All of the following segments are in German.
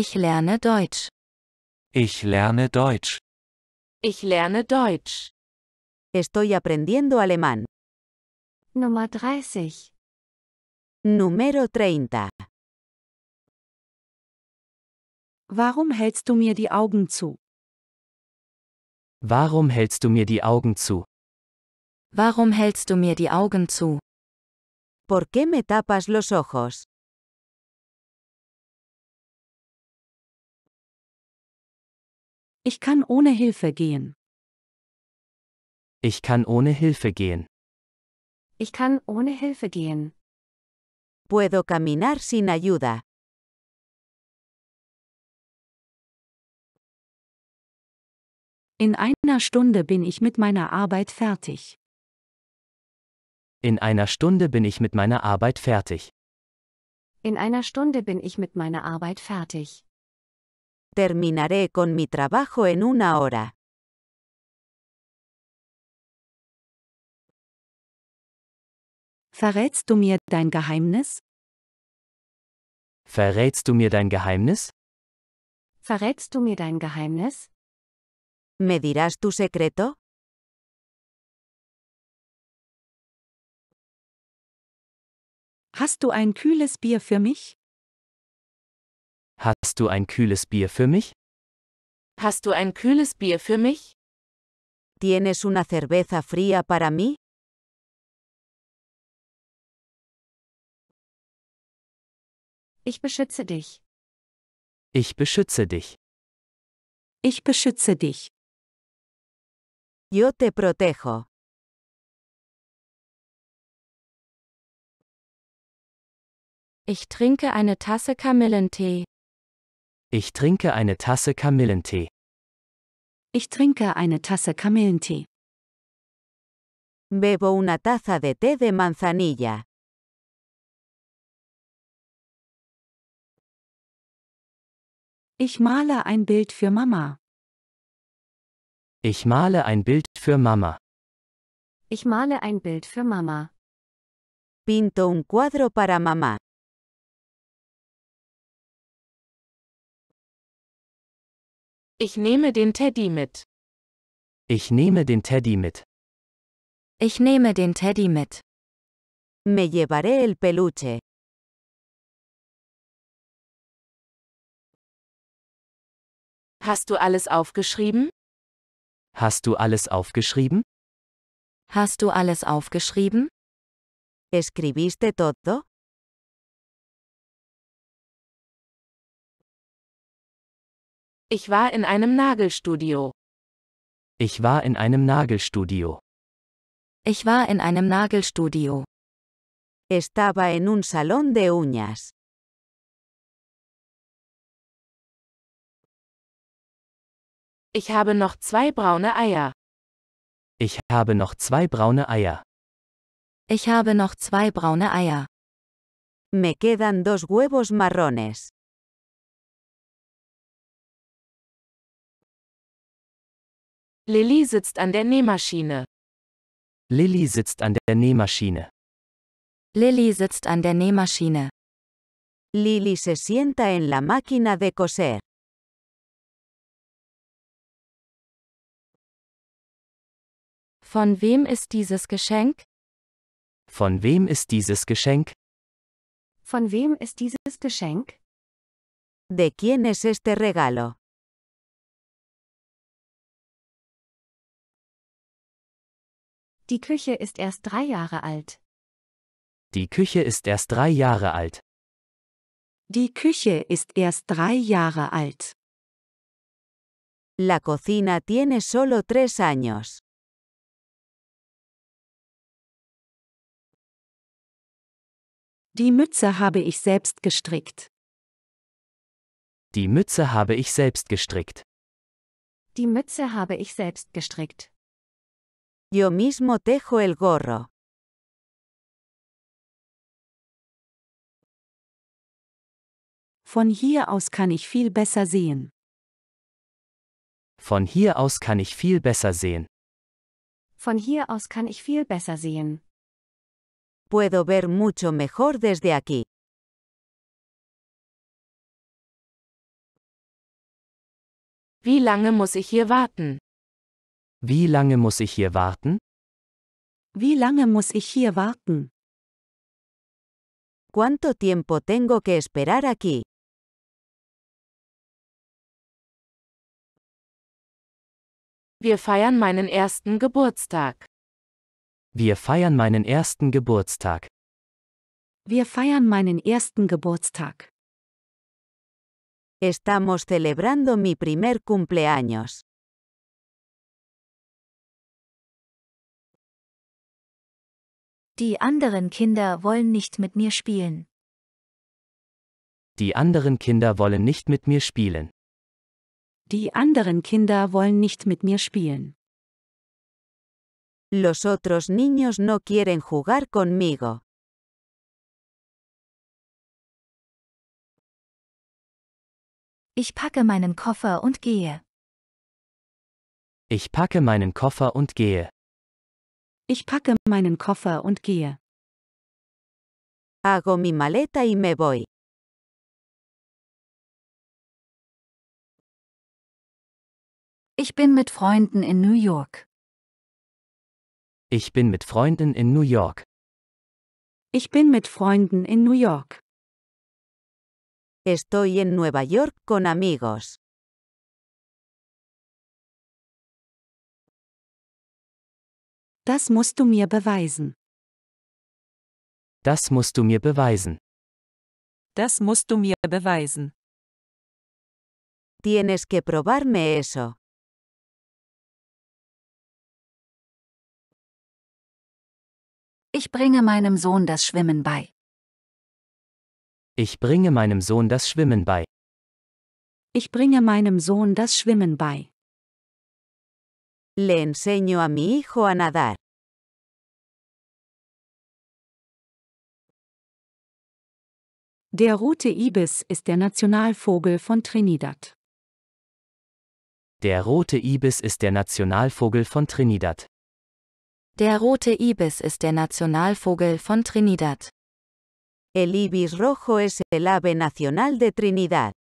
Ich lerne Deutsch. Ich lerne Deutsch. Ich lerne Deutsch. Estoy aprendiendo alemán. Nummer 30. Numero 30. Warum hältst du mir die Augen zu? Warum hältst du mir die Augen zu? Warum hältst du mir die Augen zu? ¿Por qué me tapas los ojos? Ich kann ohne Hilfe gehen. Ich kann ohne Hilfe gehen. Ich kann ohne Hilfe gehen. Puedo caminar sin ayuda. In einer Stunde bin ich mit meiner Arbeit fertig. In einer Stunde bin ich mit meiner Arbeit fertig. In einer Stunde bin ich mit meiner Arbeit fertig. Terminaré con mi trabajo en una hora. Verrätst du mir dein Geheimnis? Verrätst du mir dein Geheimnis? Verrätst du mir dein Geheimnis? ¿Me dirás tu secreto? Hast du ein kühles Bier für mich? Hast du ein kühles Bier für mich? Hast du ein kühles Bier für mich? ¿Tienes una cerveza fría para mí? Ich beschütze dich. Ich beschütze dich. Ich beschütze dich. Yo te protejo. Ich trinke eine Tasse Kamillentee. Ich trinke eine Tasse Kamillentee. Ich trinke eine Tasse Kamillentee. Bebo una taza de té de manzanilla. Ich male ein Bild für Mama. Ich male ein Bild für Mama. Ich male ein Bild für Mama. Pinto un cuadro para mamá. Ich nehme den Teddy mit. Ich nehme den Teddy mit. Ich nehme den Teddy mit. Me llevaré el peluche. Hast du alles aufgeschrieben? Hast du alles aufgeschrieben? Hast du alles aufgeschrieben? ¿Escribiste todo? Ich war in einem Nagelstudio. Ich war in einem Nagelstudio. Ich war in einem Nagelstudio. Estaba en un salón de uñas. Ich habe noch zwei braune Eier. Ich habe noch zwei braune Eier. Ich habe noch zwei braune Eier. Me quedan dos huevos marrones. Lilly sitzt an der Nähmaschine. Lilly sitzt an der Nähmaschine. Lilly sitzt an der Nähmaschine. Lilly se sienta en la máquina de coser. Von wem ist dieses Geschenk? Von wem ist dieses Geschenk? Von wem ist dieses Geschenk? De quién es este regalo? Die Küche ist erst drei Jahre alt. Die Küche ist erst drei Jahre alt. Die Küche ist erst drei Jahre alt. La cocina tiene solo tres años. Die Mütze habe ich selbst gestrickt. Die Mütze habe ich selbst gestrickt. Die Mütze habe ich selbst gestrickt. Yo mismo tejo el gorro. Von hier aus kann ich viel besser sehen. Von hier aus kann ich viel besser sehen. Von hier aus kann ich viel besser sehen. Puedo ver mucho mejor desde aquí. Wie lange muss ich hier warten? Wie lange muss ich hier warten? Wie lange muss ich hier warten? ¿Cuánto tiempo tengo que esperar aquí? Wir feiern meinen ersten Geburtstag. Wir feiern meinen ersten Geburtstag. Wir feiern meinen ersten Geburtstag. Estamos celebrando mi primer cumpleaños. Die anderen Kinder wollen nicht mit mir spielen. Die anderen Kinder wollen nicht mit mir spielen. Die anderen Kinder wollen nicht mit mir spielen. Los otros niños no quieren jugar conmigo. Ich packe meinen Koffer und gehe. Ich packe meinen Koffer und gehe. Ich packe meinen Koffer und gehe. Hago mi maleta y me voy. Ich bin mit Freunden in New York. Ich bin mit Freunden in New York. Ich bin mit Freunden in New York. Estoy en Nueva York con amigos. Das musst du mir beweisen. Das musst du mir beweisen. Das musst du mir beweisen. Tienes que probarme eso. Ich bringe meinem Sohn das Schwimmen bei. Ich bringe meinem Sohn das Schwimmen bei. Ich bringe meinem Sohn das Schwimmen bei. Le enseño a mi hijo a nadar. Der rote Ibis ist der Nationalvogel von Trinidad. Der rote Ibis ist der Nationalvogel von Trinidad. Der rote Ibis ist der Nationalvogel von Trinidad. El ibis rojo es el ave nacional de Trinidad.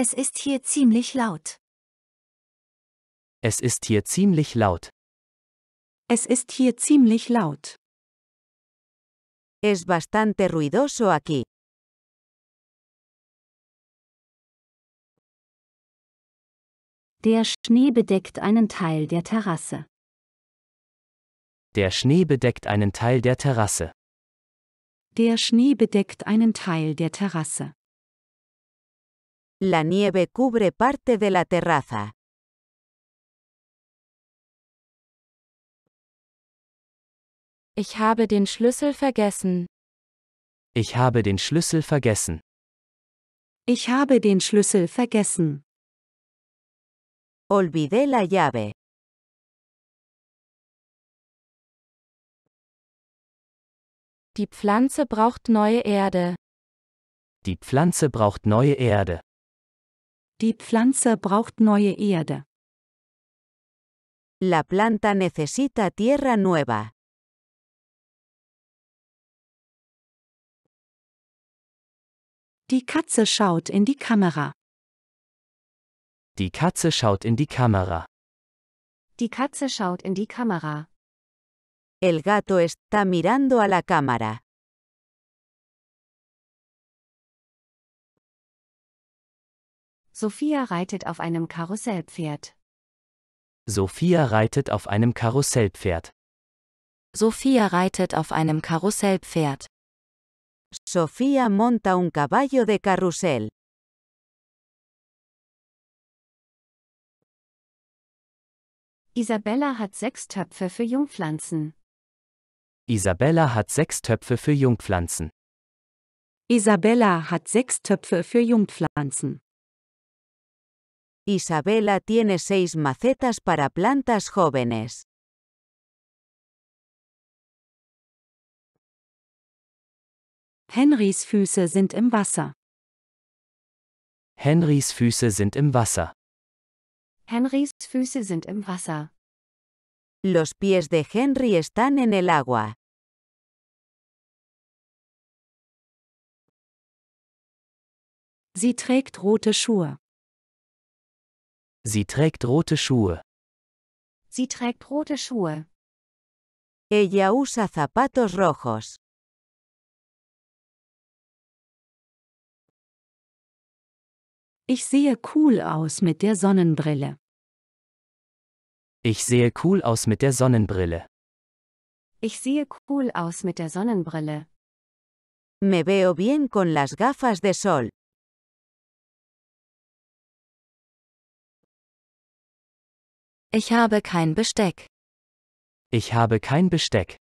Es ist hier ziemlich laut. Es ist hier ziemlich laut. Es ist hier ziemlich laut. Es bastante ruidoso aquí. Der Schnee bedeckt einen Teil der Terrasse. Der Schnee bedeckt einen Teil der Terrasse. Der Schnee bedeckt einen Teil der Terrasse. La nieve cubre parte de la terraza. Ich habe den Schlüssel vergessen. Ich habe den Schlüssel vergessen. Ich habe den Schlüssel vergessen. Olvidé la llave. Die Pflanze braucht neue Erde. Die Pflanze braucht neue Erde. Die Pflanze braucht neue Erde. La planta necesita tierra nueva. Die Katze schaut in die Kamera. Die Katze schaut in die Kamera. Die Katze schaut in die Kamera. El gato está mirando a la cámara. Sophia reitet auf einem Karussellpferd. Sophia reitet auf einem Karussellpferd. Sophia reitet auf einem Karussellpferd. Sofía monta un caballo de carrusel. Isabella hat sechs Töpfe für Jungpflanzen. Isabella hat sechs Töpfe für Jungpflanzen. Isabella hat sechs Töpfe für Jungpflanzen. Isabela tiene seis macetas para plantas jóvenes. Henrys Füße sind im Wasser. Henrys Füße sind im Wasser. Henrys Füße sind im Wasser. Los pies de Henry están en el agua. Sie trägt rote Schuhe. Sie trägt rote Schuhe. Sie trägt rote Schuhe. Ella usa zapatos rojos. Ich sehe cool aus mit der Sonnenbrille. Ich sehe cool aus mit der Sonnenbrille. Ich sehe cool aus mit der Sonnenbrille. Me veo bien con las gafas de sol. Ich habe kein Besteck. Ich habe kein Besteck.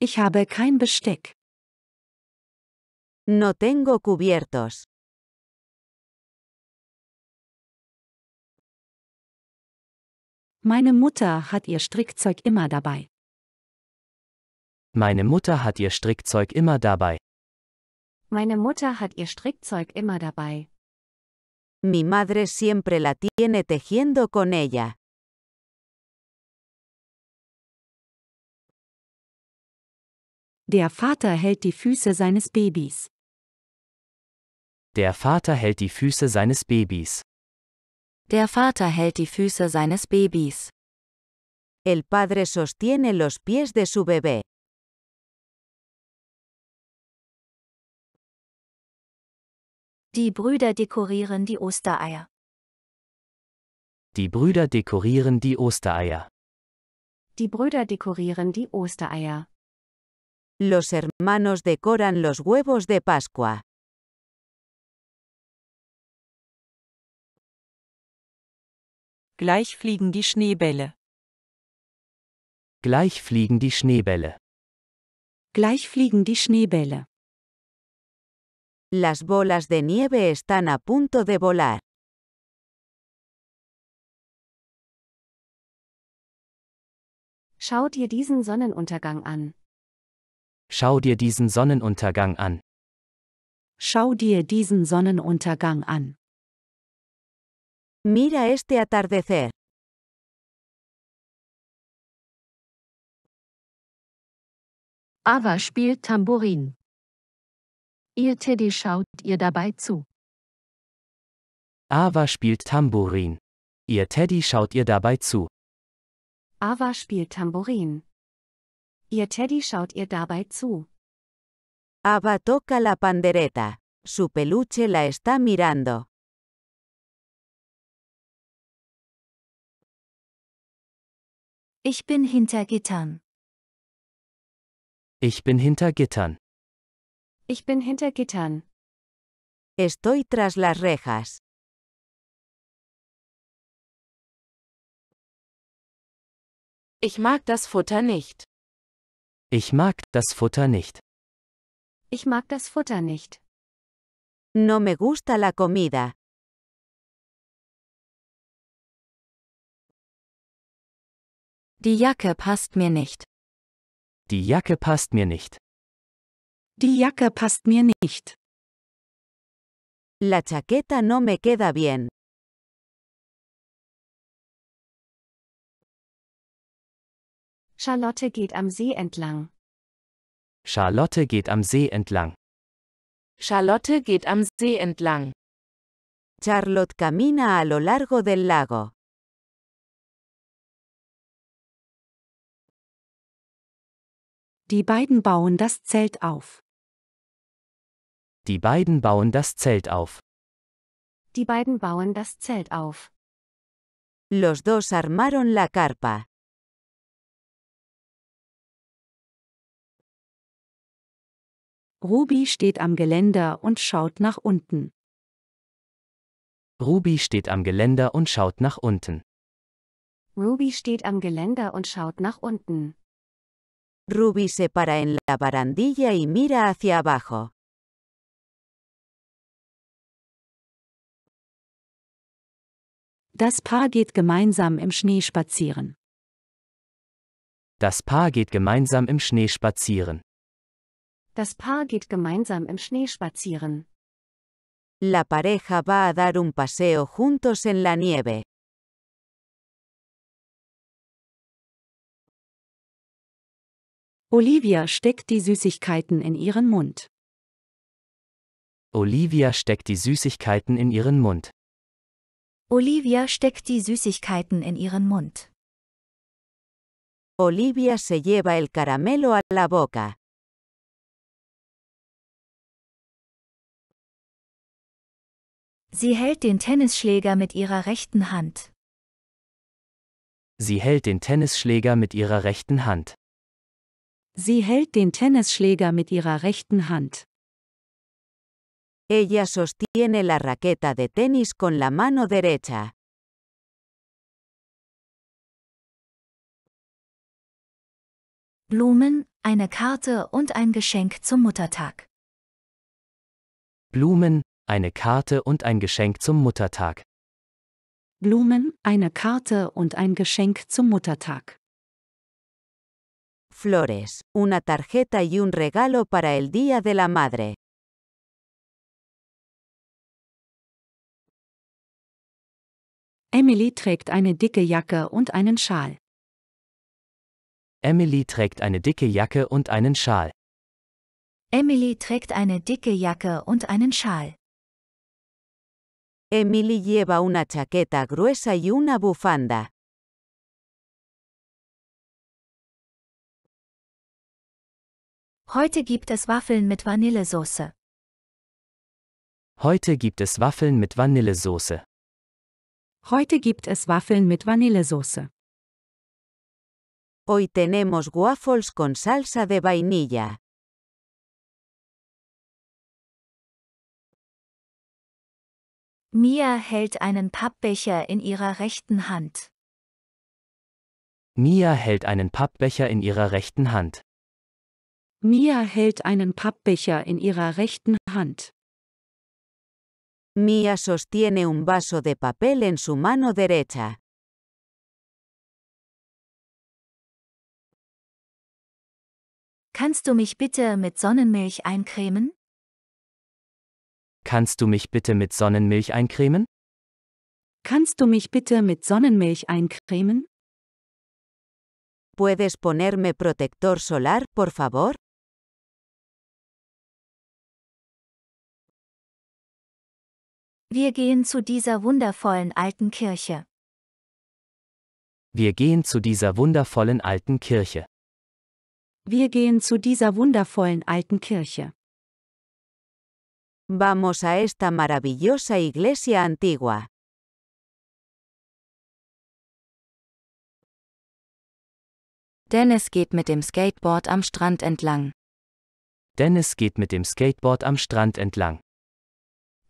Ich habe kein Besteck. No tengo cubiertos. Meine Mutter hat ihr Strickzeug immer dabei. Meine Mutter hat ihr Strickzeug immer dabei. Meine Mutter hat ihr Strickzeug immer dabei. Mi madre siempre la tiene tejiendo con ella. Der Vater hält die Füße seines Babys. Der Vater hält die Füße seines Babys. Der Vater hält die Füße seines Babys. El padre sostiene los pies de su bebé. Die Brüder dekorieren die Ostereier. Die Brüder dekorieren die Ostereier. Die Brüder dekorieren die Ostereier. Los hermanos decoran los huevos de Pascua. Gleich fliegen die Schneebälle. Gleich fliegen die Schneebälle. Gleich fliegen die Schneebälle. Las bolas de nieve están a punto de volar. Schau dir diesen Sonnenuntergang an. Schau dir diesen Sonnenuntergang an. Schau dir diesen Sonnenuntergang an. Mira este atardecer. Ava spielt Tambourin. Ihr Teddy schaut ihr dabei zu. Ava spielt Tambourin. Ihr Teddy schaut ihr dabei zu. Ava spielt Tambourin. Ihr Teddy schaut ihr dabei zu. Ava toca la pandereta. Su peluche la está mirando. Ich bin hinter Gittern. Ich bin hinter Gittern. Ich bin hinter Gittern. Estoy tras las rejas. Ich mag das Futter nicht. Ich mag das Futter nicht. Ich mag das Futter nicht. No me gusta la comida. Die Jacke passt mir nicht. Die Jacke passt mir nicht. Die Jacke passt mir nicht. La chaqueta no me queda bien. Charlotte geht am See entlang. Charlotte geht am See entlang. Charlotte geht am See entlang. Charlotte camina a lo largo del lago. Die beiden bauen das Zelt auf. Die beiden bauen das Zelt auf. Die beiden bauen das Zelt auf. Los dos armaron la carpa. Ruby steht am Geländer und schaut nach unten. Ruby steht am Geländer und schaut nach unten. Ruby steht am Geländer und schaut nach unten. Ruby se para en la barandilla y mira hacia abajo. Das Paar geht gemeinsam im Schnee spazieren. Das Paar geht gemeinsam im Schnee spazieren. Das Paar geht gemeinsam im Schnee spazieren. La pareja va a dar un paseo juntos en la nieve. Olivia steckt die Süßigkeiten in ihren Mund. Olivia steckt die Süßigkeiten in ihren Mund. Olivia steckt die Süßigkeiten in ihren Mund. Olivia se lleva el caramelo a la boca. Sie hält den Tennisschläger mit ihrer rechten Hand. Sie hält den Tennisschläger mit ihrer rechten Hand. Sie hält den Tennisschläger mit ihrer rechten Hand. Ella sostiene la raqueta de tenis con la mano derecha. Blumen, eine Karte und ein Geschenk zum Muttertag. Blumen, eine Karte und ein Geschenk zum Muttertag. Blumen, eine Karte und ein Geschenk zum Muttertag. Flores, una tarjeta y un regalo para el Día de la Madre. Emily trägt eine dicke Jacke und einen Schal. Emily trägt eine dicke Jacke und einen Schal. Emily trägt eine dicke Jacke und einen Schal. Emily lleva una chaqueta gruesa y una bufanda. Heute gibt es Waffeln mit Vanillesoße. Heute gibt es Waffeln mit Vanillesoße. Heute gibt es Waffeln mit Vanillesoße. Hoy tenemos waffles con salsa de vainilla. Mia hält einen Pappbecher in ihrer rechten Hand. Mia hält einen Pappbecher in ihrer rechten Hand. Mia hält einen Pappbecher in ihrer rechten Hand. Mia sostiene un vaso de papel en su mano derecha. Kannst du mich bitte mit Sonnenmilch eincremen? Kannst du mich bitte mit Sonnenmilch eincremen? Kannst du mich bitte mit Sonnenmilch eincremen? ¿Puedes ponerme protector solar, por favor? Wir gehen zu dieser wundervollen alten Kirche. Wir gehen zu dieser wundervollen alten Kirche. Wir gehen zu dieser wundervollen alten Kirche. Vamos a esta maravillosa iglesia antigua. Dennis geht mit dem Skateboard am Strand entlang. Dennis geht mit dem Skateboard am Strand entlang.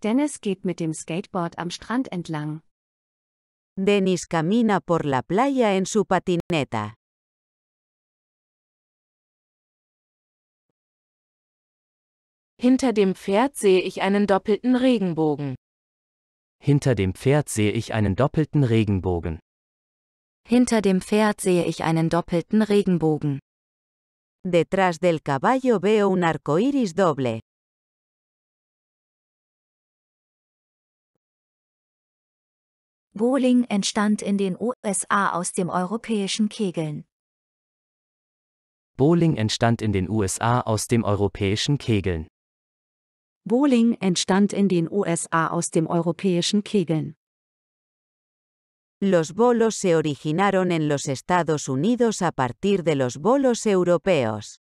Dennis geht mit dem Skateboard am Strand entlang. Dennis camina por la playa en su patineta. Hinter dem Pferd sehe ich einen doppelten Regenbogen. Hinter dem Pferd sehe ich einen doppelten Regenbogen. Hinter dem Pferd sehe ich einen doppelten Regenbogen. Detrás del caballo veo un arco iris doble. Bowling entstand in den USA aus dem europäischen Kegeln. Bowling entstand in den USA aus dem europäischen Kegeln. Bowling entstand in den USA aus dem europäischen Kegeln. Los bolos se originaron en los Estados Unidos a partir de los bolos europeos.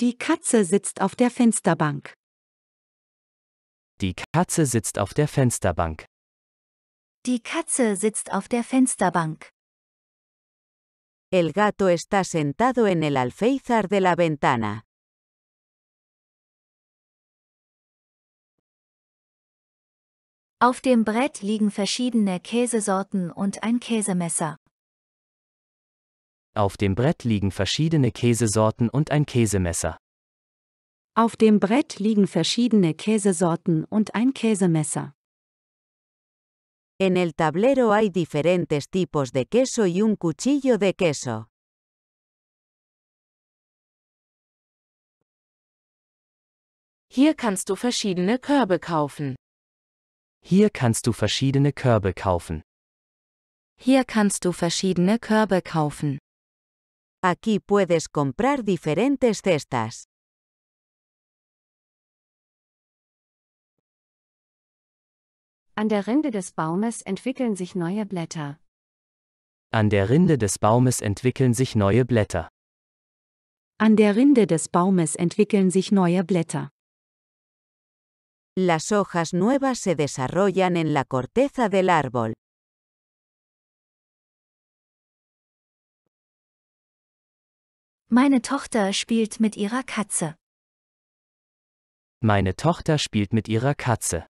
Die Katze sitzt auf der Fensterbank. Die Katze sitzt auf der Fensterbank. Die Katze sitzt auf der Fensterbank. El gato está sentado en el alféizar de la ventana. Auf dem Brett liegen verschiedene Käsesorten und ein Käsemesser. Auf dem Brett liegen verschiedene Käsesorten und ein Käsemesser. Auf dem Brett liegen verschiedene Käsesorten und ein Käsemesser. En el tablero hay diferentes tipos de queso y un cuchillo de queso. Hier kannst du verschiedene Körbe kaufen. Hier kannst du verschiedene Körbe kaufen. Hier kannst du verschiedene Körbe kaufen. Aquí puedes comprar diferentes cestas. An der Rinde des Baumes entwickeln sich neue Blätter. An der Rinde des Baumes entwickeln sich neue Blätter. An der Rinde des Baumes entwickeln sich neue Blätter. Las hojas nuevas se desarrollan en la corteza del árbol. Meine Tochter spielt mit ihrer Katze. Meine Tochter spielt mit ihrer Katze.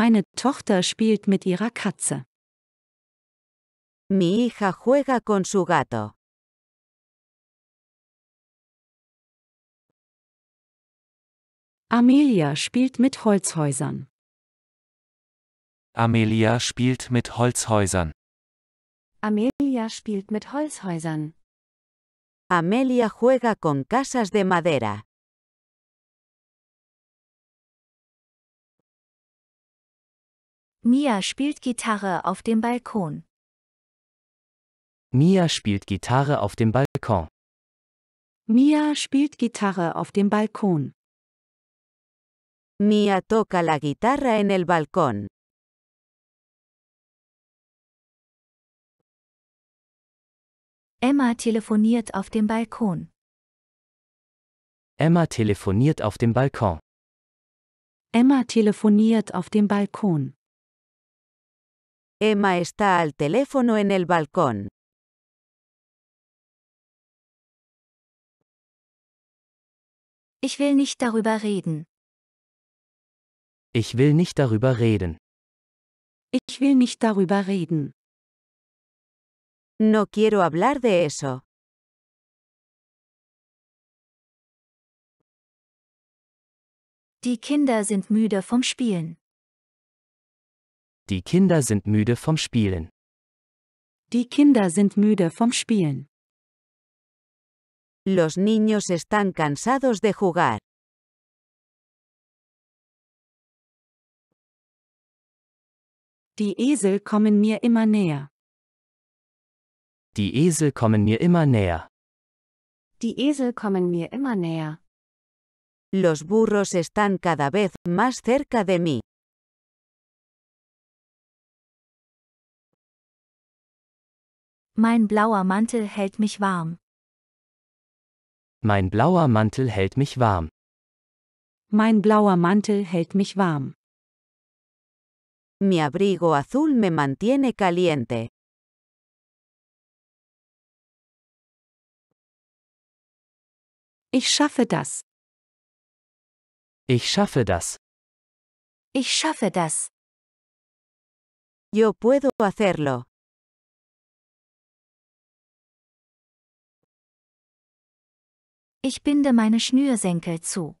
Meine Tochter spielt mit ihrer Katze. Mi hija juega con su gato. Amelia spielt mit Holzhäusern. Amelia spielt mit Holzhäusern. Amelia spielt mit Holzhäusern. Amelia juega con casas de madera. Mia spielt Gitarre auf dem Balkon. Mia spielt Gitarre auf dem Balkon. Mia spielt Gitarre auf dem Balkon. Mia toca la guitarra en el balcón. Emma telefoniert auf dem Balkon. Emma telefoniert auf dem Balkon. Emma telefoniert auf dem Balkon. Emma está al teléfono en el balcón. Ich will nicht darüber reden. Ich will nicht darüber reden. Ich will nicht darüber reden. No quiero hablar de eso. Die Kinder sind müde vom Spielen. Die Kinder sind müde vom Spielen. Die Kinder sind müde vom Spielen. Los niños están cansados de jugar. Die Esel kommen mir immer näher. Die Esel kommen mir immer näher. Die Esel kommen mir immer näher. Los burros están cada vez más cerca de mí. Mein blauer Mantel hält mich warm. Mein blauer Mantel hält mich warm. Mein blauer Mantel hält mich warm. Mi abrigo azul me mantiene caliente. Ich schaffe das. Ich schaffe das. Ich schaffe das. Yo puedo hacerlo. Ich binde meine Schnürsenkel zu.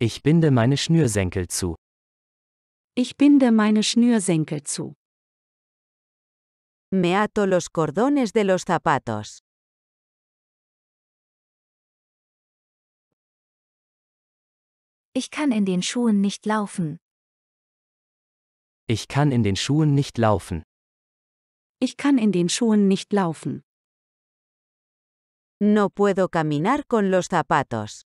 Ich binde meine Schnürsenkel zu. Ich binde meine Schnürsenkel zu. Me ato los cordones de los zapatos. Ich kann in den Schuhen nicht laufen. Ich kann in den Schuhen nicht laufen. Ich kann in den Schuhen nicht laufen. No puedo caminar con los zapatos.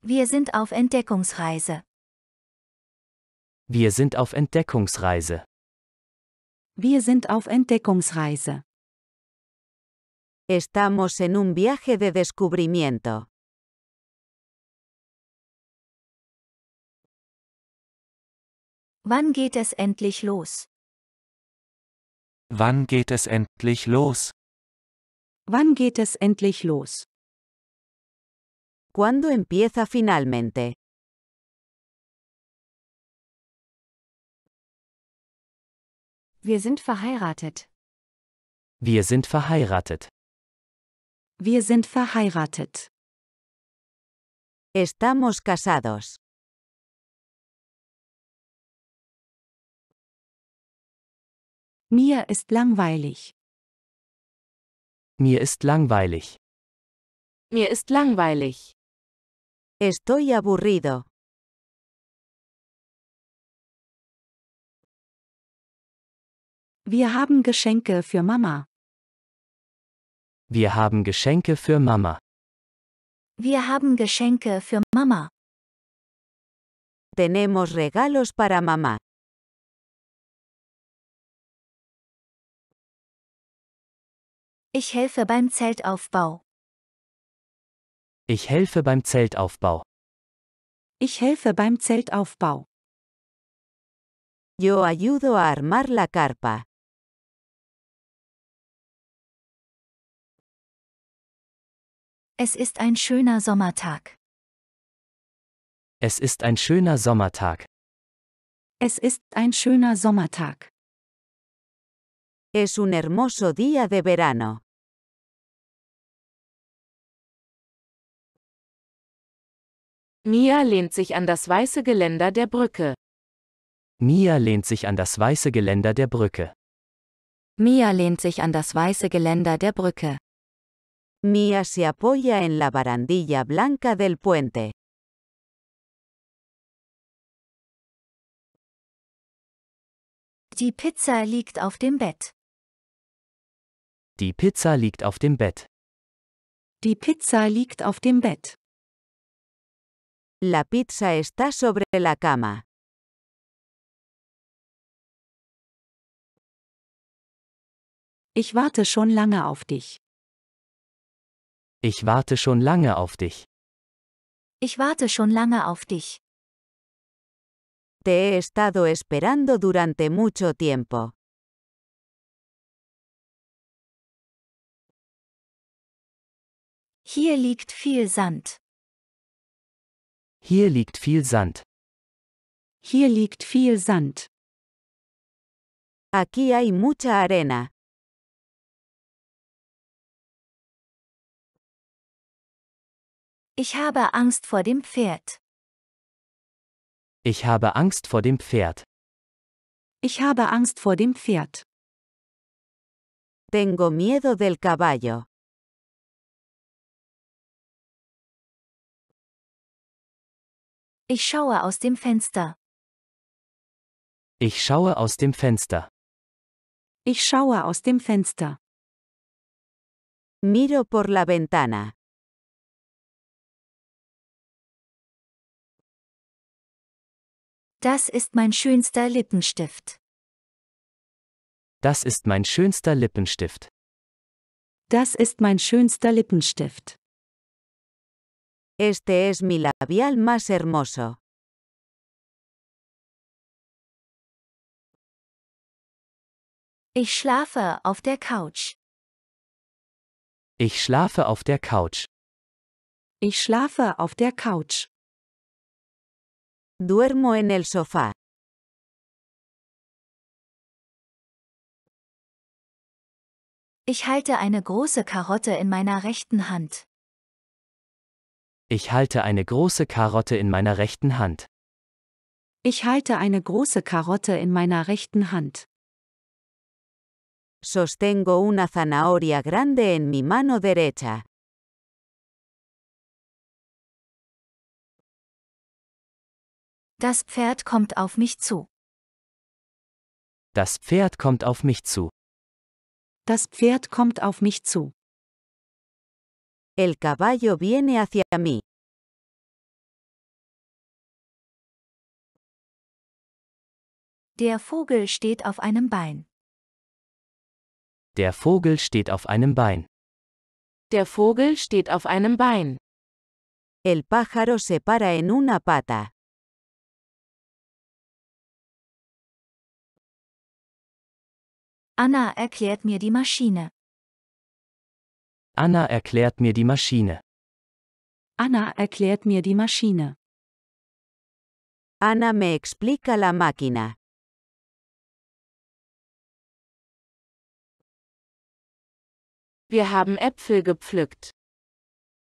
Wir sind auf Entdeckungsreise. Wir sind auf Entdeckungsreise. Wir sind auf Entdeckungsreise. Estamos en un viaje de descubrimiento. Wann geht es endlich los? Wann geht es endlich los? Wann geht es endlich los? ¿Cuándo empieza finalmente? Wir sind verheiratet. Wir sind verheiratet. Wir sind verheiratet. Estamos casados. Mir ist langweilig. Mir ist langweilig. Mir ist langweilig. Estoy aburrido. Wir haben Geschenke für Mama. Wir haben Geschenke für Mama. Wir haben Geschenke für Mama. Tenemos regalos para Mama. Ich helfe beim Zeltaufbau. Ich helfe beim Zeltaufbau. Ich helfe beim Zeltaufbau. Yo ayudo a armar la carpa. Es ist ein schöner Sommertag. Es ist ein schöner Sommertag. Es ist ein schöner Sommertag. Es un hermoso día de verano. Mia lehnt sich an das weiße Geländer der Brücke. Mia lehnt sich an das weiße Geländer der Brücke. Mia lehnt sich an das weiße Geländer der Brücke. Mia se apoya en la barandilla blanca del puente. Die Pizza liegt auf dem Bett. Die Pizza liegt auf dem Bett. Die Pizza liegt auf dem Bett. La pizza está sobre la cama. Ich warte schon lange auf dich. Ich warte schon lange auf dich. Ich warte schon lange auf dich. Te he estado esperando durante mucho tiempo. Hier liegt viel Sand. Hier liegt viel Sand. Hier liegt viel Sand. Aquí hay mucha arena. Ich habe Angst vor dem Pferd. Ich habe Angst vor dem Pferd. Ich habe Angst vor dem Pferd. Tengo miedo del caballo. Ich schaue aus dem Fenster. Ich schaue aus dem Fenster. Ich schaue aus dem Fenster. Miro por la ventana. Das ist mein schönster Lippenstift. Das ist mein schönster Lippenstift. Das ist mein schönster Lippenstift. Este es mi labial más hermoso. Ich schlafe auf der Couch. Ich schlafe auf der Couch. Ich schlafe auf der Couch. Duermo en el sofá. Ich halte eine große Karotte in meiner rechten Hand. Ich halte eine große Karotte in meiner rechten Hand. Ich halte eine große Karotte in meiner rechten Hand. Sostengo una zanahoria grande en mi mano derecha. Das Pferd kommt auf mich zu. Das Pferd kommt auf mich zu. Das Pferd kommt auf mich zu. El caballo viene hacia mí. Der Vogel steht auf einem Bein. Der Vogel steht auf einem Bein. Der Vogel steht auf einem Bein. El pájaro se para en una pata. Anna erklärt mir die Maschine. Anna erklärt mir die Maschine. Anna erklärt mir die Maschine. Anna me explica la máquina. Wir haben Äpfel gepflückt.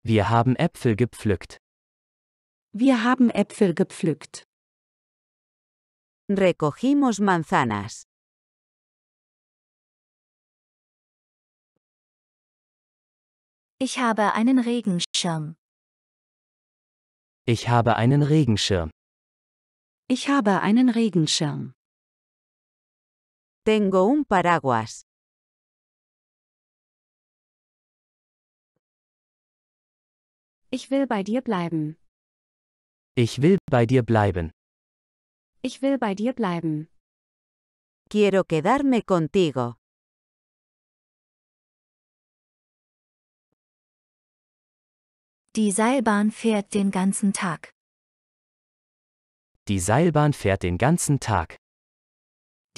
Wir haben Äpfel gepflückt. Wir haben Äpfel gepflückt. Recogimos manzanas. Ich habe einen Regenschirm. Ich habe einen Regenschirm. Ich habe einen Regenschirm. Tengo un paraguas. Ich will bei dir bleiben. Ich will bei dir bleiben. Ich will bei dir bleiben. Quiero quedarme contigo. Die Seilbahn fährt den ganzen Tag. Die Seilbahn fährt den ganzen Tag.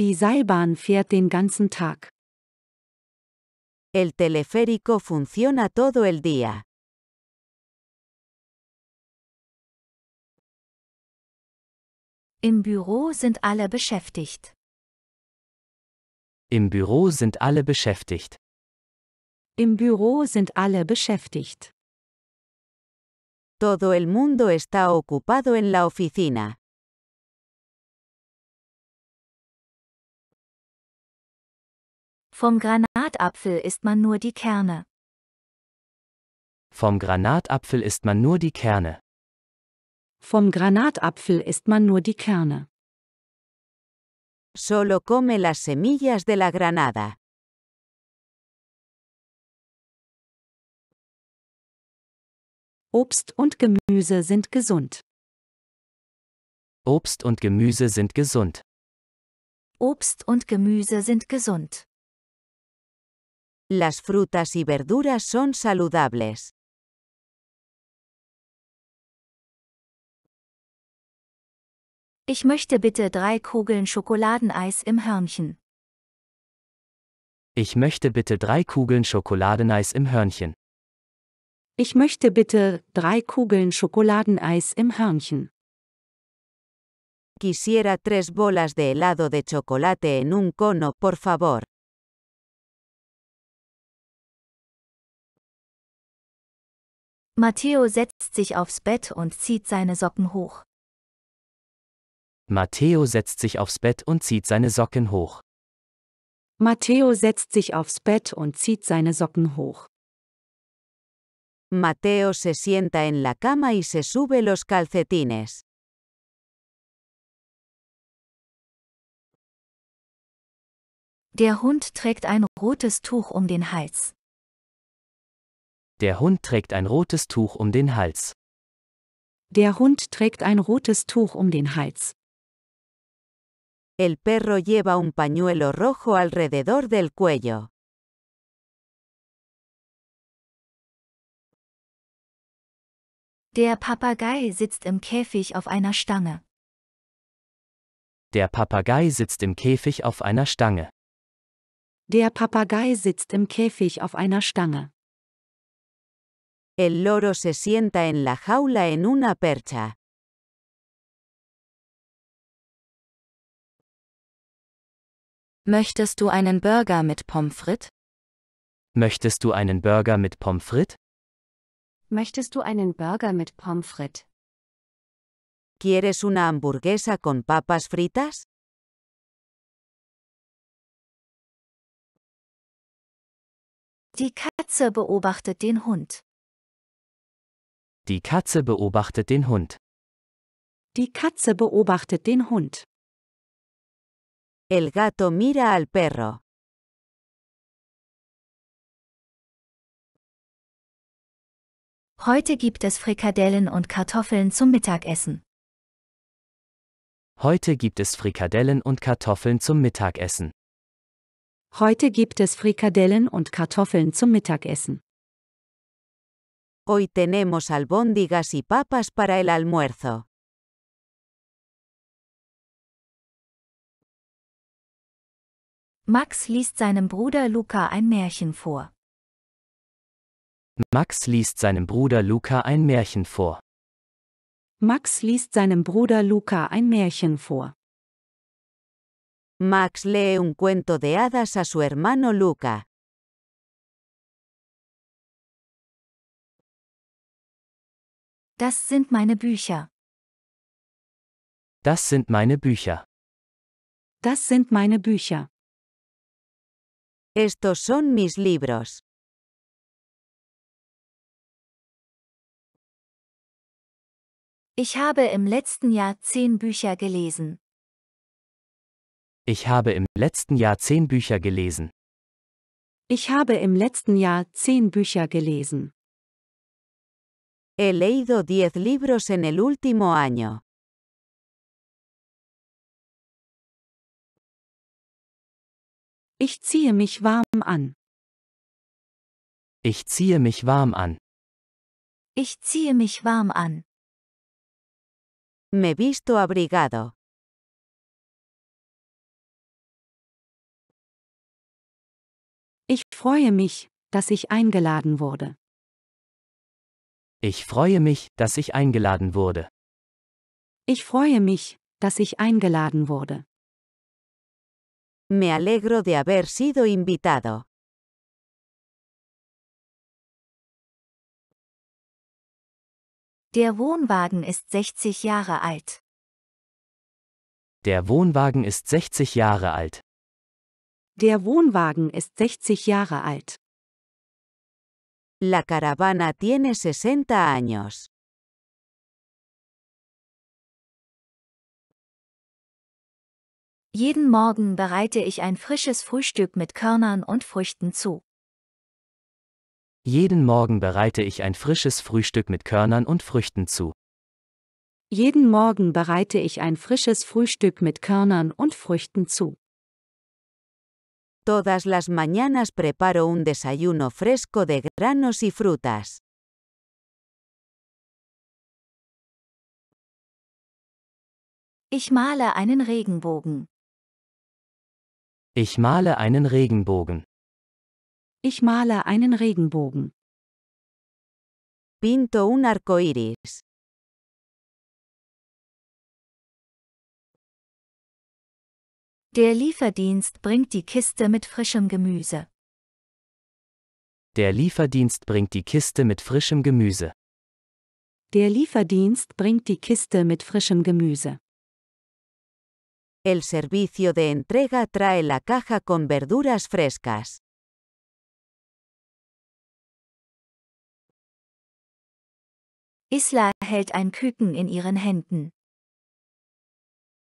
Die Seilbahn fährt den ganzen Tag. El teleférico funciona todo el día. Im Büro sind alle beschäftigt. Im Büro sind alle beschäftigt. Im Büro sind alle beschäftigt. Todo el mundo está ocupado en la oficina. Vom Granatapfel ist man nur die Kerne. Vom Granatapfel ist man nur die Kerne. Vom Granatapfel ist man nur die Kerne. Solo come las semillas de la granada. Obst und Gemüse sind gesund. Obst und Gemüse sind gesund. Obst und Gemüse sind gesund. Las frutas y verduras son saludables. Ich möchte bitte drei Kugeln Schokoladeneis im Hörnchen. Ich möchte bitte drei Kugeln Schokoladeneis im Hörnchen. Ich möchte bitte drei Kugeln Schokoladeneis im Hörnchen. Quisiera tres bolas de helado de chocolate en un cono, por favor. Matteo setzt sich aufs Bett und zieht seine Socken hoch. Matteo setzt sich aufs Bett und zieht seine Socken hoch. Matteo setzt sich aufs Bett und zieht seine Socken hoch. Mateo se sienta en la cama y se sube los calcetines. Der Hund trägt ein rotes Tuch um den Hals. Der Hund trägt ein rotes Tuch um den Hals. Der Hund trägt ein rotes Tuch um den Hals. El perro lleva un pañuelo rojo alrededor del cuello. Der Papagei sitzt im Käfig auf einer Stange. Der Papagei sitzt im Käfig auf einer Stange. Der Papagei sitzt im Käfig auf einer Stange. El loro se sienta en la jaula en una percha. Möchtest du einen Burger mit Pommes frites? Möchtest du einen Burger mit Pommes frites? Möchtest du einen Burger mit Pommes frites? ¿Quieres una hamburguesa con papas fritas? Die Katze beobachtet den Hund. Die Katze beobachtet den Hund. Die Katze beobachtet den Hund. El gato mira al perro. Heute gibt es Frikadellen und Kartoffeln zum Mittagessen. Heute gibt es Frikadellen und Kartoffeln zum Mittagessen. Heute gibt es Frikadellen und Kartoffeln zum Mittagessen. Hoy tenemos albóndigas y papas para el almuerzo. Max liest seinem Bruder Luca ein Märchen vor. Max liest seinem Bruder Luca ein Märchen vor. Max liest seinem Bruder Luca ein Märchen vor. Max lee un cuento de hadas a su hermano Luca. Das sind meine Bücher. Das sind meine Bücher. Das sind meine Bücher. Estos son mis libros. Ich habe im letzten Jahr zehn Bücher gelesen. Ich habe im letzten Jahr zehn Bücher gelesen. Ich habe im letzten Jahr zehn Bücher gelesen. He leído diez libros en el último año. Ich ziehe mich warm an. Ich ziehe mich warm an. Ich ziehe mich warm an. Me visto abrigado. Ich freue mich, dass ich eingeladen wurde. Ich freue mich, dass ich eingeladen wurde. Ich freue mich, dass ich eingeladen wurde. Me alegro de haber sido invitado. Der Wohnwagen ist 60 Jahre alt. Der Wohnwagen ist 60 Jahre alt. Der Wohnwagen ist 60 Jahre alt. La caravana tiene 60 años. Jeden Morgen bereite ich ein frisches Frühstück mit Körnern und Früchten zu. Jeden Morgen bereite ich ein frisches Frühstück mit Körnern und Früchten zu. Jeden Morgen bereite ich ein frisches Frühstück mit Körnern und Früchten zu. Todas las mañanas preparo un desayuno fresco de granos y frutas. Ich male einen Regenbogen. Ich male einen Regenbogen. Ich male einen Regenbogen. Pinto un arco iris. Der Lieferdienst bringt die Kiste mit frischem Gemüse. Der Lieferdienst bringt die Kiste mit frischem Gemüse. Der Lieferdienst bringt die Kiste mit frischem Gemüse. El servicio de entrega trae la caja con verduras frescas. Isla hält ein Küken in ihren Händen.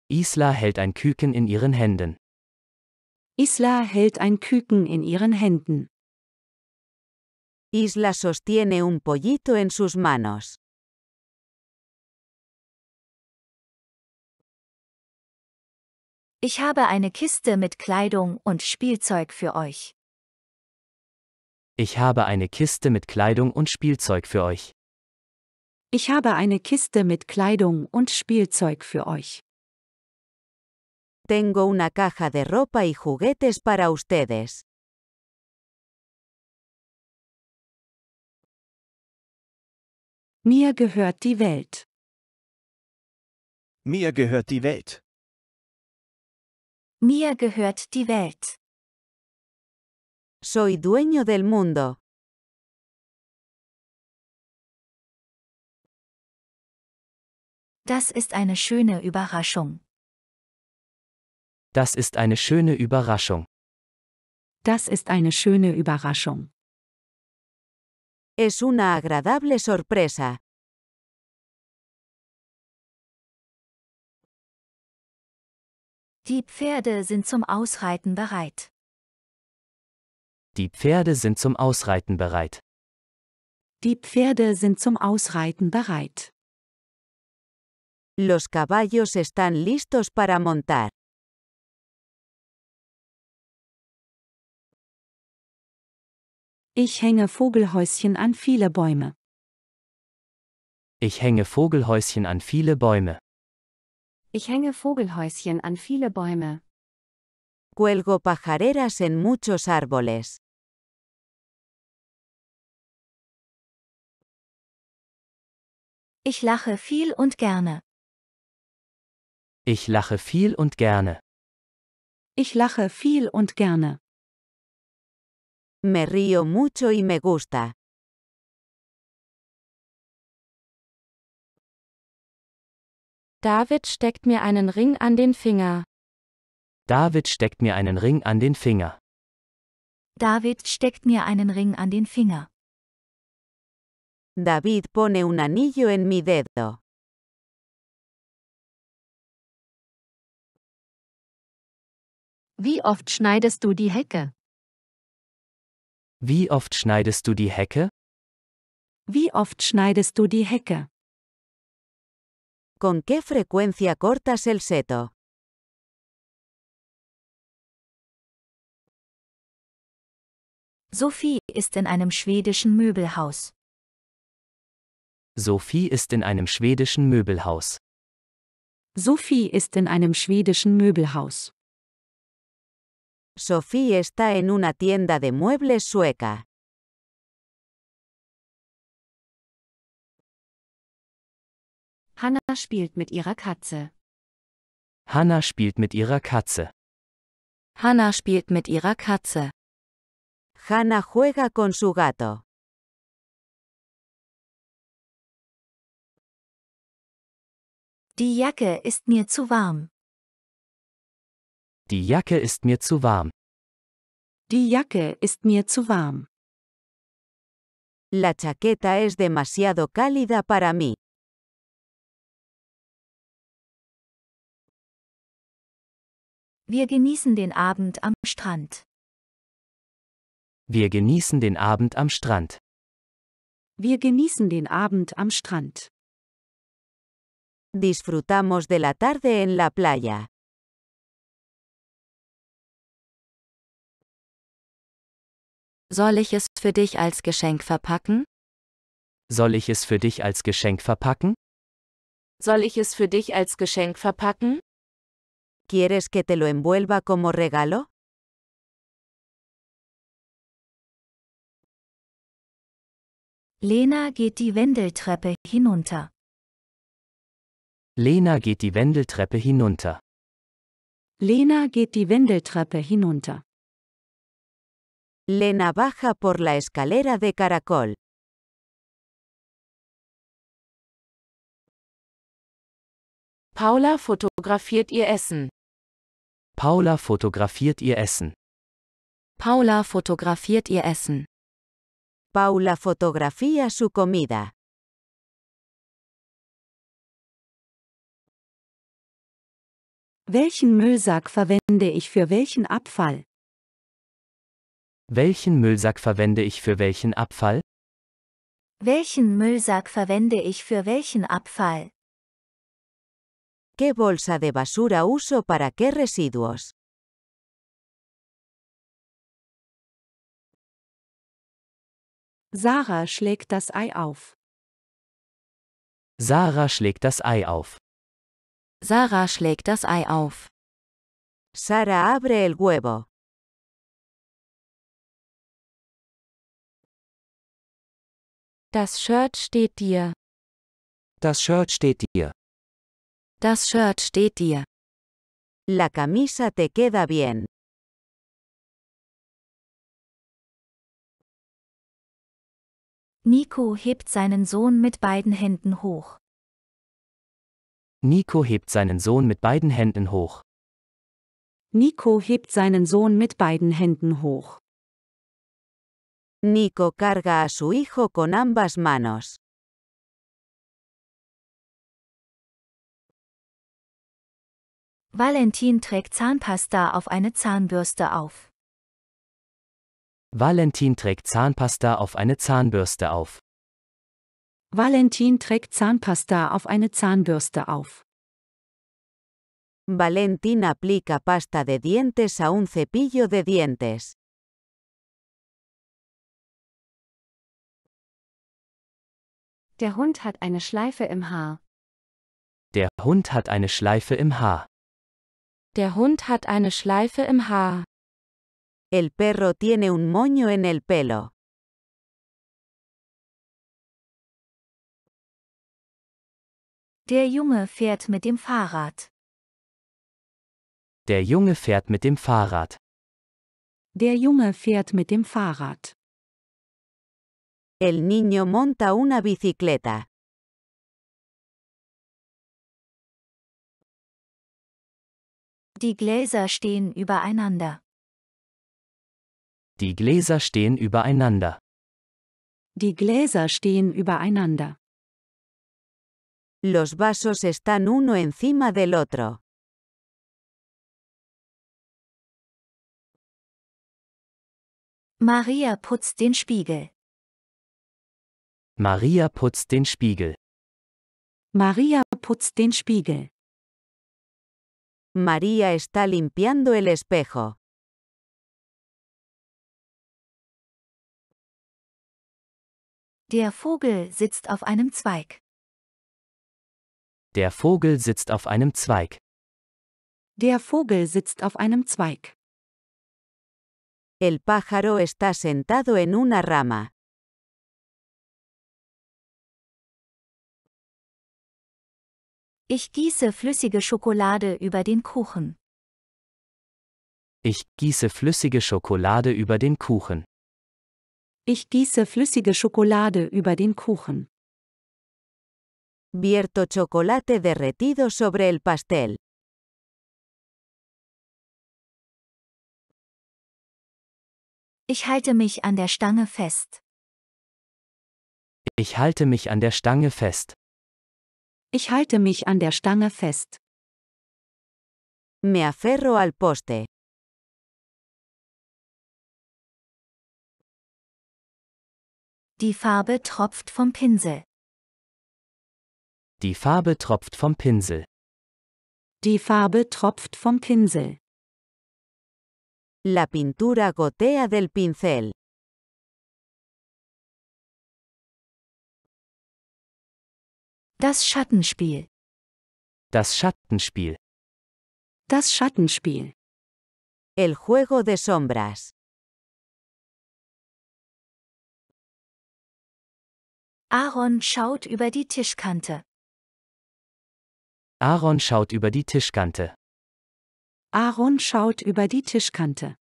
Isla hält ein Küken in ihren Händen. Isla hält ein Küken in ihren Händen. Isla sostiene un pollito en sus manos. Ich habe eine Kiste mit Kleidung und Spielzeug für euch. Ich habe eine Kiste mit Kleidung und Spielzeug für euch. Ich habe eine Kiste mit Kleidung und Spielzeug für euch. Tengo una caja de ropa y juguetes para ustedes. Mir gehört die Welt. Mir gehört die Welt. Mir gehört die Welt. Soy dueño del mundo. Das ist eine schöne Überraschung. Das ist eine schöne Überraschung. Das ist eine schöne Überraschung. Es una agradable sorpresa. Die Pferde sind zum Ausreiten bereit. Die Pferde sind zum Ausreiten bereit. Die Pferde sind zum Ausreiten bereit. Los caballos están listos para montar. Ich hänge Vogelhäuschen an viele Bäume. Ich hänge Vogelhäuschen an viele Bäume. Ich hänge Vogelhäuschen an viele Bäume. Cuelgo pajareras en muchos árboles. Ich lache viel und gerne. Ich lache viel und gerne. Ich lache viel und gerne. Me río mucho y me gusta. David steckt mir einen Ring an den Finger. David steckt mir einen Ring an den Finger. David steckt mir einen Ring an den Finger. David pone un anillo en mi dedo. Wie oft schneidest du die Hecke? Wie oft schneidest du die Hecke? Wie oft schneidest du die Hecke? ¿Con qué frecuencia cortas el seto? Sophie ist in einem schwedischen Möbelhaus. Sophie ist in einem schwedischen Möbelhaus. Sophie ist in einem schwedischen Möbelhaus. Sophie está en una tienda de muebles sueca. Hannah spielt mit ihrer Katze. Hannah spielt mit ihrer Katze. Hannah spielt mit ihrer Katze. Hannah juega con su gato. Die Jacke ist mir zu warm. Die Jacke ist mir zu warm. Die Jacke ist mir zu warm. La chaqueta es demasiado cálida para mí. Wir genießen den Abend am Strand. Wir genießen den Abend am Strand. Wir genießen den Abend am Strand. Disfrutamos de la tarde en la playa. Soll ich es für dich als Geschenk verpacken? Soll ich es für dich als Geschenk verpacken? Soll ich es für dich als Geschenk verpacken? ¿Quieres que te lo envuelva como regalo? Lena geht die Wendeltreppe hinunter. Lena geht die Wendeltreppe hinunter. Lena geht die Wendeltreppe hinunter. Lena baja por la escalera de caracol. Paula fotografiert ihr Essen. Paula fotografiert ihr Essen. Paula fotografiert ihr Essen. Paula fotografía su comida. Welchen Müllsack verwende ich für welchen Abfall? Welchen Müllsack verwende ich für welchen Abfall? Welchen Müllsack verwende ich für welchen Abfall? ¿Qué bolsa de basura uso para qué residuos? Sarah schlägt das Ei auf. Sarah schlägt das Ei auf. Sarah schlägt das Ei auf. Sara abre el huevo. Das Shirt steht dir. Das Shirt steht dir. Das Shirt steht dir. La camisa te queda bien. Nico hebt seinen Sohn mit beiden Händen hoch. Nico hebt seinen Sohn mit beiden Händen hoch. Nico hebt seinen Sohn mit beiden Händen hoch. Nico carga a su hijo con ambas manos. Valentin trägt Zahnpasta auf eine Zahnbürste auf. Valentin trägt Zahnpasta auf eine Zahnbürste auf. Valentin trägt Zahnpasta auf eine Zahnbürste auf. Valentin aplica pasta de dientes a un cepillo de dientes. Der Hund hat eine Schleife im Haar. Der Hund hat eine Schleife im Haar. Der Hund hat eine Schleife im Haar. El perro tiene un moño en el pelo. Der Junge fährt mit dem Fahrrad. Der Junge fährt mit dem Fahrrad. Der Junge fährt mit dem Fahrrad. El niño monta una bicicleta. Die Gläser stehen übereinander. Die Gläser stehen übereinander. Die Gläser stehen übereinander. Los vasos están uno encima del otro. Maria putzt den Spiegel. Maria putzt den Spiegel. Maria putzt den Spiegel. Maria está limpiando el espejo. Der Vogel sitzt auf einem Zweig. Der Vogel sitzt auf einem Zweig. Der Vogel sitzt auf einem Zweig. El pájaro está sentado en una rama. Ich gieße flüssige Schokolade über den Kuchen. Ich gieße flüssige Schokolade über den Kuchen. Ich gieße flüssige Schokolade über den Kuchen. Vierto chocolate derretido sobre el pastel. Ich halte mich an der Stange fest. Ich halte mich an der Stange fest. Ich halte mich an der Stange fest. Me aferro al poste. Die Farbe tropft vom Pinsel. Die Farbe tropft vom Pinsel. Die Farbe tropft vom Pinsel. La pintura gotea del pincel. Das Schattenspiel. Das Schattenspiel. Das Schattenspiel. El juego de sombras. Aaron schaut über die Tischkante. Aaron schaut über die Tischkante. Aaron schaut über die Tischkante.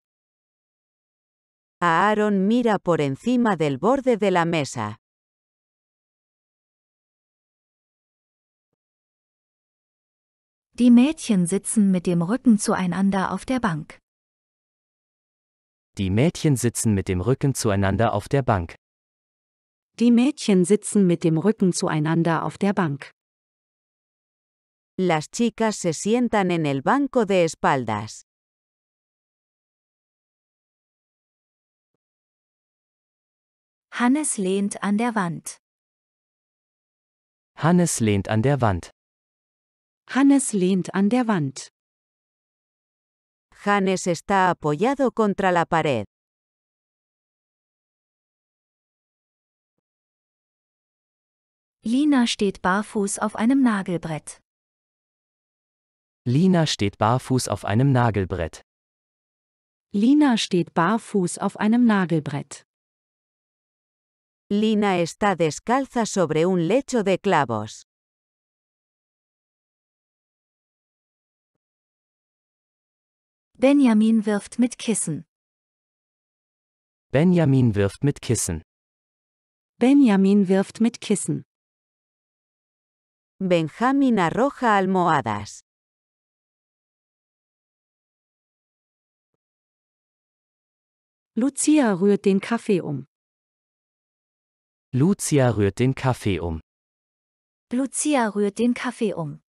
Aaron mira por encima del borde de la mesa. Die Mädchen sitzen mit dem Rücken zueinander auf der Bank. Die Mädchen sitzen mit dem Rücken zueinander auf der Bank. Die Mädchen sitzen mit dem Rücken zueinander auf der Bank. Las chicas se sientan en el banco de espaldas. Hannes lehnt an der Wand. Hannes lehnt an der Wand. Hannes lehnt an der Wand. Hannes está apoyado contra la pared. Lina steht barfuß auf einem Nagelbrett. Lina steht barfuß auf einem Nagelbrett. Lina steht barfuß auf einem Nagelbrett. Lina está descalza sobre un lecho de clavos. Benjamin wirft mit Kissen. Benjamin wirft mit Kissen. Benjamin wirft mit Kissen. Benjamin arroja almohadas. Lucia rührt den Kaffee um. Lucia rührt den Kaffee um. Lucia rührt den Kaffee um.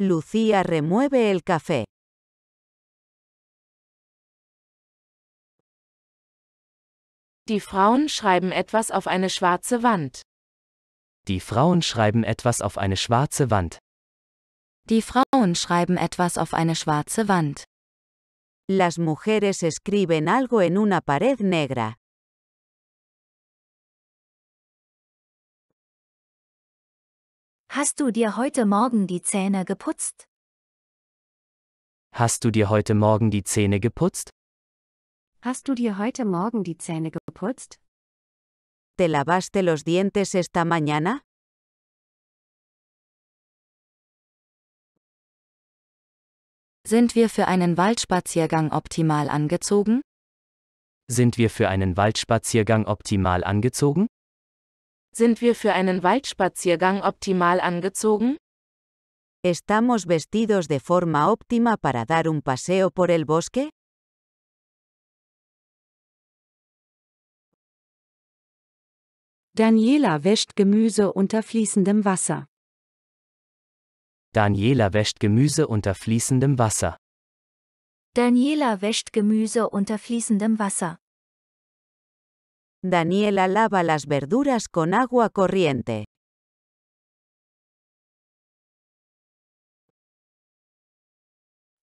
Lucia remueve el Kaffee. Die Frauen schreiben etwas auf eine schwarze Wand. Die Frauen schreiben etwas auf eine schwarze Wand. Die Frauen schreiben etwas auf eine schwarze Wand. Las mujeres escriben algo en una pared negra. Hast du dir heute Morgen die Zähne geputzt? Hast du dir heute Morgen die Zähne geputzt? Hast du dir heute Morgen die Zähne geputzt? ¿Te lavaste los dientes esta mañana? Sind wir für einen Waldspaziergang optimal angezogen? Sind wir für einen Waldspaziergang optimal angezogen? Sind wir für einen Waldspaziergang optimal angezogen? Estamos vestidos de forma óptima para dar un paseo por el bosque? Daniela wäscht Gemüse unter fließendem Wasser. Daniela wäscht Gemüse unter fließendem Wasser. Daniela wäscht Gemüse unter fließendem Wasser. Daniela lava las verduras con agua corriente.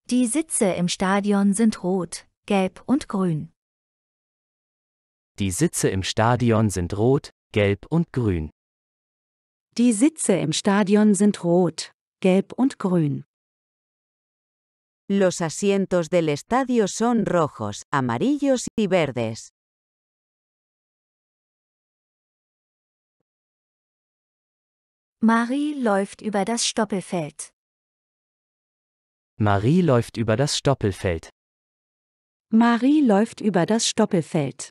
Die Sitze im Stadion sind rot, gelb und grün. Die Sitze im Stadion sind rot, gelb und grün. Die Sitze im Stadion sind rot, gelb und grün. Los asientos del estadio son rojos, amarillos y verdes. Marie läuft über das Stoppelfeld. Marie läuft über das Stoppelfeld. Marie läuft über das Stoppelfeld.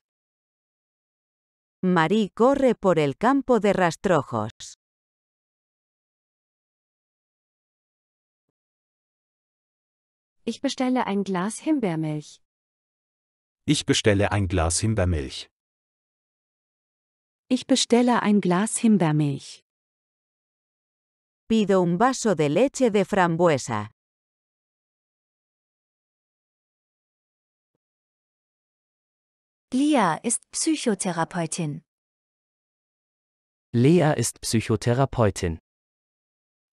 Marie corre por el campo de rastrojos. Ich bestelle ein Glas Himbeermilch. Ich bestelle ein Glas Himbeermilch. Ich bestelle ein Glas Himbeermilch. Pido un vaso de leche de frambuesa. Lia ist Psychotherapeutin. Lea ist Psychotherapeutin.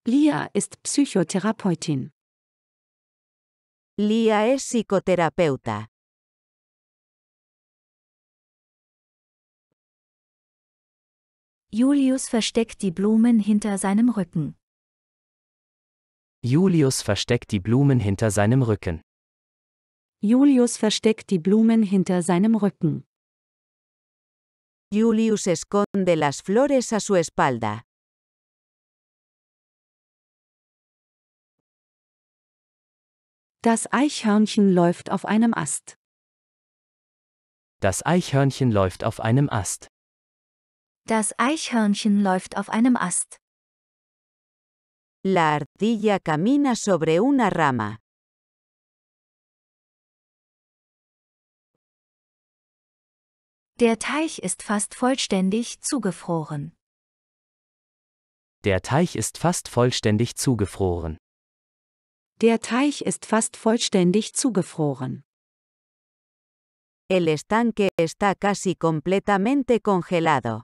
Lia ist Psychotherapeutin. Lia ist Psychotherapeuta. Julius versteckt die Blumen hinter seinem Rücken. Julius versteckt die Blumen hinter seinem Rücken. Julius versteckt die Blumen hinter seinem Rücken. Julius esconde las flores a su espalda. Das Eichhörnchen läuft auf einem Ast. Das Eichhörnchen läuft auf einem Ast. Das Eichhörnchen läuft auf einem Ast. La ardilla camina sobre una rama. Der Teich ist fast vollständig zugefroren. Der Teich ist fast vollständig zugefroren. Der Teich ist fast vollständig zugefroren. El estanque está casi completamente congelado.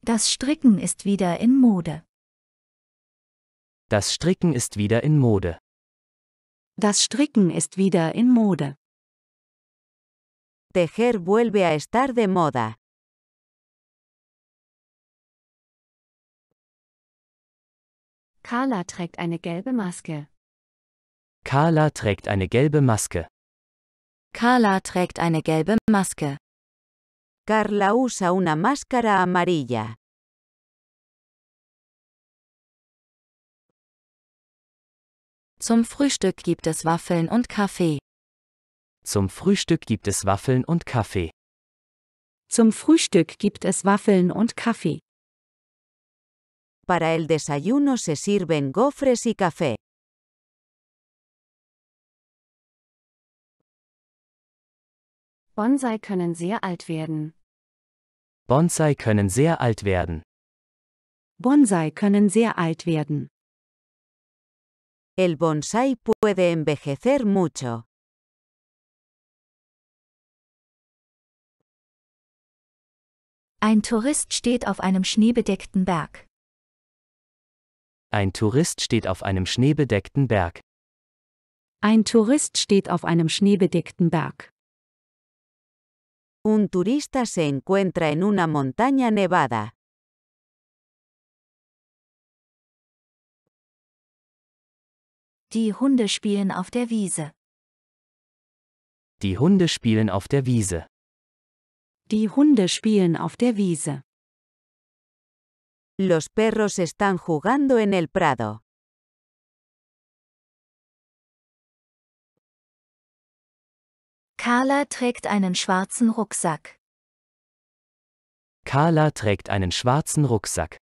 Das Stricken ist wieder in Mode. Das Stricken ist wieder in Mode. Das Stricken ist wieder in Mode. Tejer vuelve a estar de moda. Carla trägt eine gelbe Maske. Carla trägt eine gelbe Maske. Carla trägt eine gelbe Maske. Carla usa una máscara amarilla. Zum Frühstück gibt es Waffeln und Kaffee. Zum Frühstück gibt es Waffeln und Kaffee. Zum Frühstück gibt es Waffeln und Kaffee. Para el desayuno se sirven gofres y café. Bonsai können sehr alt werden. Bonsai können sehr alt werden. Bonsai können sehr alt werden. El bonsai puede envejecer mucho. Ein Tourist steht auf einem schneebedeckten Berg. Ein Tourist steht auf einem schneebedeckten Berg. Ein Tourist steht auf einem schneebedeckten Berg. Un turista se encuentra en una montaña nevada. Die Hunde spielen auf der Wiese. Die Hunde spielen auf der Wiese. Die Hunde spielen auf der Wiese. Los perros están jugando en el prado. Carla trägt einen schwarzen Rucksack. Carla trägt einen schwarzen Rucksack.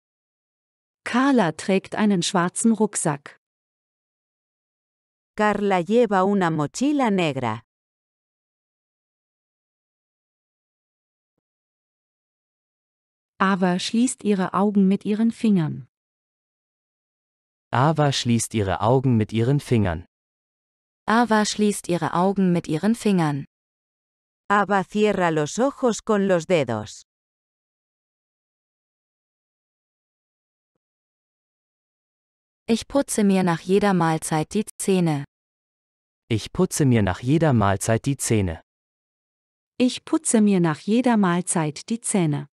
Carla trägt einen schwarzen Rucksack. Carla lleva una mochila negra. Ava schließt ihre Augen mit ihren Fingern. Ava schließt ihre Augen mit ihren Fingern. Ava schließt ihre Augen mit ihren Fingern. Ava cierra los ojos con los dedos. Ich putze mir nach jeder Mahlzeit die Zähne. Ich putze mir nach jeder Mahlzeit die Zähne. Ich putze mir nach jeder Mahlzeit die Zähne.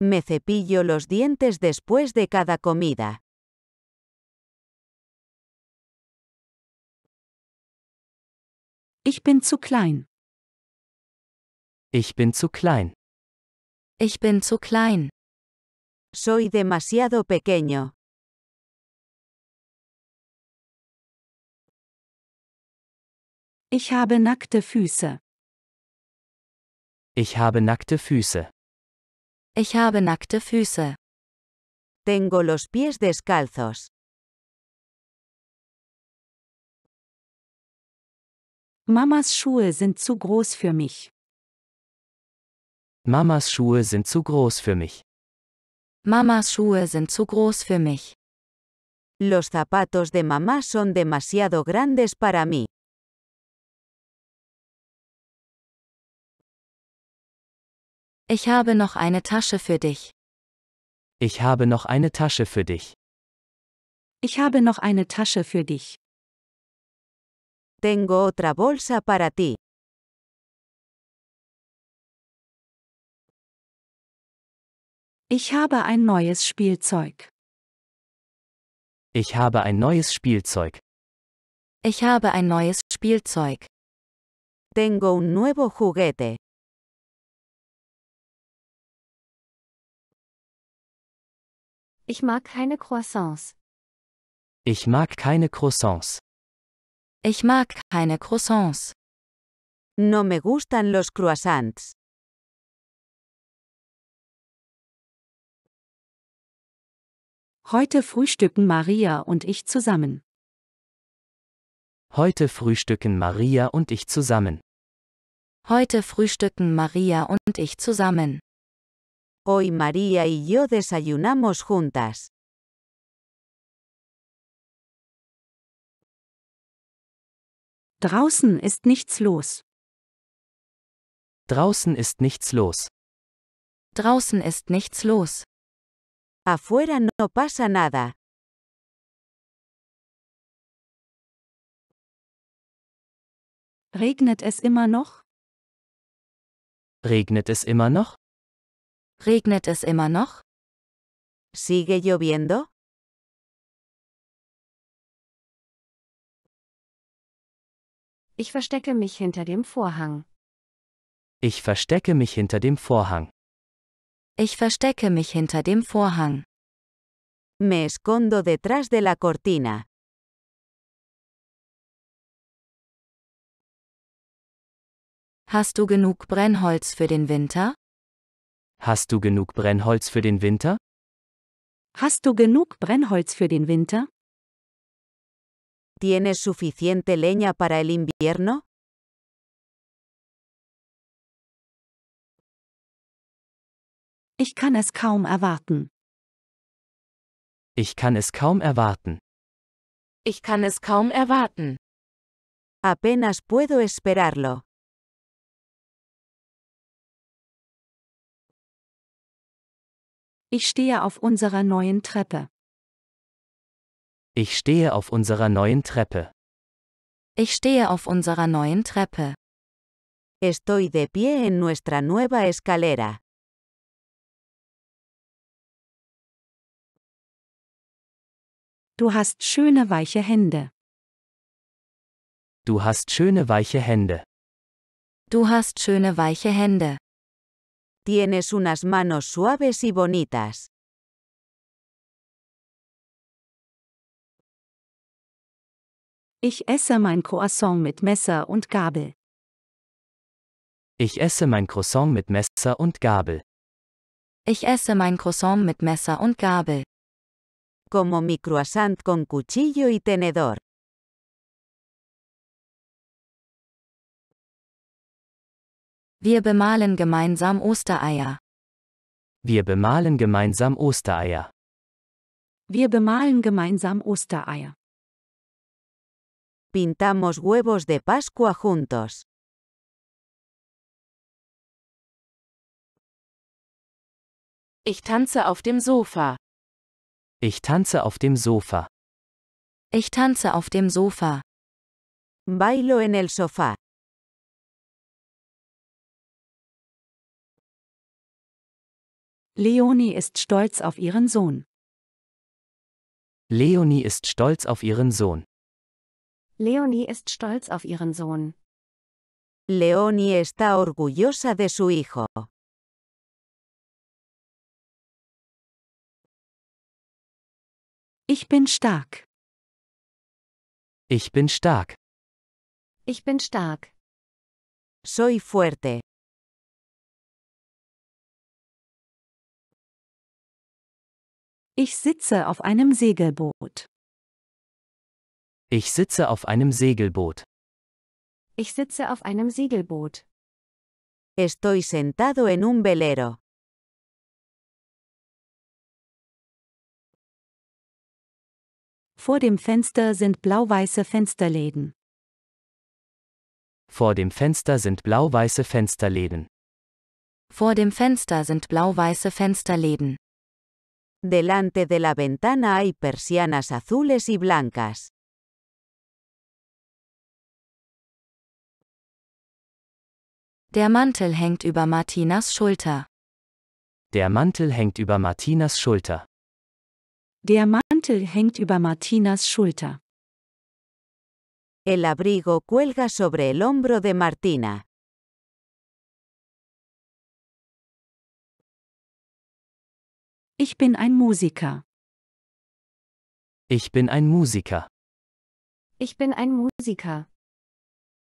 Me cepillo los dientes después de cada comida. Ich bin zu klein. Ich bin zu klein. Ich bin zu klein. Soy demasiado pequeño. Ich habe nackte Füße. Ich habe nackte Füße. Ich habe nackte Füße. Tengo los pies descalzos. Mamas Schuhe sind zu groß für mich. Mamas Schuhe sind zu groß für mich. Mamas Schuhe sind zu groß für mich. Los zapatos de mamá son demasiado grandes para mí. Ich habe noch eine Tasche für dich. Ich habe noch eine Tasche für dich. Ich habe noch eine Tasche für dich. Tengo otra bolsa para ti. Ich habe ein neues Spielzeug. Ich habe ein neues Spielzeug. Ich habe ein neues Spielzeug. Tengo un nuevo juguete. Ich mag keine Croissants. Ich mag keine Croissants. Ich mag keine Croissants. No me gustan los croissants. Heute frühstücken Maria und ich zusammen. Heute frühstücken Maria und ich zusammen. Heute frühstücken Maria und ich zusammen. Hoy María y yo desayunamos juntas. Draußen ist nichts los. Draußen ist nichts los. Draußen ist nichts los. Afuera no pasa nada. Regnet es immer noch? Regnet es immer noch? Regnet es immer noch? Sigue lloviendo? Ich verstecke mich hinter dem Vorhang. Ich verstecke mich hinter dem Vorhang. Ich verstecke mich hinter dem Vorhang. Me escondo detrás de la cortina. Hast du genug Brennholz für den Winter? Hast du genug Brennholz für den Winter? Hast du genug Brennholz für den Winter? ¿Tienes suficiente leña para el invierno? Ich kann es kaum erwarten. Ich kann es kaum erwarten. Ich kann es kaum erwarten. Apenas puedo esperarlo. Ich stehe auf unserer neuen Treppe. Ich stehe auf unserer neuen Treppe. Ich stehe auf unserer neuen Treppe. Estoy de pie en nuestra nueva escalera. Du hast schöne weiche Hände. Du hast schöne weiche Hände. Du hast schöne weiche Hände. Tienes unas manos suaves y bonitas. Ich esse mein Croissant mit Messer und Gabel. Ich esse mein Croissant mit Messer und Gabel. Ich esse mein Croissant mit Messer und Gabel. Como mi croissant con cuchillo y tenedor. Wir bemalen gemeinsam Ostereier. Wir bemalen gemeinsam Ostereier. Wir bemalen gemeinsam Ostereier. Pintamos huevos de Pascua juntos. Ich tanze auf dem Sofa. Ich tanze auf dem Sofa. Ich tanze auf dem Sofa. Bailo en el sofá. Leonie ist stolz auf ihren Sohn. Leonie ist stolz auf ihren Sohn. Leonie ist stolz auf ihren Sohn. Leonie está orgullosa de su hijo. Ich bin stark. Ich bin stark. Ich bin stark. Soy fuerte. Ich sitze auf einem Segelboot. Ich sitze auf einem Segelboot. Ich sitze auf einem Segelboot. Estoy sentado en un velero. Vor dem Fenster sind blau-weiße Fensterläden. Vor dem Fenster sind blau-weiße Fensterläden. Vor dem Fenster sind blau-weiße Fensterläden. Delante de la ventana hay persianas azules y blancas. Der Mantel hängt über Martinas Schulter. Der Mantel hängt über Martinas Schulter. Der Mantel hängt über Martinas Schulter. El abrigo cuelga sobre el hombro de Martina. Ich bin ein Musiker. Ich bin ein Musiker. Ich bin ein Musiker.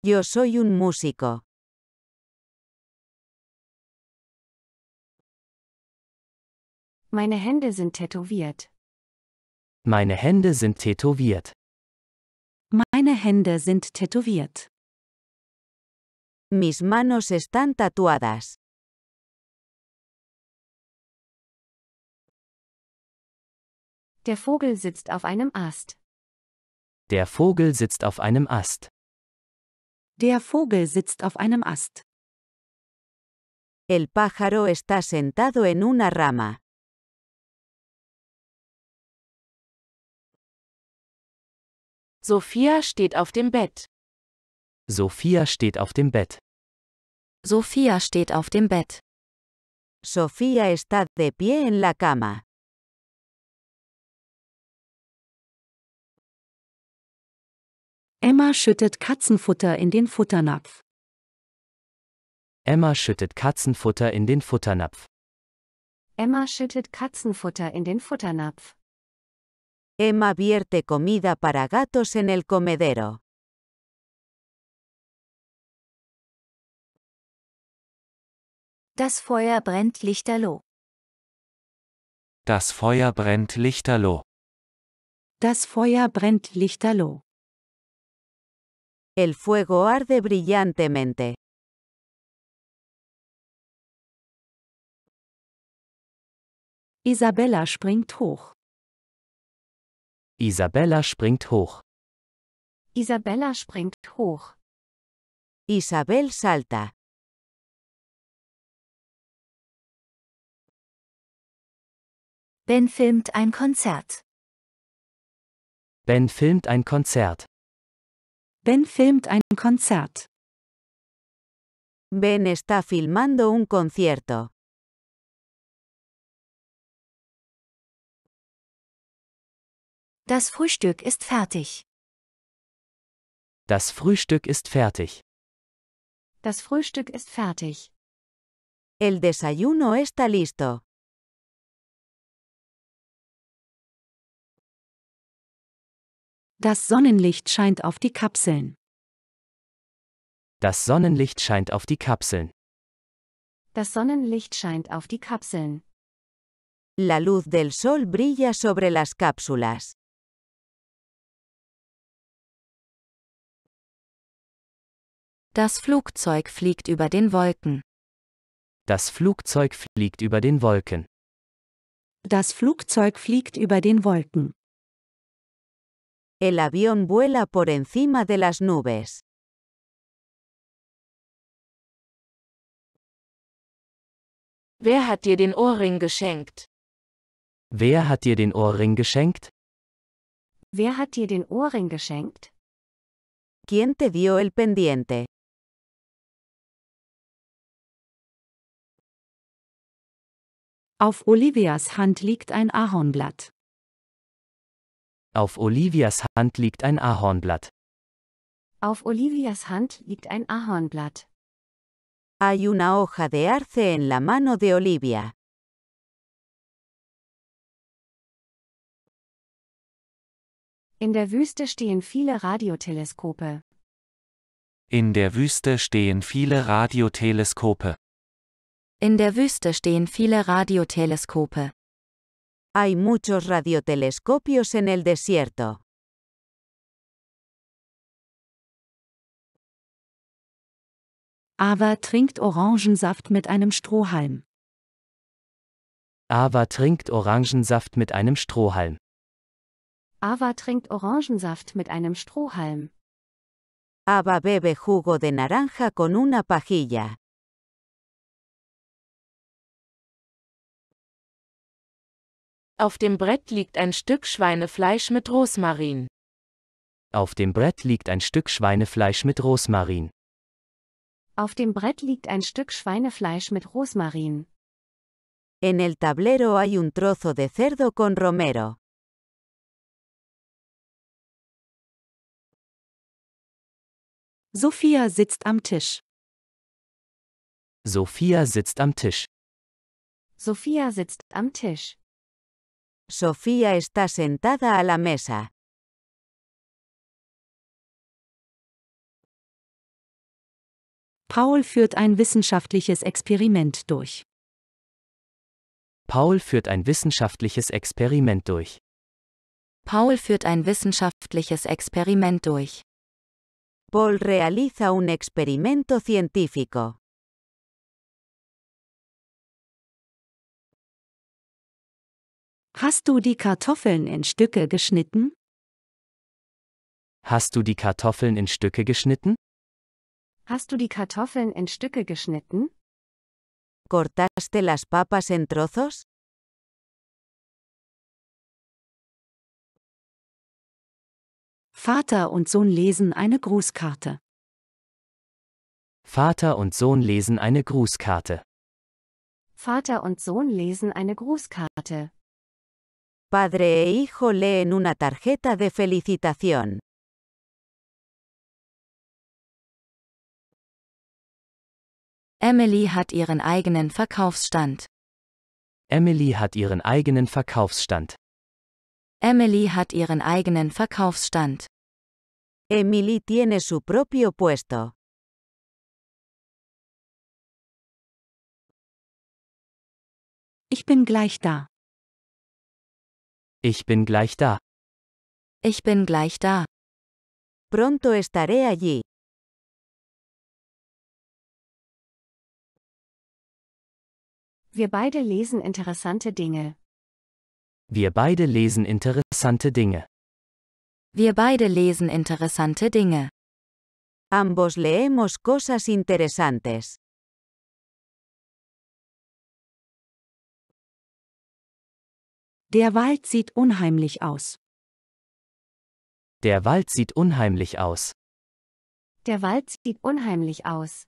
Yo soy un músico. Meine Hände sind tätowiert. Meine Hände sind tätowiert. Meine Hände sind tätowiert. Mis manos están tatuadas. Der Vogel sitzt auf einem Ast. Der Vogel sitzt auf einem Ast. Der Vogel sitzt auf einem Ast. El pájaro está sentado en una rama. Sophia steht auf dem Bett. Sophia steht auf dem Bett. Sophia steht auf dem Bett. Sophia está de pie en la cama. Emma schüttet Katzenfutter in den Futternapf. Emma schüttet Katzenfutter in den Futternapf. Emma schüttet Katzenfutter in den Futternapf. Emma vierte comida para gatos en el comedero. Das Feuer brennt lichterloh. Das Feuer brennt lichterloh. Das Feuer brennt lichterloh. El fuego arde brillantemente. Isabella springt hoch. Isabella springt hoch. Isabella springt hoch. Isabel salta. Ben filmt ein Konzert. Ben filmt ein Konzert. Ben filmt ein Konzert. Ben está filmando un concierto. Das Frühstück ist fertig. Das Frühstück ist fertig. Das Frühstück ist fertig. El desayuno está listo. Das Sonnenlicht scheint auf die Kapseln. Das Sonnenlicht scheint auf die Kapseln. Das Sonnenlicht scheint auf die Kapseln. La luz del sol brilla sobre las cápsulas. Das Flugzeug fliegt über den Wolken. Das Flugzeug fliegt über den Wolken. Das Flugzeug fliegt über den Wolken. El avión vuela por encima de las nubes. Wer hat dir den Ohrring geschenkt? Wer hat dir den Ohrring geschenkt? Wer hat dir den Ohrring geschenkt? ¿Quién te dio el pendiente? Auf Olivias Hand liegt ein Ahornblatt. Auf Olivias Hand liegt ein Ahornblatt. Auf Olivias Hand liegt ein Ahornblatt. Hay una hoja de arce en la mano de Olivia. In der Wüste stehen viele Radioteleskope. In der Wüste stehen viele Radioteleskope. In der Wüste stehen viele Radioteleskope. Hay muchos radiotelescopios en el desierto. Ava trinkt Orangensaft mit einem Strohhalm. Ava trinkt Orangensaft mit einem Strohhalm. Ava trinkt Orangensaft mit einem Strohhalm. Ava bebe jugo de naranja con una pajilla. Auf dem Brett liegt ein Stück Schweinefleisch mit Rosmarin. Auf dem Brett liegt ein Stück Schweinefleisch mit Rosmarin. Auf dem Brett liegt ein Stück Schweinefleisch mit Rosmarin. En el tablero hay un trozo de cerdo con romero. Sophia sitzt am Tisch. Sophia sitzt am Tisch. Sophia sitzt am Tisch. Sofía está sentada a la mesa. Paul führt ein wissenschaftliches Experiment durch. Paul führt ein wissenschaftliches Experiment durch. Paul führt ein wissenschaftliches Experiment durch. Paul realiza un experimento científico. Hast du die Kartoffeln in Stücke geschnitten? Hast du die Kartoffeln in Stücke geschnitten? Hast du die Kartoffeln in Stücke geschnitten? ¿Cortaste las papas en trozos? Vater und Sohn lesen eine Grußkarte. Vater und Sohn lesen eine Grußkarte. Vater und Sohn lesen eine Grußkarte padre e hijo leen una tarjeta de felicitación. Emily hat ihren eigenen Verkaufsstand. Emily hat ihren eigenen Verkaufsstand. Emily hat ihren eigenen Verkaufsstand. Emily tiene su propio puesto. Ich bin gleich da. Ich bin gleich da. Ich bin gleich da. Pronto estaré allí. Wir beide lesen interessante Dinge. Wir beide lesen interessante Dinge. Wir beide lesen interessante Dinge. Ambos leemos cosas interesantes. Der Wald sieht unheimlich aus. Der Wald sieht unheimlich aus. Der Wald sieht unheimlich aus.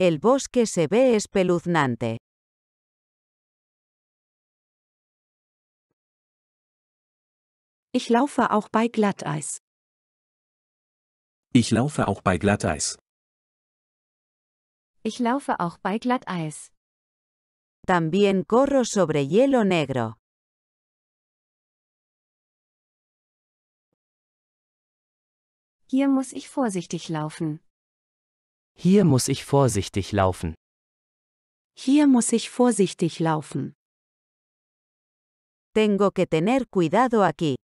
El bosque se ve espeluznante. Ich laufe auch bei Glatteis. Ich laufe auch bei Glatteis. Ich laufe auch bei Glatteis. También corro sobre hielo negro. Hier muss ich vorsichtig laufen. Hier muss ich vorsichtig laufen. Hier muss ich vorsichtig laufen. Tengo que tener cuidado aquí.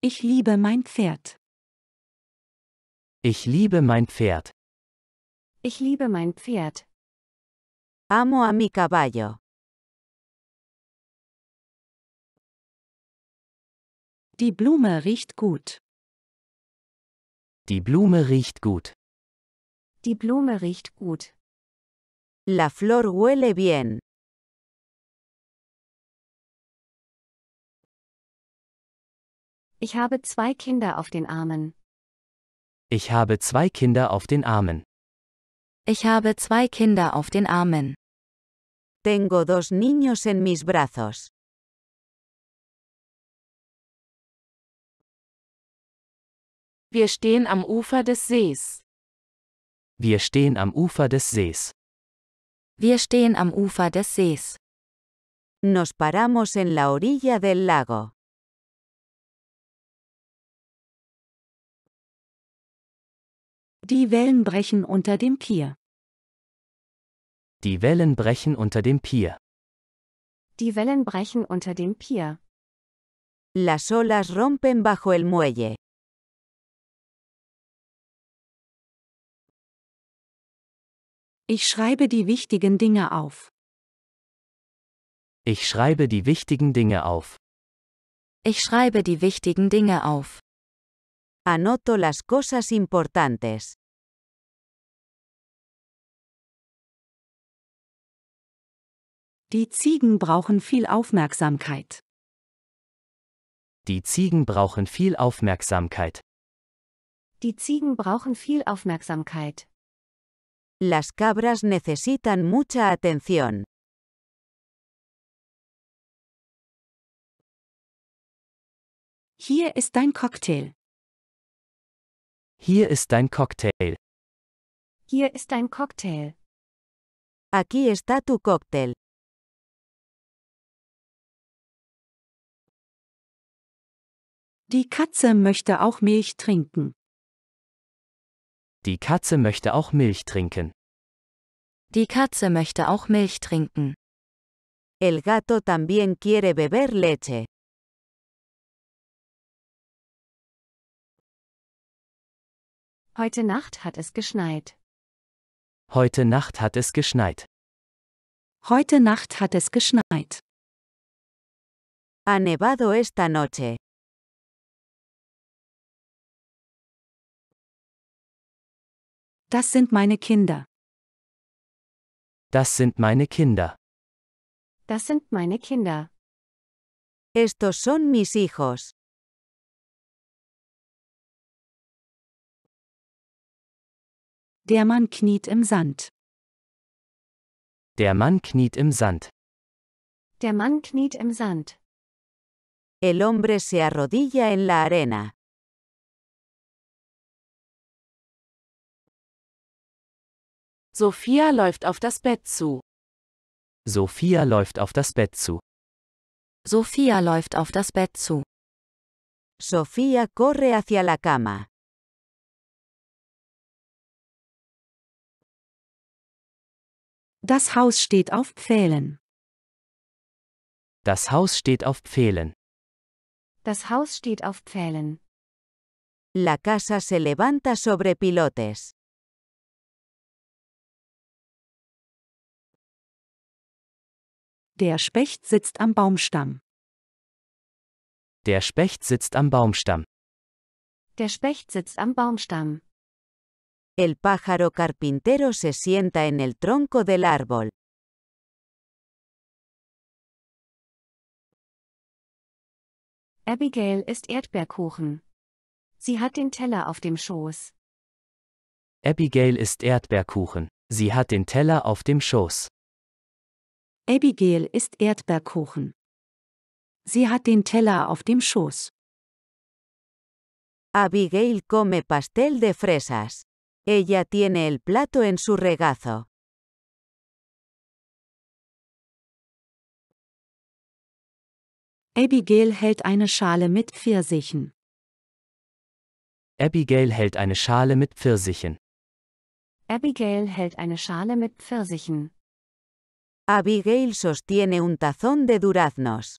Ich liebe mein Pferd. Ich liebe mein Pferd. Ich liebe mein Pferd. Amo a mi caballo. Die Blume riecht gut. Die Blume riecht gut. Die Blume riecht gut. La flor huele bien. Ich habe zwei Kinder auf den Armen. Ich habe zwei Kinder auf den Armen. Ich habe zwei Kinder auf den Armen. Tengo dos niños en mis brazos. Wir stehen am Ufer des Sees. Wir stehen am Ufer des Sees. Wir stehen am Ufer des Sees. Nos paramos en la orilla del lago. Die Wellen brechen unter dem Pier. Die Wellen brechen unter dem Pier. Die Wellen brechen unter dem Pier. Las olas rompen bajo el muelle. Ich schreibe die wichtigen Dinge auf. Ich schreibe die wichtigen Dinge auf. Ich schreibe die wichtigen Dinge auf. Anoto las cosas importantes. Die Ziegen brauchen viel Aufmerksamkeit. Die Ziegen brauchen viel Aufmerksamkeit. Die Ziegen brauchen viel Aufmerksamkeit. Las cabras necesitan mucha atención. Hier ist dein Cocktail. Hier ist dein Cocktail. Hier ist dein Cocktail. Aquí está tu cóctel. Die Katze möchte auch Milch trinken. Die Katze möchte auch Milch trinken. Die Katze möchte auch Milch trinken. El gato también quiere beber leche. Heute Nacht hat es geschneit. Heute Nacht hat es geschneit. Heute Nacht hat es geschneit. Ha nevado esta noche. Das sind meine Kinder. Das sind meine Kinder. Das sind meine Kinder. Estos son mis hijos. Der Mann kniet im Sand. Der Mann kniet im Sand. Der Mann kniet im Sand. El hombre se arrodilla en la arena. Sophia läuft auf das Bett zu. Sophia läuft auf das Bett zu. Sophia läuft auf das Bett zu. Sophia corre hacia la cama. Das Haus steht auf Pfählen. Das Haus steht auf Pfählen. Das Haus steht auf Pfählen. La casa se levanta sobre pilotes. Der Specht sitzt am Baumstamm. Der Specht sitzt am Baumstamm. Der Specht sitzt am Baumstamm. El pájaro carpintero se sienta en el tronco del árbol. Abigail ist Erdbeerkuchen. Sie hat den Teller auf dem Schoß. Abigail ist Erdbeerkuchen. Sie hat den Teller auf dem Schoß. Abigail isst Erdbeerkuchen. Sie hat den Teller auf dem Schoß. Abigail come pastel de fresas. Ella tiene el plato en su regazo. Abigail hält eine Schale mit Pfirsichen. Abigail hält eine Schale mit Pfirsichen. Abigail hält eine Schale mit Pfirsichen. Abigail sostiene un tazón de duraznos.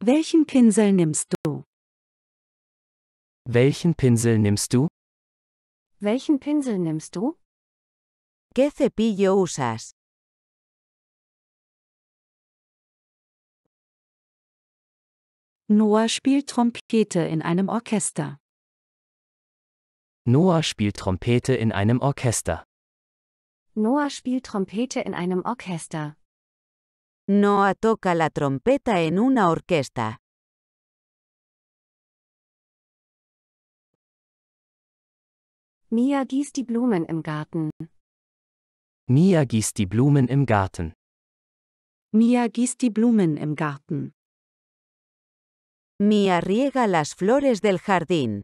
Welchen Pinsel nimmst du? Welchen Pinsel nimmst du? Welchen Pinsel nimmst du? ¿Qué cepillo usas? Noah spielt Trompete in einem Orchester. Noah spielt Trompete in einem Orchester. Noah spielt Trompete in einem Orchester. Noah toca la trompeta en una orquesta. Mia gießt die Blumen im Garten. Mia gießt die Blumen im Garten. Mia gießt die Blumen im Garten. Mia riega las flores del jardín.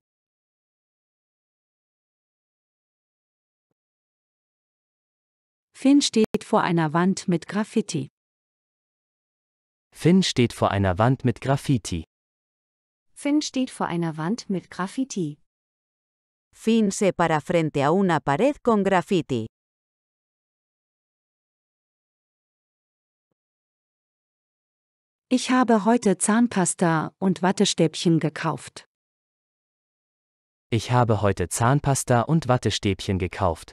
Finn steht vor einer Wand mit Graffiti. Finn steht vor einer Wand mit Graffiti. Finn steht vor einer Wand mit Graffiti. Finn se para frente a una pared con graffiti. Ich habe heute Zahnpasta und Wattestäbchen gekauft. Ich habe heute Zahnpasta und Wattestäbchen gekauft.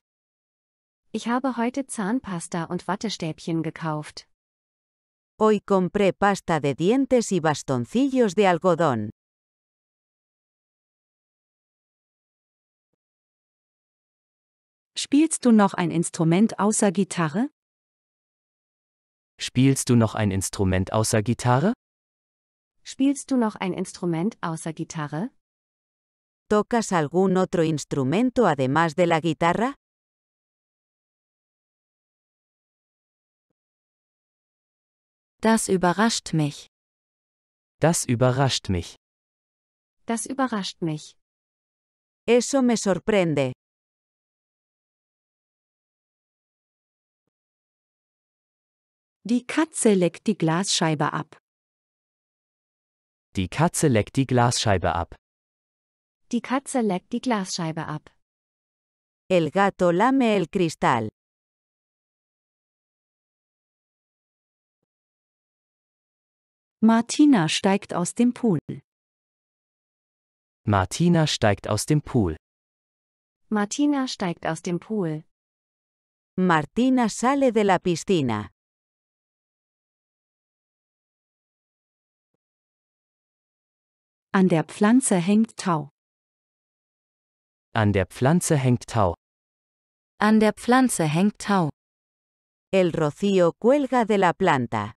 Ich habe heute Zahnpasta und Wattestäbchen gekauft. Hoy compré pasta de dientes y bastoncillos de algodón. Spielst du noch ein Instrument außer Gitarre? Spielst du noch ein Instrument außer Gitarre? Spielst du noch ein Instrument außer Gitarre? ¿Tocas algún otro instrumento además de la guitarra? Das überrascht mich. Das überrascht mich. Das überrascht mich. Eso me sorprende. Die Katze leckt die Glasscheibe ab. Die Katze leckt die Glasscheibe ab. Die Katze leckt die Glasscheibe ab. El gato lame el cristal. Martina steigt aus dem Pool. Martina steigt aus dem Pool. Martina steigt aus dem Pool. Martina sale de la piscina. An der Pflanze hängt Tau. An der Pflanze hängt Tau. An der Pflanze hängt Tau. El rocío cuelga de la planta.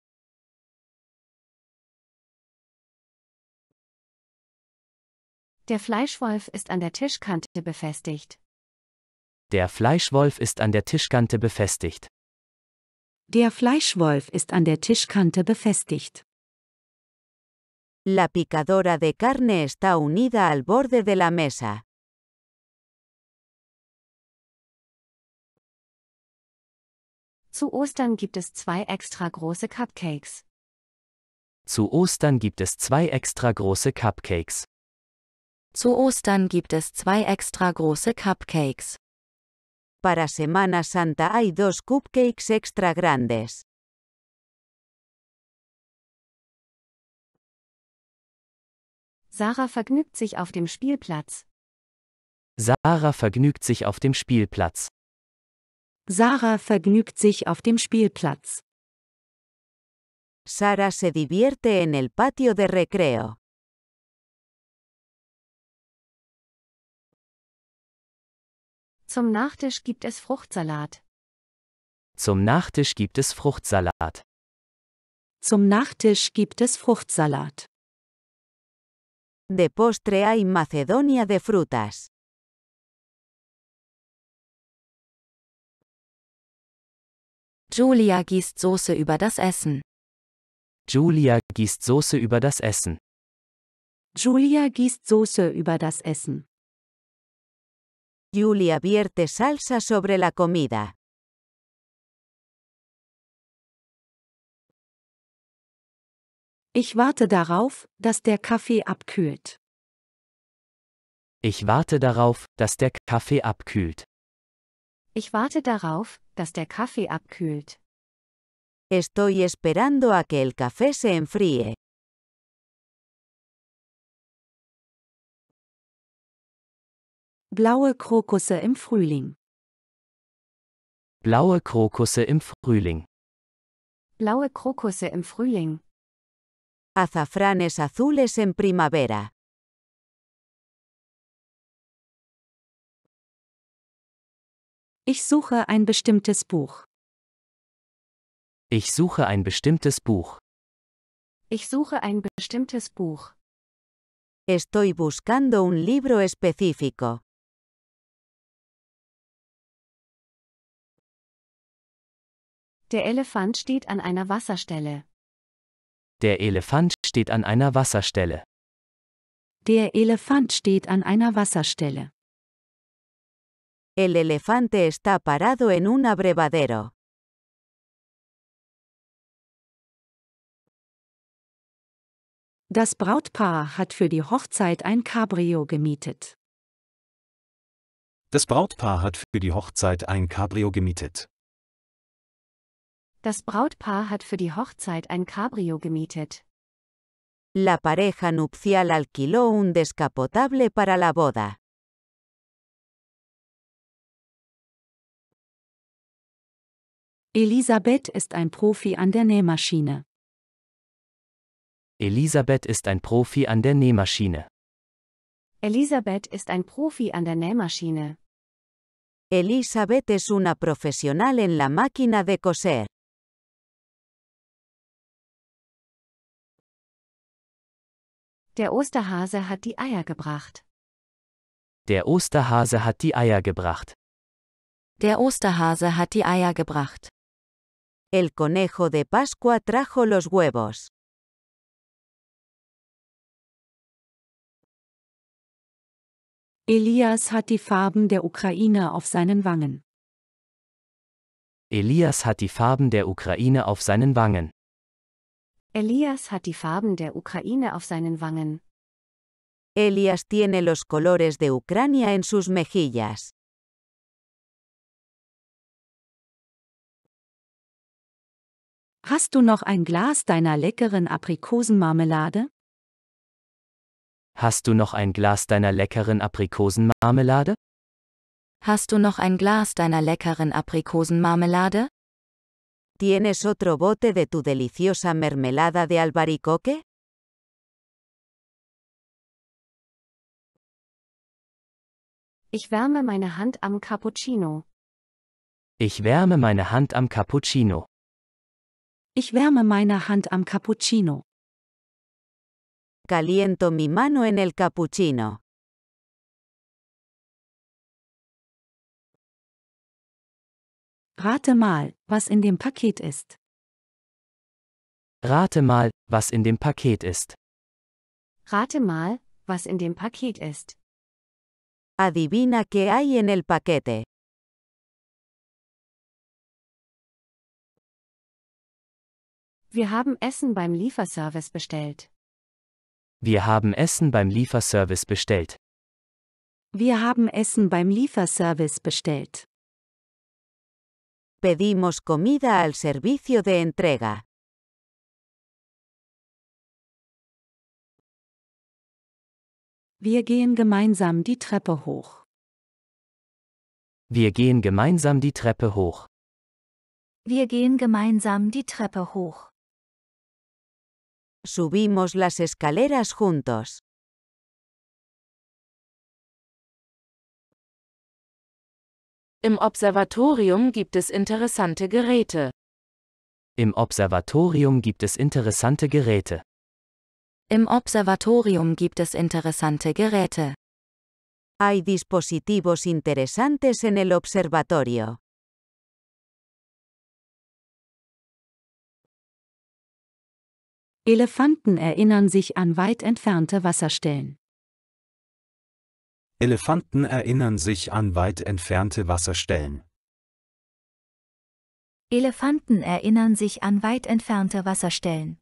Der Fleischwolf ist an der Tischkante befestigt. Der Fleischwolf ist an der Tischkante befestigt. Der Fleischwolf ist an der Tischkante befestigt. La picadora de carne está unida al borde de la mesa. Zu Ostern gibt es zwei extra große Cupcakes. Zu Ostern gibt es zwei extra große Cupcakes. Zu Ostern gibt es zwei extra große Cupcakes. Para Semana Santa hay dos cupcakes extra grandes. Sarah vergnügt sich auf dem Spielplatz. Sarah vergnügt sich auf dem Spielplatz. Sarah vergnügt sich auf dem Spielplatz. Sarah se divierte en el patio de recreo. Zum Nachtisch gibt es Fruchtsalat. Zum Nachtisch gibt es Fruchtsalat. Zum Nachtisch gibt es Fruchtsalat. De postre hay Macedonia de frutas. Julia gießt Soße über das Essen. Julia gießt Soße über das Essen. Julia gießt Soße über das Essen. Julia vierte salsa sobre la comida. Ich warte darauf, dass der Kaffee abkühlt. Ich warte darauf, dass der Kaffee abkühlt. Ich warte darauf, dass der Kaffee abkühlt. Estoy esperando a que el café se enfríe. Blaue Krokusse im Frühling. Blaue Krokusse im Frühling. Blaue Krokusse im Frühling. Azafranes azules en primavera. Ich suche ein bestimmtes Buch. Ich suche ein bestimmtes Buch. Ich suche ein bestimmtes Buch. Estoy buscando un libro específico. Der Elefant steht an einer Wasserstelle. Der Elefant steht an einer Wasserstelle. Der Elefant steht an einer Wasserstelle. El elefante está parado en un abrevadero. Das Brautpaar hat für die Hochzeit ein Cabrio gemietet. Das Brautpaar hat für die Hochzeit ein Cabrio gemietet. Das Brautpaar hat für die Hochzeit ein Cabrio gemietet. La pareja nupcial alquiló un descapotable para la boda. Elisabeth ist ein Profi an der Nähmaschine. Elisabeth ist ein Profi an der Nähmaschine. Elisabeth ist ein Profi an der Nähmaschine. Elisabeth es una profesional en la máquina de coser. Der Osterhase hat die Eier gebracht. Der Osterhase hat die Eier gebracht. Der Osterhase hat die Eier gebracht. El conejo de Pascua trajo los huevos. Elias hat die Farben der Ukraine auf seinen Wangen. Elias hat die Farben der Ukraine auf seinen Wangen. Elias hat die Farben der Ukraine auf seinen Wangen. Elias tiene los colores de Ucrania en sus mejillas. Hast du noch ein Glas deiner leckeren Aprikosenmarmelade? Hast du noch ein Glas deiner leckeren Aprikosenmarmelade? Hast du noch ein Glas deiner leckeren Aprikosenmarmelade? ¿Tienes otro bote de tu deliciosa mermelada de albaricoque? Ich wärme meine Hand am Cappuccino. Ich wärme meine Hand am Cappuccino. Ich wärme meine Hand am Cappuccino. Caliento mi mano en el cappuccino. Rate mal, was in dem Paket ist. Rate mal, was in dem Paket ist. Rate mal, was in dem Paket ist. Adivina qué hay en el paquete. Wir haben Essen beim Lieferservice bestellt. Wir haben Essen beim Lieferservice bestellt. Wir haben Essen beim Lieferservice bestellt. Pedimos comida al servicio de entrega. Wir gehen gemeinsam die Treppe hoch. Wir gehen gemeinsam die Treppe hoch. Wir gehen gemeinsam die Treppe hoch. Subimos las escaleras juntos. Im Observatorium gibt es interessante Geräte. Im Observatorium gibt es interessante Geräte. Im Observatorium gibt es interessante Geräte. Hay dispositivos interesantes en el observatorio. Elefanten erinnern sich an weit entfernte Wasserstellen. Elefanten erinnern sich an weit entfernte Wasserstellen. Elefanten erinnern sich an weit entfernte Wasserstellen.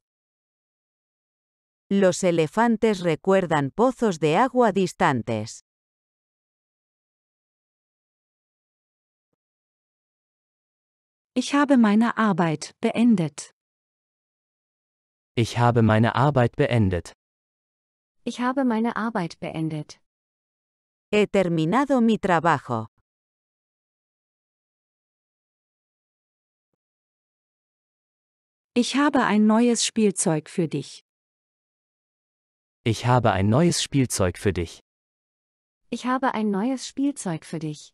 Los elefantes recuerdan pozos de agua distantes. Ich habe meine Arbeit beendet. Ich habe meine Arbeit beendet. Ich habe meine Arbeit beendet. He terminado mi trabajo. Ich habe ein neues Spielzeug für dich. Ich habe ein neues Spielzeug für dich. Ich habe ein neues Spielzeug für dich.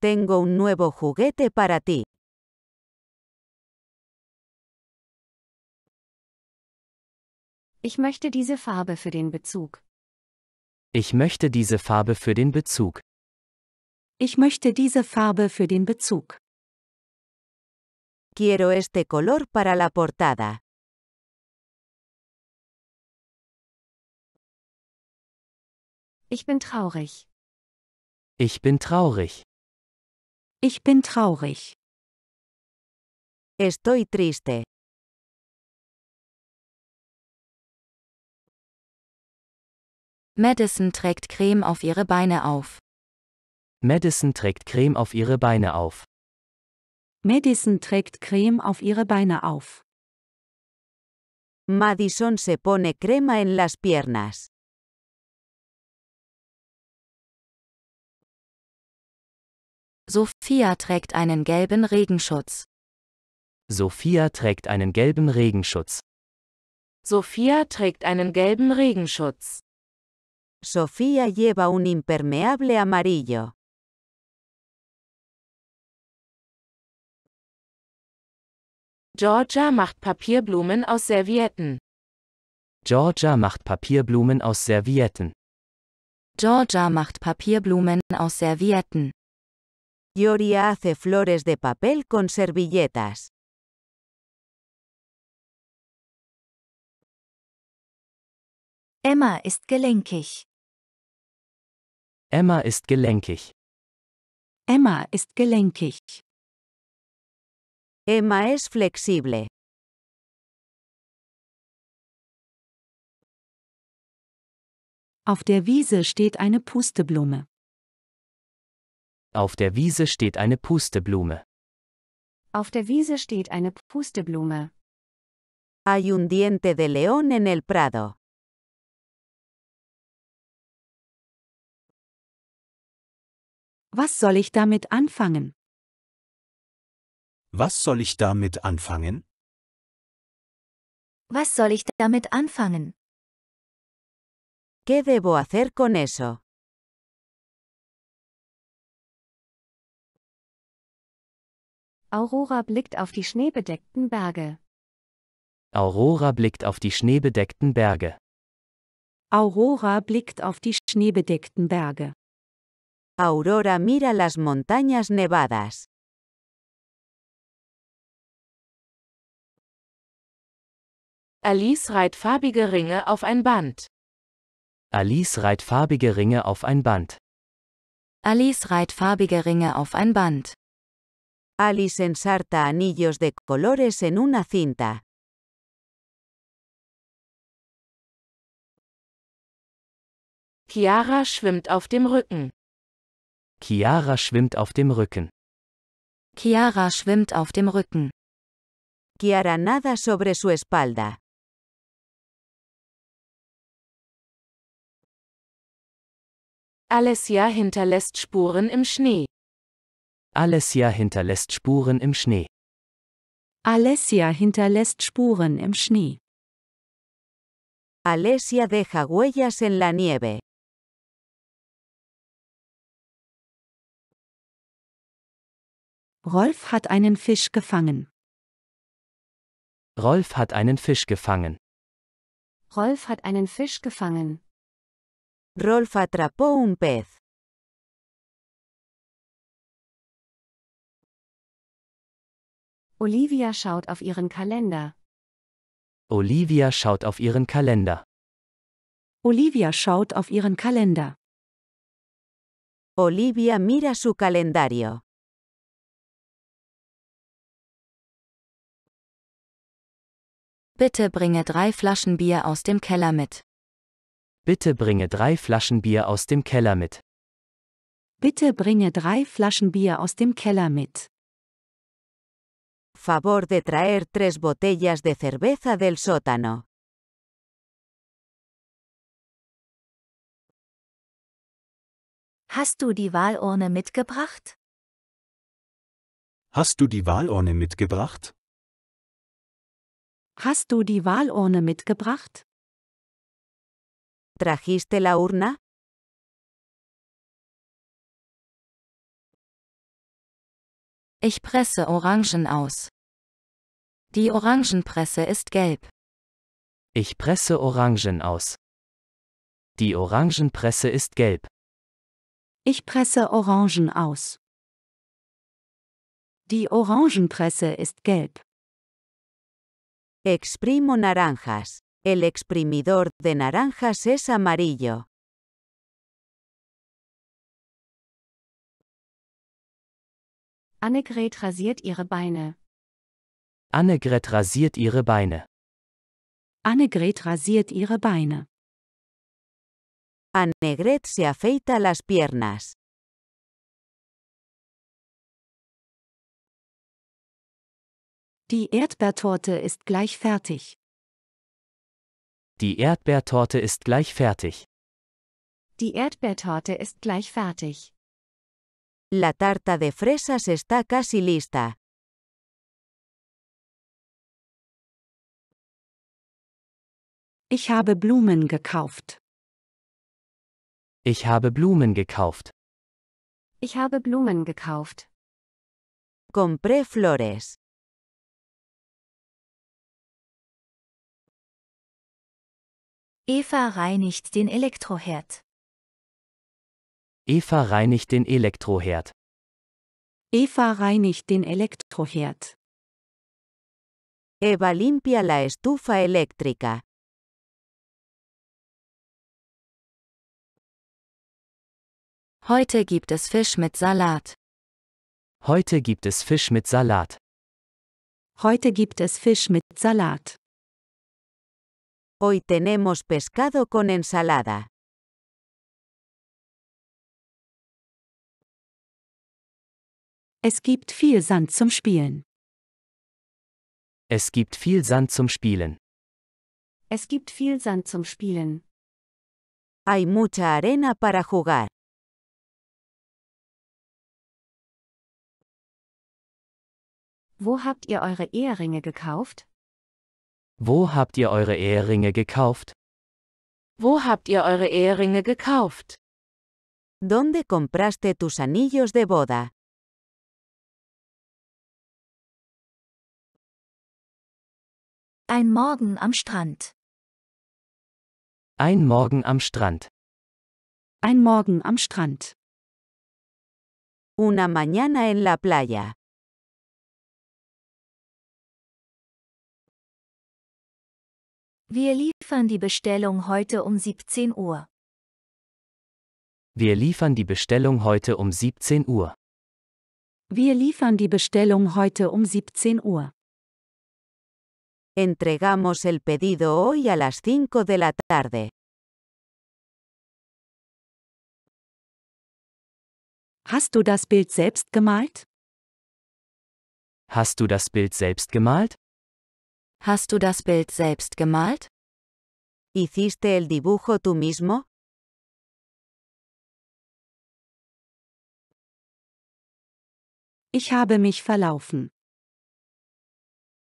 Tengo un nuevo juguete para ti. Ich möchte diese Farbe für den Bezug. Ich möchte diese Farbe für den Bezug. Ich möchte diese Farbe für den Bezug. Quiero este color para la portada. Ich bin traurig. Ich bin traurig. Ich bin traurig. Estoy triste. Madison trägt Creme auf ihre Beine auf. Madison trägt Creme auf ihre Beine auf. Madison trägt Creme auf ihre Beine auf. Madison se pone crema en las piernas. Sophia trägt einen gelben Regenschutz. Sophia trägt einen gelben Regenschutz. Sophia trägt einen gelben Regenschutz. Sofía lleva un impermeable amarillo. Georgia macht Papierblumen aus Servietten. Georgia macht Papierblumen aus Servietten. Georgia macht Papierblumen aus Servietten. Gloria hace flores de papel con servilletas. Emma ist gelenkig. Emma ist gelenkig. Emma ist gelenkig. Emma ist flexible. Auf der Wiese steht eine Pusteblume. Auf der Wiese steht eine Pusteblume. Auf der Wiese steht eine Pusteblume. Hay un diente de león en el prado. Was soll ich damit anfangen? Was soll ich damit anfangen? Was soll ich damit anfangen? ¿Qué debo hacer con eso? Aurora blickt auf die schneebedeckten Berge. Aurora blickt auf die schneebedeckten Berge. Aurora blickt auf die schneebedeckten Berge. Aurora mira las montañas nevadas. Alice reiht farbige Ringe auf ein Band. Alice reiht farbige Ringe auf ein Band. Alice reiht farbige Ringe auf ein Band. Alice ensarta anillos de colores en una cinta. Chiara schwimmt auf dem Rücken. Chiara schwimmt auf dem Rücken. Chiara schwimmt auf dem Rücken. Chiara nada sobre su espalda. Alessia hinterlässt Spuren im Schnee. Alessia hinterlässt Spuren im Schnee. Alessia hinterlässt Spuren im Schnee. Alessia deja huellas en la nieve. Rolf hat einen Fisch gefangen. Rolf hat einen Fisch gefangen. Rolf hat einen Fisch gefangen. Rolf atrapó un pez. Olivia schaut auf ihren Kalender. Olivia schaut auf ihren Kalender. Olivia schaut auf ihren Kalender. Olivia mira su calendario. Bitte bringe drei Flaschen Bier aus dem Keller mit. Bitte bringe drei Flaschen Bier aus dem Keller mit. Bitte bringe drei Flaschen Bier aus dem Keller mit. Favor de traer tres botellas de cerveza del sótano. Hast du die Wahlurne mitgebracht? Hast du die Wahlurne mitgebracht? Hast du die Wahlurne mitgebracht? ¿Trajiste la urna? Ich presse Orangen aus. Die Orangenpresse ist gelb. Ich presse Orangen aus. Die Orangenpresse ist gelb. Ich presse Orangen aus. Die Orangenpresse ist gelb. Exprimo naranjas. El exprimidor de naranjas es amarillo. Annegret rasiert ihre Beine. Annegret rasiert ihre Beine. Annegret rasiert ihre Beine. Annegret se afeita las piernas. Die Erdbeertorte ist gleich fertig. Die Erdbeertorte ist gleich fertig. Die Erdbeertorte ist gleich fertig. La tarta de fresas está casi lista. Ich habe Blumen gekauft. Ich habe Blumen gekauft. Ich habe Blumen gekauft. Compré flores. Eva reinigt den Elektroherd. Eva reinigt den Elektroherd. Eva reinigt den Elektroherd. Eva limpia la estufa eléctrica. Heute gibt es Fisch mit Salat. Heute gibt es Fisch mit Salat. Heute gibt es Fisch mit Salat. Hoy tenemos pescado con ensalada. Es gibt viel Sand zum Spielen. Es gibt viel Sand zum Spielen. Es gibt viel Sand zum Spielen. Hay mucha arena para jugar. Wo habt ihr eure Eheringe gekauft? Wo habt ihr eure Eheringe gekauft? Wo habt ihr eure Eheringe gekauft? Donde compraste tus anillos de boda? Ein Morgen am Strand. Ein Morgen am Strand. Ein Morgen am Strand. Una mañana en la playa. Wir liefern die Bestellung heute um 17 Uhr. Wir liefern die Bestellung heute um 17 Uhr. Wir liefern die Bestellung heute um 17 Uhr. Entregamos el pedido hoy a las 5 de la tarde. Hast du das Bild selbst gemalt? Hast du das Bild selbst gemalt? Hast du das Bild selbst gemalt? ¿Hiciste el dibujo tú mismo? Ich habe mich verlaufen.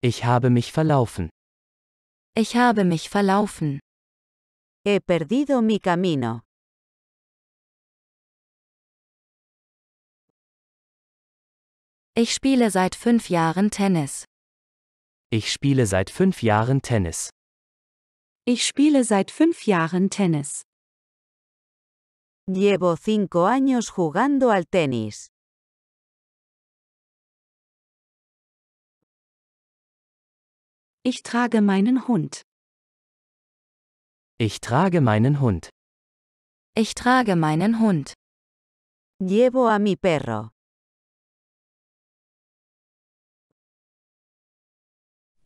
Ich habe mich verlaufen. Ich habe mich verlaufen. He perdido mi camino. Ich spiele seit fünf Jahren Tennis. Ich spiele seit fünf Jahren Tennis. Ich spiele seit fünf Jahren Tennis. Llevo cinco años jugando al tenis. Ich trage meinen Hund. Ich trage meinen Hund. Ich trage meinen Hund. Llevo a mi perro.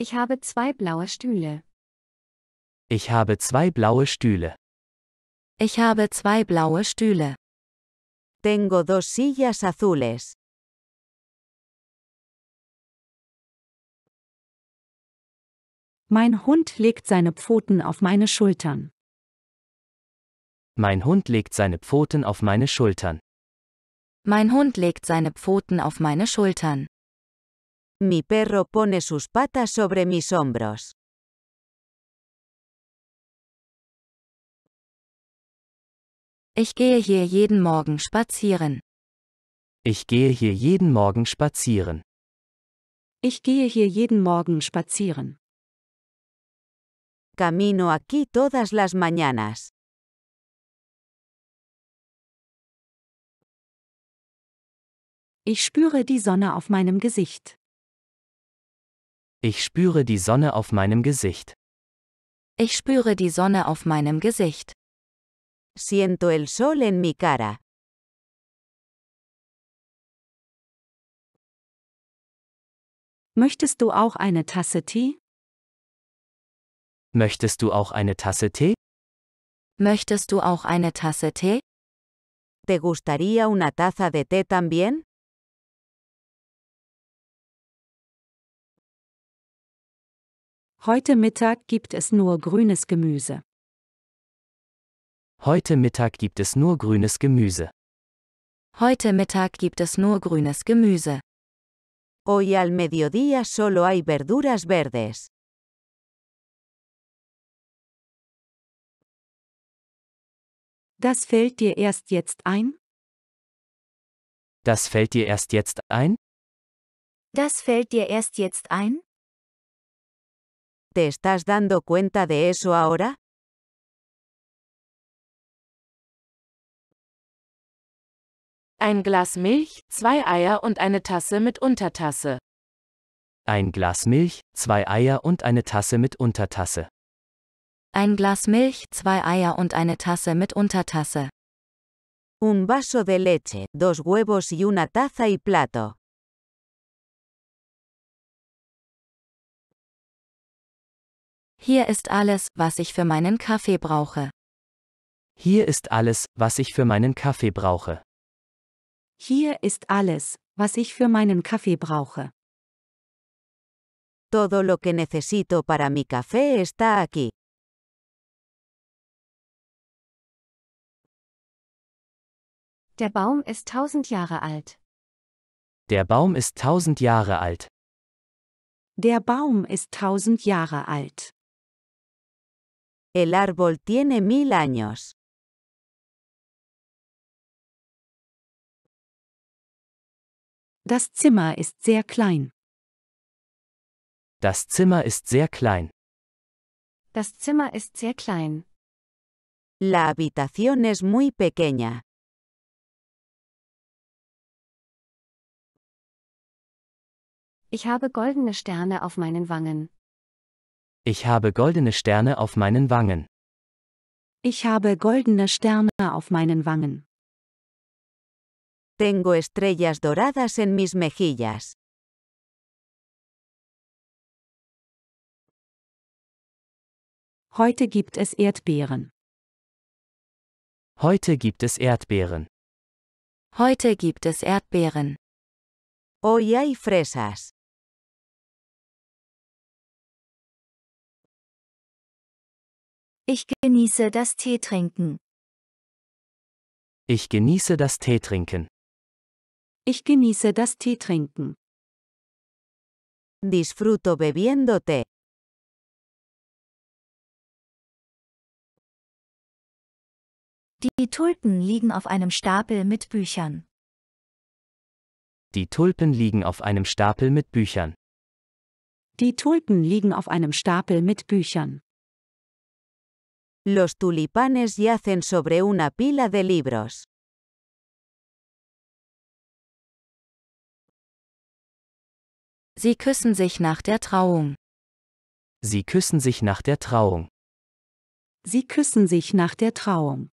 Ich habe zwei blaue Stühle. Ich habe zwei blaue Stühle. Ich habe zwei blaue Stühle. Tengo dos sillas azules. Mein Hund legt seine Pfoten auf meine Schultern. Mein Hund legt seine Pfoten auf meine Schultern. Mein Hund legt seine Pfoten auf meine Schultern. Mi perro pone sus patas sobre mis hombros. Ich gehe hier jeden Morgen spazieren. Ich gehe hier jeden Morgen spazieren. Ich gehe hier jeden Morgen spazieren. Camino aquí todas las mañanas. Ich spüre die Sonne auf meinem Gesicht. Ich spüre die Sonne auf meinem Gesicht. Ich spüre die Sonne auf meinem Gesicht. Siento el sol en mi cara. Möchtest du auch eine Tasse Tee? Möchtest du auch eine Tasse Tee? Möchtest du auch eine Tasse Tee? ¿Te gustaría una taza de té también? Heute Mittag gibt es nur grünes Gemüse. Heute Mittag gibt es nur grünes Gemüse. Heute Mittag gibt es nur grünes Gemüse. Hoy al mediodía solo hay verduras verdes. Das fällt dir erst jetzt ein? Das fällt dir erst jetzt ein? Das fällt dir erst jetzt ein? ¿Te estás dando cuenta de eso ahora? Ein Glas Milch, zwei Eier und eine Tasse mit Untertasse. Ein Glas Milch, zwei Eier und eine Tasse mit Untertasse. Ein Glas Milch, zwei Eier und eine Tasse mit Untertasse. Un vaso de leche, dos huevos y una taza y plato. Hier ist alles, was ich für meinen Kaffee brauche. Hier ist alles, was ich für meinen Kaffee brauche. Hier ist alles, was ich für meinen Kaffee brauche. Todo lo que necesito para mi café está aquí. Der Baum ist tausend Jahre alt. Der Baum ist tausend Jahre alt. Der Baum ist tausend Jahre alt. El árbol tiene mil años. Das Zimmer ist sehr klein. Das Zimmer ist sehr klein. Das Zimmer ist sehr klein. La habitación es muy pequeña. Ich habe goldene Sterne auf meinen Wangen. Ich habe goldene Sterne auf meinen Wangen. Ich habe goldene Sterne auf meinen Wangen. Tengo estrellas doradas en mis mejillas. Heute gibt es Erdbeeren. Heute gibt es Erdbeeren. Heute gibt es Erdbeeren. Hoy hay fresas. Ich genieße das Teetrinken. Ich genieße das Teetrinken. Ich genieße das Teetrinken. Disfruto bebiendo té. Die Tulpen liegen auf einem Stapel mit Büchern. Die Tulpen liegen auf einem Stapel mit Büchern. Die Tulpen liegen auf einem Stapel mit Büchern. Los tulipanes yacen sobre una pila de libros. Sie küssen sich nach der Trauung. Sie küssen sich nach der Trauung. Sie küssen sich nach der Trauung.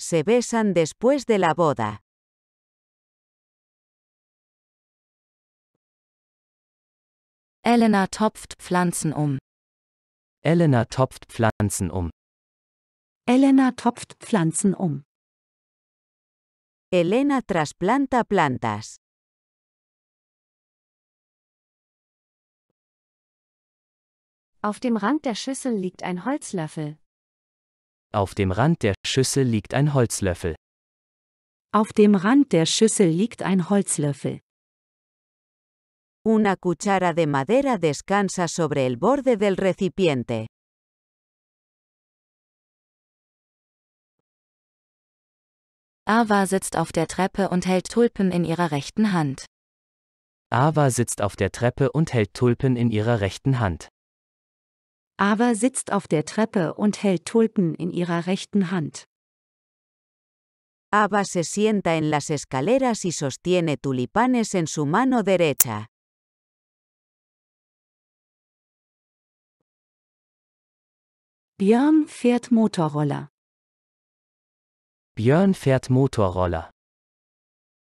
Se besan después de la boda. Elena topft Pflanzen um. Elena topft Pflanzen um. Elena topft Pflanzen um. Elena trasplanta plantas. Auf dem Rand der Schüssel liegt ein Holzlöffel. Auf dem Rand der Schüssel liegt ein Holzlöffel. Auf dem Rand der Schüssel liegt ein Holzlöffel. Una cuchara de madera descansa sobre el borde del recipiente. Ava sitzt auf der Treppe und hält Tulpen in ihrer rechten Hand. Ava sitzt auf der Treppe und hält Tulpen in ihrer rechten Hand. Ava sitzt auf der Treppe und hält Tulpen in ihrer rechten Hand. Ava se sienta en las escaleras y sostiene tulipanes en su mano derecha. Björn fährt Motorroller. Björn fährt Motorroller.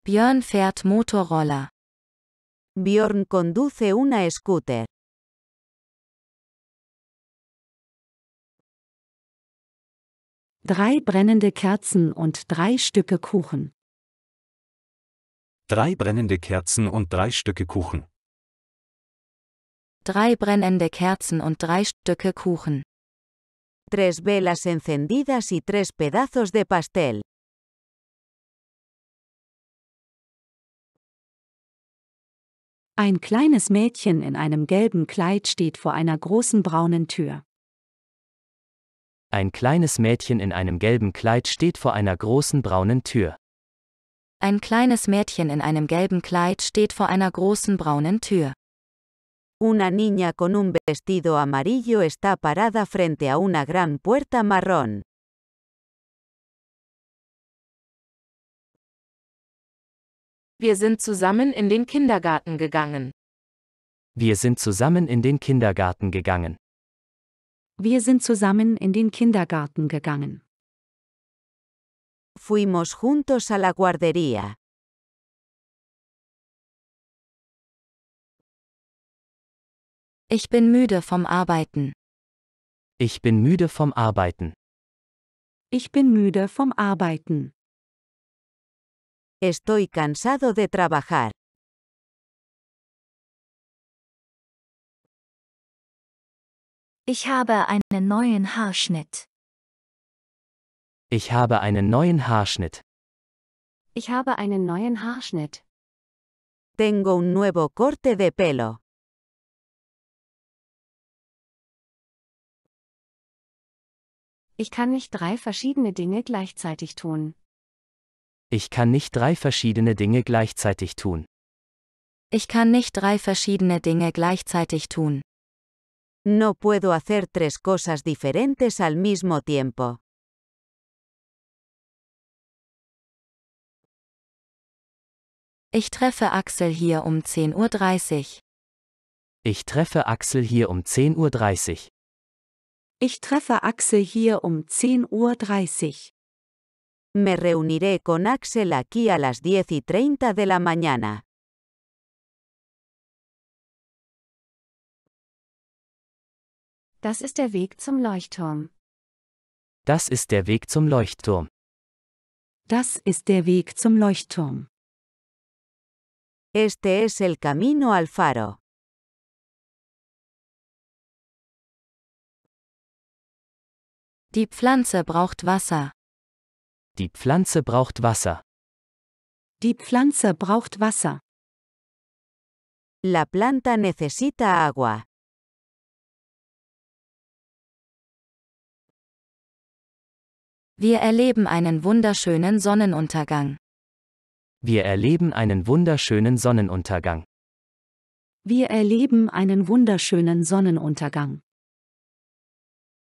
Björn fährt Motorroller. Björn conduce una scooter. Drei brennende Kerzen und drei Stücke Kuchen. Drei brennende Kerzen und drei Stücke Kuchen. Drei brennende Kerzen und drei Stücke Kuchen tres velas encendidas y tres pedazos de pastel. Ein kleines Mädchen in einem gelben Kleid steht vor einer großen braunen Tür. Ein kleines Mädchen in einem gelben Kleid steht vor einer großen braunen Tür. Ein kleines Mädchen in einem gelben Kleid steht vor einer großen braunen Tür. Una niña con un vestido amarillo está parada frente a una gran puerta marrón. Wir sind zusammen in den Kindergarten gegangen. Wir sind zusammen in den Kindergarten gegangen. Wir sind zusammen in den Kindergarten gegangen. Fuimos juntos a la guardería. Ich bin müde vom Arbeiten. Ich bin müde vom Arbeiten. Ich bin müde vom Arbeiten. Estoy cansado de trabajar. Ich habe einen neuen Haarschnitt. Ich habe einen neuen Haarschnitt. Ich habe einen neuen Haarschnitt. Tengo un nuevo corte de pelo. Ich kann nicht drei verschiedene Dinge gleichzeitig tun. Ich kann nicht drei verschiedene Dinge gleichzeitig tun. Ich kann nicht drei verschiedene Dinge gleichzeitig tun. No puedo hacer tres cosas diferentes al mismo tiempo. Ich treffe Axel hier um 10.30 Uhr. Ich treffe Axel hier um 10.30 Uhr. Ich treffe Axel hier um 10.30 Uhr. Me reuniré con Axel aquí a las 10:30 y de la mañana. Das ist der Weg zum Leuchtturm. Das ist der Weg zum Leuchtturm. Das ist der Weg zum Leuchtturm. Este es el camino al faro. Die Pflanze braucht Wasser. Die Pflanze braucht Wasser. Die Pflanze braucht Wasser. La planta necesita agua. Wir erleben einen wunderschönen Sonnenuntergang. Wir erleben einen wunderschönen Sonnenuntergang. Wir erleben einen wunderschönen Sonnenuntergang.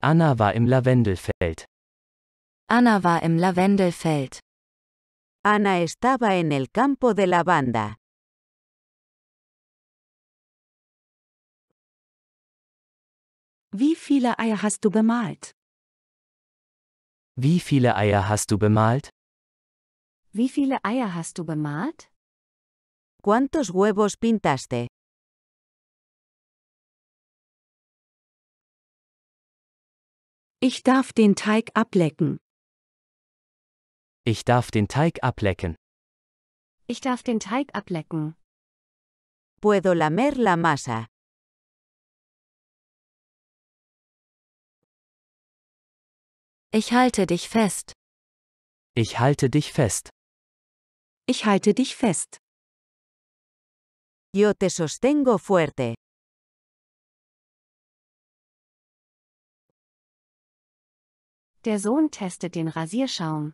Anna war im Lavendelfeld. Anna war im Lavendelfeld. Ana estaba en el campo de lavanda. Wie viele Eier hast du bemalt? Wie viele Eier hast du bemalt? Wie viele Eier hast du bemalt? ¿Cuántos huevos pintaste? Ich darf den Teig ablecken. Ich darf den Teig ablecken. Ich darf den Teig ablecken. Puedo lamer la masa. Ich halte dich fest. Ich halte dich fest. Ich halte dich fest. Yo te sostengo fuerte. Der Sohn testet den Rasierschaum.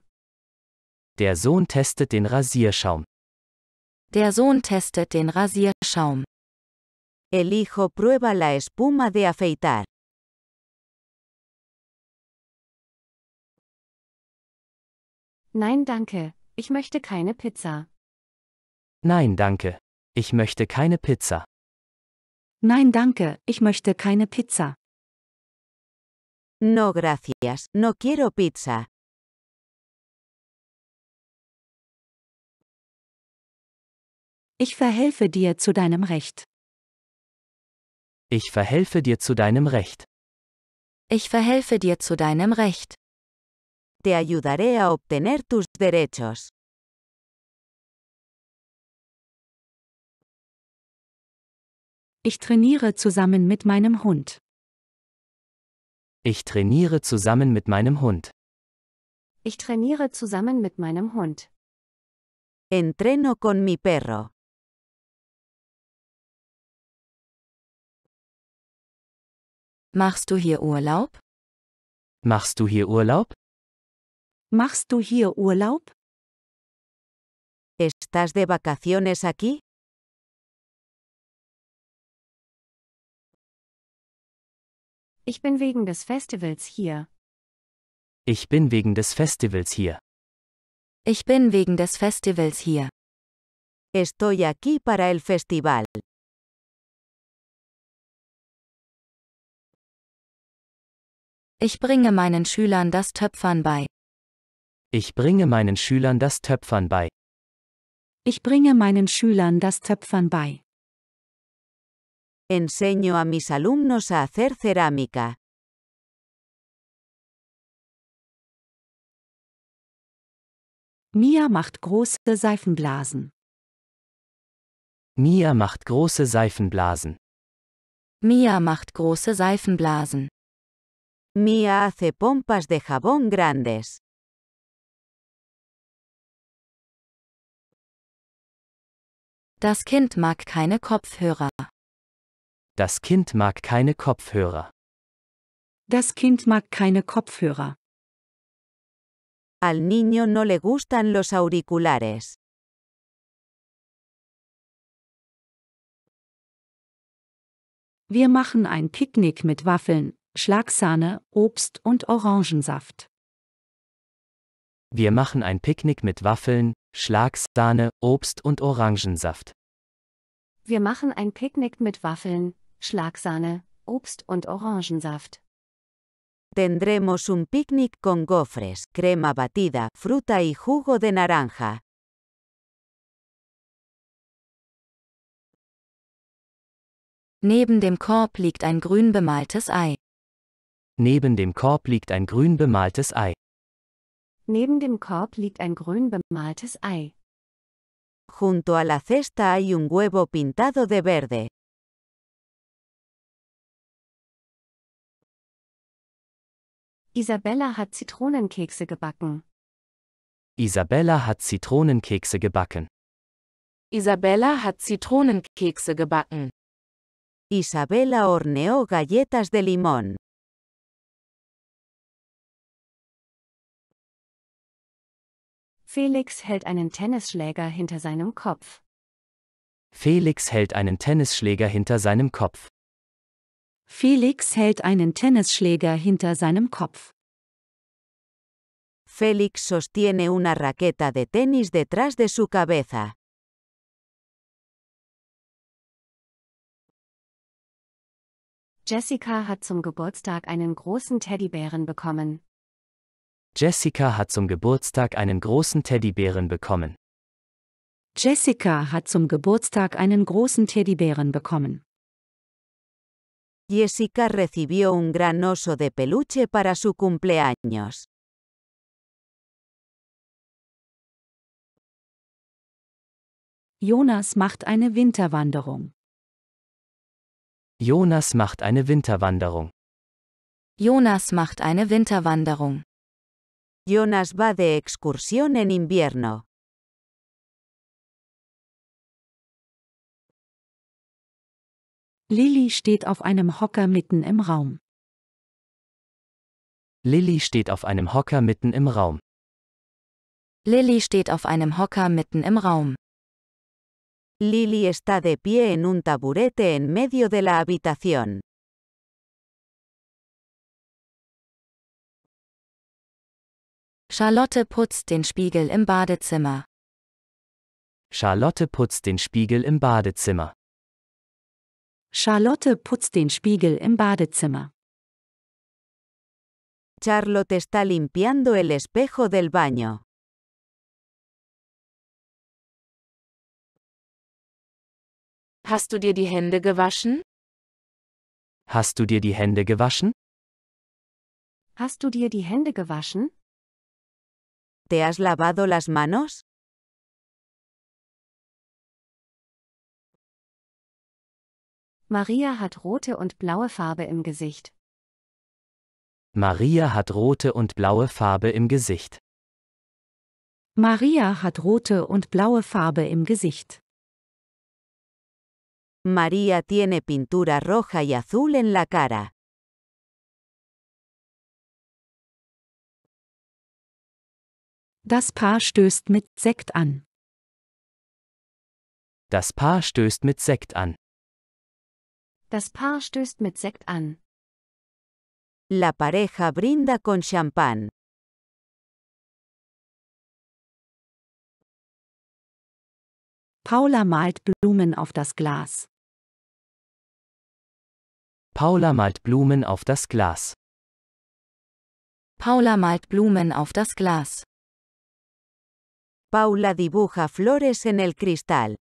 Der Sohn testet den Rasierschaum. Der Sohn testet den Rasierschaum. El hijo prueba la espuma de afeitar. Nein, danke, ich möchte keine Pizza. Nein, danke, ich möchte keine Pizza. Nein, danke, ich möchte keine Pizza. No gracias, no quiero pizza. Ich verhelfe dir zu deinem Recht. Ich verhelfe dir zu deinem Recht. Ich verhelfe dir zu deinem Recht. Te ayudaré a obtener tus derechos. Ich trainiere zusammen mit meinem Hund. Ich trainiere zusammen mit meinem Hund. Ich trainiere zusammen mit meinem Hund. Entreno con mi perro. Machst du hier Urlaub? Machst du hier Urlaub? Machst du hier Urlaub? ¿Estás de vacaciones aquí? Ich bin wegen des Festivals hier. Ich bin wegen des Festivals hier. Ich bin wegen des Festivals hier. Estoy aquí para el festival. Ich bringe meinen Schülern das Töpfern bei. Ich bringe meinen Schülern das Töpfern bei. Ich bringe meinen Schülern das Töpfern bei. Enseño a mis alumnos a hacer cerámica. Mia macht große Seifenblasen. Mia macht große Seifenblasen. Mia macht große Seifenblasen. Mia hace pompas de jabón grandes. Das Kind mag keine Kopfhörer. Das Kind mag keine Kopfhörer. Das Kind mag keine Kopfhörer. Al niño no le gustan los auriculares. Wir machen ein Picknick mit Waffeln, Schlagsahne, Obst und Orangensaft. Wir machen ein Picknick mit Waffeln, Schlagsahne, Obst und Orangensaft. Wir machen ein Picknick mit Waffeln, Schlagsahne, Obst und Orangensaft. Tendremos un picnic con gofres, crema batida, fruta y jugo de naranja. Neben dem Korb liegt ein grün bemaltes Ei. Neben dem Korb liegt ein grün bemaltes Ei. Neben dem Korb liegt ein grün bemaltes Ei. Junto a la cesta hay un huevo pintado de verde. Isabella hat Zitronenkekse gebacken. Isabella hat Zitronenkekse gebacken. Isabella hat Zitronenkekse gebacken. Isabella horneó galletas de limón. Felix hält einen Tennisschläger hinter seinem Kopf. Felix hält einen Tennisschläger hinter seinem Kopf. Felix hält einen Tennisschläger hinter seinem Kopf. Felix sostiene una raqueta de tenis detrás de su cabeza. Jessica hat zum Geburtstag einen großen Teddybären bekommen. Jessica hat zum Geburtstag einen großen Teddybären bekommen. Jessica hat zum Geburtstag einen großen Teddybären bekommen. Jessica recibió un gran oso de peluche para su cumpleaños. Jonas macht eine Winterwanderung. Jonas macht eine Winterwanderung. Jonas macht eine Winterwanderung. Jonas va de excursión en invierno. Lilly steht auf einem Hocker mitten im Raum. Lilly steht auf einem Hocker mitten im Raum. Lilly steht auf einem Hocker mitten im Raum. Lily está de pie en un taburete en medio de la habitación. Charlotte putzt den Spiegel im Badezimmer. Charlotte putzt den Spiegel im Badezimmer. Charlotte putzt den Spiegel im Badezimmer. Charlotte está limpiando el espejo del baño. Hast du dir die Hände gewaschen? Hast du dir die Hände gewaschen? Hast du dir die Hände gewaschen? ¿Te has lavado las manos? Maria hat rote und blaue Farbe im Gesicht. Maria hat rote und blaue Farbe im Gesicht. Maria hat rote und blaue Farbe im Gesicht. María tiene pintura roja y azul en la cara. Das Paar stößt mit Sekt an. Das Paar stößt mit Sekt an. Das Paar stößt mit Sekt an. La pareja brinda con champán. Paula malt Blumen auf das Glas. Paula malt Blumen auf das Glas. Paula malt Blumen auf das Glas. Paula dibuja flores en el cristal.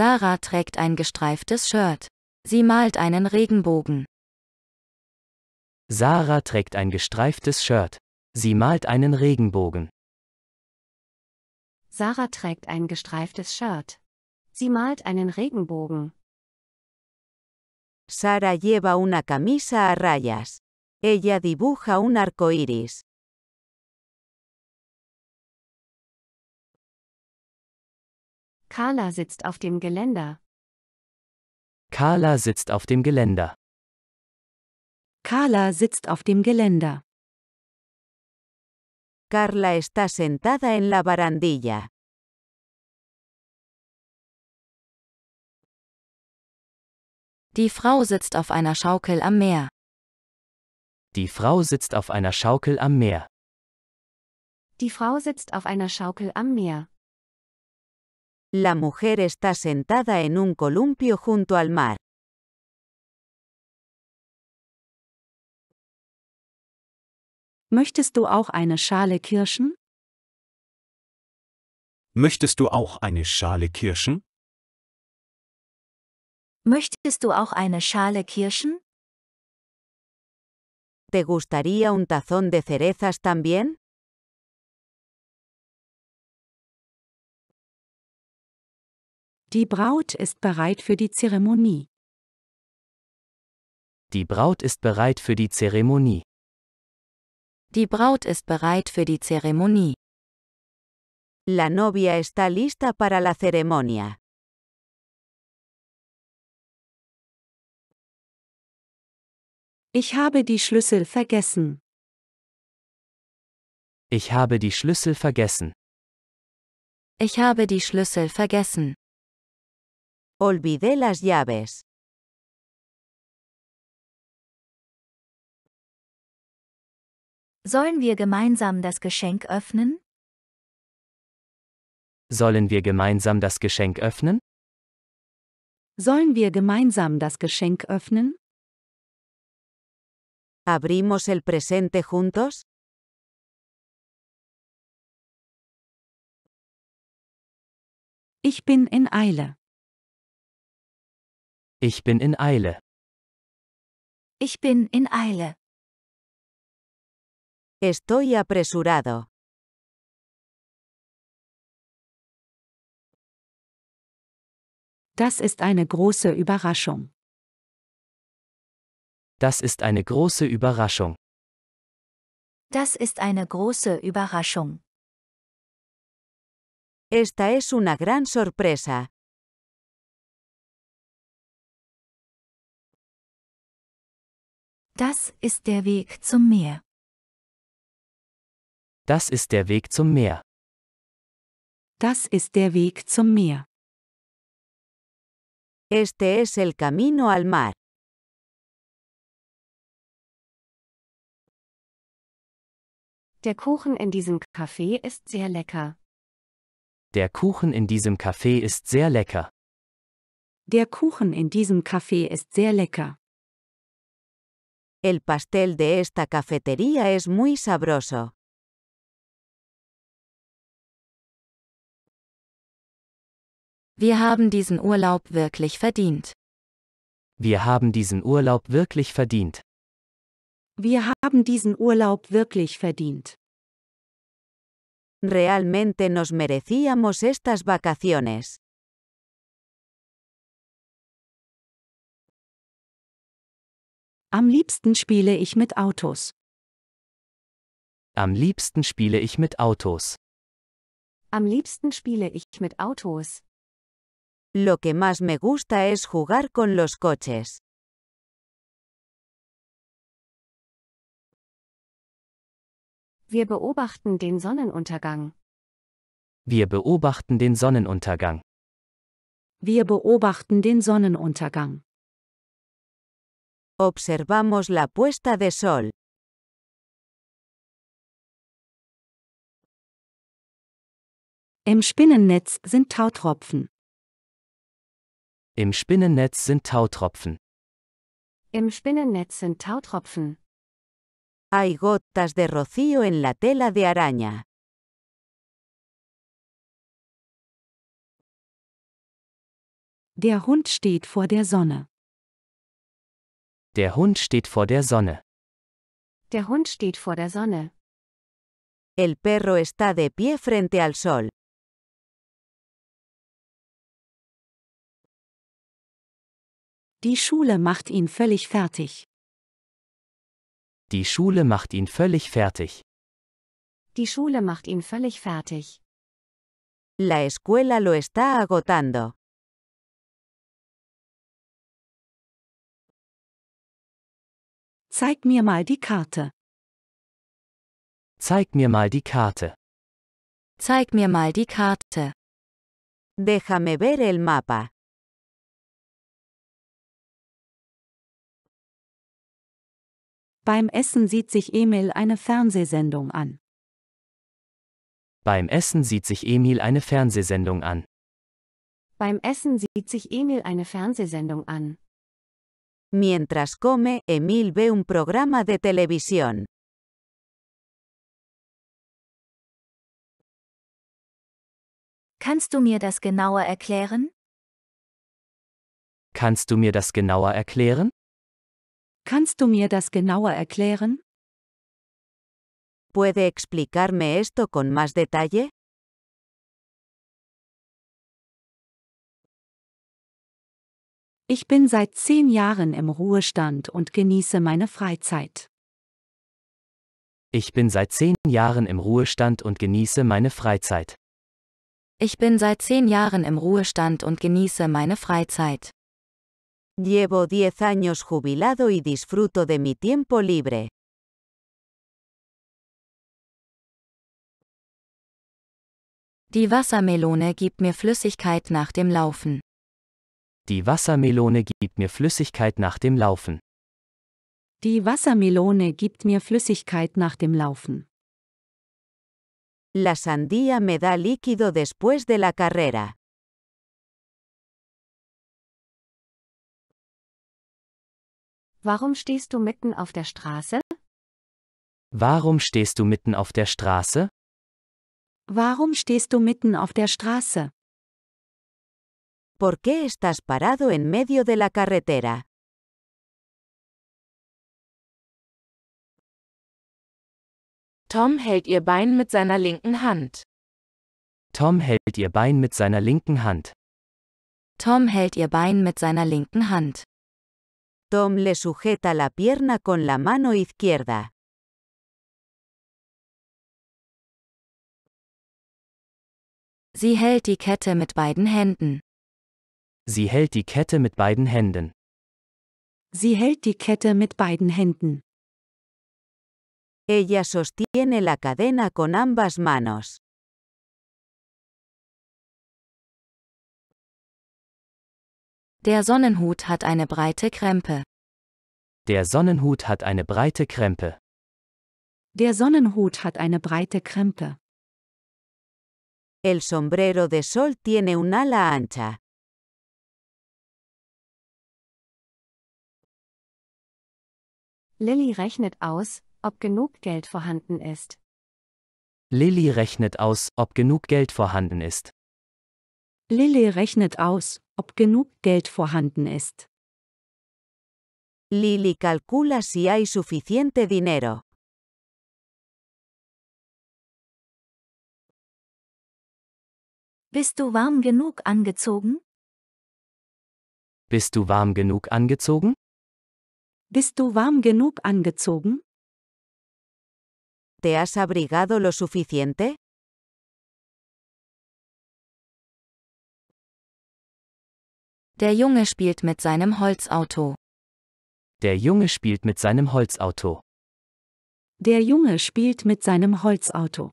Sarah trägt ein gestreiftes Shirt. Sie malt einen Regenbogen. Sarah trägt ein gestreiftes Shirt. Sie malt einen Regenbogen. Sarah trägt ein gestreiftes Shirt. Sie malt einen Regenbogen. Sarah lleva una camisa a rayas. Ella dibuja un arco iris. Carla sitzt auf dem Geländer. Carla sitzt auf dem Geländer. Carla sitzt auf dem Geländer. Carla está sentada en la barandilla. Die Frau sitzt auf einer Schaukel am Meer. Die Frau sitzt auf einer Schaukel am Meer. Die Frau sitzt auf einer Schaukel am Meer. La mujer está sentada en un columpio junto al mar. Möchtest du auch eine Schale Kirschen? Möchtest du auch eine Schale Kirschen? Möchtest du auch eine Schale Kirschen? ¿Te gustaría un tazón de cerezas también? Die Braut ist bereit für die Zeremonie. Die Braut ist bereit für die Zeremonie. Die Braut ist bereit für die Zeremonie. La novia está lista para la ceremonia. Ich habe die Schlüssel vergessen. Ich habe die Schlüssel vergessen. Ich habe die Schlüssel vergessen. Olvidé las llaves. Sollen wir gemeinsam das Geschenk öffnen? Sollen wir gemeinsam das Geschenk öffnen? Sollen wir gemeinsam das Geschenk öffnen? ¿Abrimos el presente juntos? Ich bin in Eile. Ich bin in Eile. Ich bin in Eile. Estoy apresurado. Das ist eine große Überraschung. Das ist eine große Überraschung. Das ist eine große Überraschung. Esta es una gran sorpresa. Das ist der Weg zum Meer. Das ist der Weg zum Meer. Das ist der Weg zum Meer. Este es el camino al mar. Der Kuchen in diesem Café ist sehr lecker. Der Kuchen in diesem Café ist sehr lecker. Der Kuchen in diesem Café ist sehr lecker. El pastel de esta cafetería es muy sabroso. Wir haben diesen Urlaub wirklich verdient. Wir haben diesen Urlaub wirklich verdient. Wir haben diesen Urlaub wirklich verdient. Realmente nos merecíamos estas vacaciones. Am liebsten spiele ich mit Autos. Am liebsten spiele ich mit Autos. Am liebsten spiele ich mit Autos. Lo que más me gusta es jugar con los coches. Wir beobachten den Sonnenuntergang. Wir beobachten den Sonnenuntergang. Wir beobachten den Sonnenuntergang. Observamos la puesta de sol. Im Spinnennetz sind Tautropfen. Im Spinnennetz sind Tautropfen. Im Spinnennetz sind Tautropfen. Hay gotas de rocío en la tela de araña. Der Hund steht vor der Sonne. Der Hund steht vor der Sonne. Der Hund steht vor der Sonne. El perro está de pie frente al sol. Die Schule macht ihn völlig fertig. Die Schule macht ihn völlig fertig. Die Schule macht ihn völlig fertig. La escuela lo está agotando. Zeig mir mal die Karte. Zeig mir mal die Karte. Zeig mir mal die Karte. Déjame ver el mapa. Beim Essen sieht sich Emil eine Fernsehsendung an. Beim Essen sieht sich Emil eine Fernsehsendung an. Beim Essen sieht sich Emil eine Fernsehsendung an. Mientras come, Emil ve un programa de televisión. Kannst du mir das genauer erklären? Kannst du mir das genauer erklären? Kannst du mir das genauer erklären? ¿Puede explicarme esto con más detalle? Ich bin seit zehn Jahren im Ruhestand und genieße meine Freizeit. Ich bin seit zehn Jahren im Ruhestand und genieße meine Freizeit. Ich bin seit zehn Jahren im Ruhestand und genieße meine Freizeit. Llevo diez años jubilado y disfruto de mi tiempo libre. Die Wassermelone gibt mir Flüssigkeit nach dem Laufen. Die Wassermelone gibt mir Flüssigkeit nach dem Laufen. Die Wassermelone gibt mir Flüssigkeit nach dem Laufen. La sandía me da líquido después de la carrera. Warum stehst du mitten auf der Straße? Warum stehst du mitten auf der Straße? Warum stehst du mitten auf der Straße? ¿Por qué estás parado en medio de la carretera? Tom hält ihr Bein mit seiner linken Hand. Tom hält ihr Bein mit seiner linken Hand. Tom hält ihr Bein mit seiner linken Hand. Tom le sujeta la pierna con la mano izquierda. Sie hält die Kette mit beiden Händen. Sie hält die Kette mit beiden Händen. Sie hält die Kette mit beiden Händen. Ella sostiene la cadena con ambas manos. Der Sonnenhut hat eine breite Krempe. Der Sonnenhut hat eine breite Krempe. Der Sonnenhut hat eine breite Krempe. El sombrero de sol tiene un ala ancha. Lilly rechnet aus, ob genug Geld vorhanden ist. Lilly rechnet aus, ob genug Geld vorhanden ist. Lilly rechnet aus, ob genug Geld vorhanden ist. Lily calcula si hay suficiente dinero. Bist du warm genug angezogen? Bist du warm genug angezogen? Bist du warm genug angezogen? ¿Te has abrigado lo suficiente? Der Junge spielt mit seinem Holzauto. Der Junge spielt mit seinem Holzauto. Der Junge spielt mit seinem Holzauto.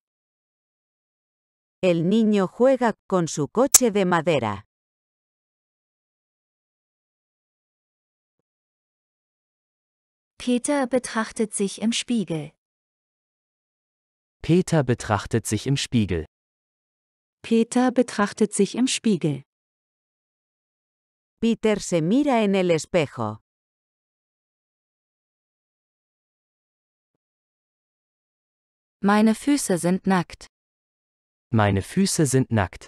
El niño juega con su coche de madera. Peter betrachtet sich im Spiegel. Peter betrachtet sich im Spiegel. Peter betrachtet sich im Spiegel. Peter se mira en el espejo. Meine Füße sind nackt. Meine Füße sind nackt.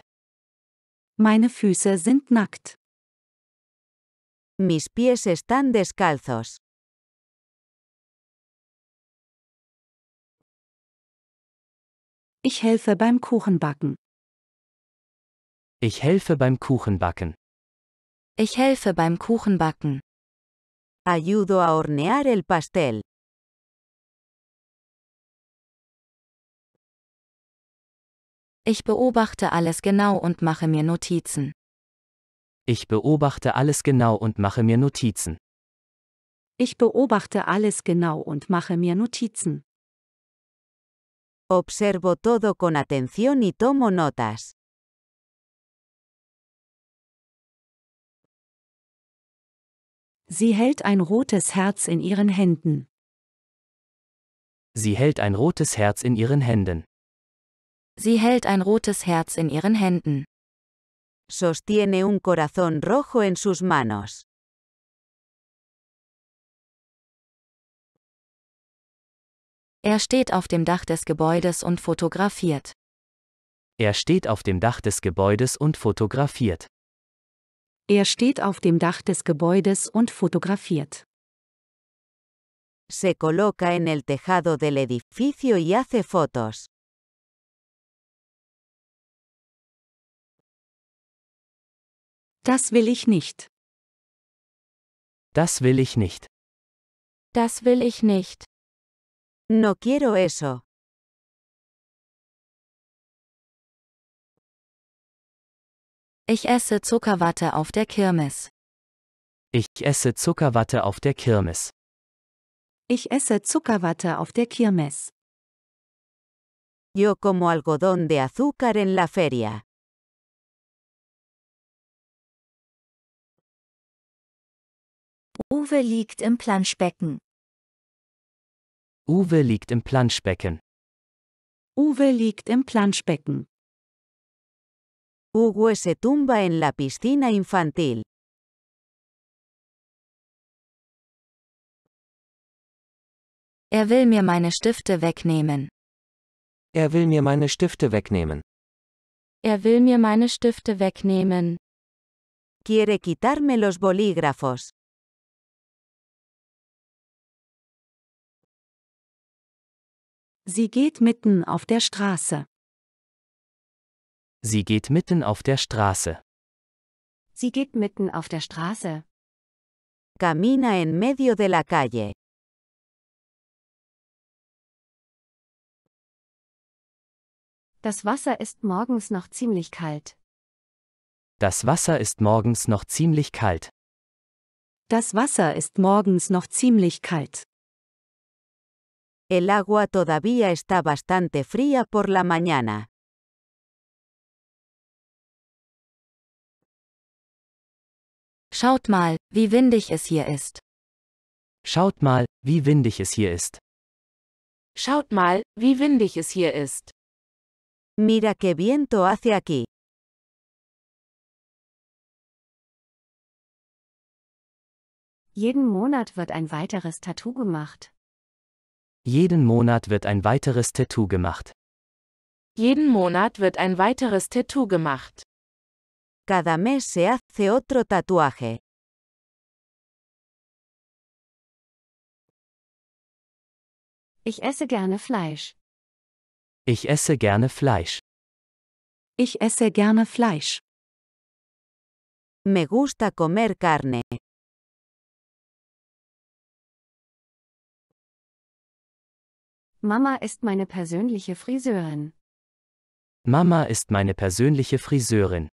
Meine Füße sind nackt. Mis pies están descalzos. Ich helfe beim Kuchenbacken. Ich helfe beim Kuchenbacken. Ich helfe beim Kuchenbacken. Ayudo a hornear el pastel. Ich beobachte alles genau und mache mir Notizen. Ich beobachte alles genau und mache mir Notizen. Ich beobachte alles genau und mache mir Notizen. Observo todo con atención y tomo notas. Sie hält ein rotes Herz in ihren Händen. Sie hält ein rotes Herz in ihren Händen. Sie hält ein rotes Herz in ihren Händen. Sostiene un corazón rojo en sus manos. Er steht auf dem Dach des Gebäudes und fotografiert. Er steht auf dem Dach des Gebäudes und fotografiert. Er steht auf dem Dach des Gebäudes und fotografiert. Se coloca en el tejado del edificio y hace fotos. Das will ich nicht. Das will ich nicht. Das will ich nicht. No quiero eso. Ich esse Zuckerwatte auf der Kirmes. Ich esse Zuckerwatte auf der Kirmes. Ich esse Zuckerwatte auf der Kirmes. Yo como algodón de azúcar en la feria. Uwe liegt im Planschbecken. Uwe liegt im Planschbecken. Uwe liegt im Planschbecken. Uwe se tumba en la piscina infantil. Er will mir meine Stifte wegnehmen. Er will mir meine Stifte wegnehmen. Er will mir meine Stifte wegnehmen. Quiere quitarme los bolígrafos. Sie geht mitten auf der Straße. Sie geht mitten auf der Straße. Sie geht mitten auf der Straße. Camina en medio de la calle. Das Wasser ist morgens noch ziemlich kalt. Das Wasser ist morgens noch ziemlich kalt. Das Wasser ist morgens noch ziemlich kalt. El agua todavía está bastante fría por la mañana. Schaut mal, wie windig es hier ist. Schaut mal, wie windig es hier ist. Schaut mal, wie windig es hier ist. Mira qué viento hace aquí. Jeden Monat wird ein weiteres Tattoo gemacht. Jeden Monat wird ein weiteres Tattoo gemacht. Jeden Monat wird ein weiteres Tattoo gemacht. Cada mes se hace otro tatuaje. Ich esse gerne Fleisch. Ich esse gerne Fleisch. Ich esse gerne Fleisch. Me gusta comer carne. Mama ist meine persönliche Friseurin. Mama ist meine persönliche Friseurin.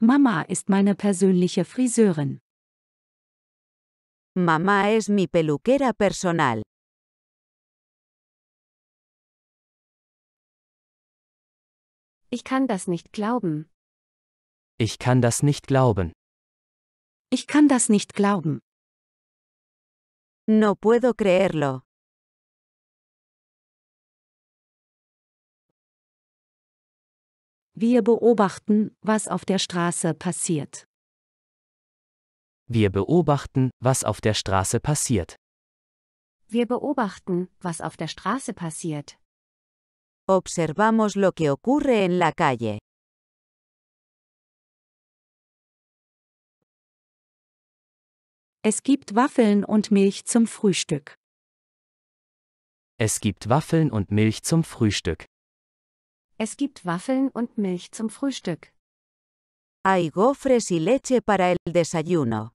Mama ist meine persönliche Friseurin. Mama es mi peluquera personal. Ich kann das nicht glauben. Ich kann das nicht glauben. Ich kann das nicht glauben. No puedo creerlo. Wir beobachten, was auf der Straße passiert. Wir beobachten, was auf der Straße passiert. Wir beobachten, was auf der Straße passiert. Observamos lo que ocurre en la calle. Es gibt Waffeln und Milch zum Frühstück. Es gibt Waffeln und Milch zum Frühstück. Es gibt Waffeln und Milch zum Frühstück. Hay gofres y leche para el desayuno.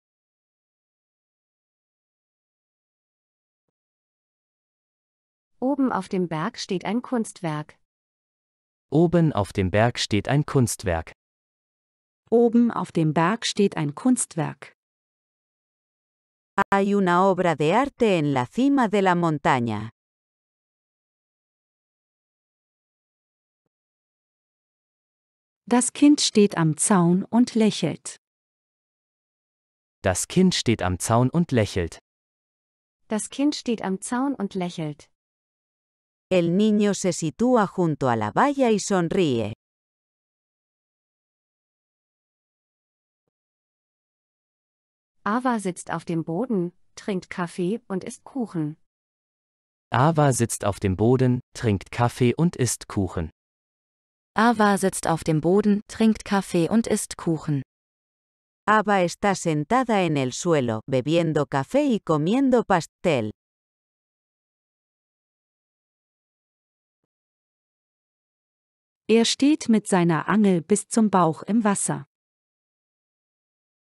Oben auf dem Berg steht ein Kunstwerk. Oben auf dem Berg steht ein Kunstwerk. Oben auf dem Berg steht ein Kunstwerk. Hay una obra de arte en la cima de la montaña. Das Kind steht am Zaun und lächelt. Das Kind steht am Zaun und lächelt. Das Kind steht am Zaun und lächelt. El niño se sitúa junto a la valla y sonríe. Ava sitzt auf dem Boden, trinkt Kaffee und isst Kuchen. Ava sitzt auf dem Boden, trinkt Kaffee und isst Kuchen. Ava sitzt auf dem Boden, trinkt Kaffee und isst Kuchen. Ava está sentada en el suelo, bebiendo café y comiendo pastel. Er steht mit seiner Angel bis zum Bauch im Wasser.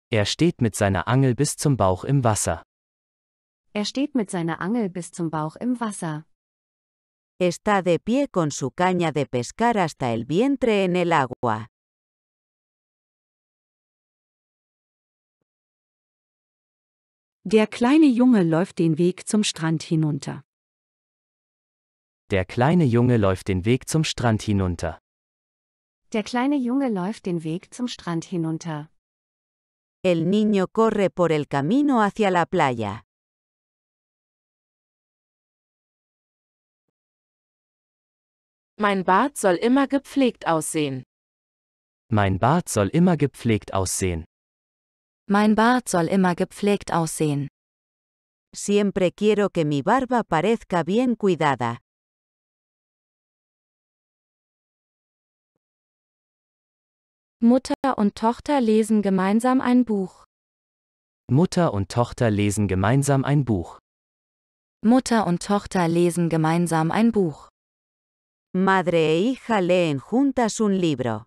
Er steht mit seiner Angel bis zum Bauch im Wasser. Er steht mit seiner Angel bis zum Bauch im Wasser. Está de pie con su caña de pescar hasta el vientre en el agua. Der kleine Junge läuft den Weg zum Strand hinunter. Der kleine Junge läuft den Weg zum Strand hinunter. Der kleine Junge läuft den Weg zum Strand hinunter. El niño corre por el camino hacia la playa. Mein Bart soll immer gepflegt aussehen. Mein Bart soll immer gepflegt aussehen. Mein Bart soll immer gepflegt aussehen. Siempre quiero que mi barba parezca bien cuidada. Mutter und Tochter lesen gemeinsam ein Buch. Mutter und Tochter lesen gemeinsam ein Buch. Mutter und Tochter lesen gemeinsam ein Buch. Madre e hija leen juntas un libro.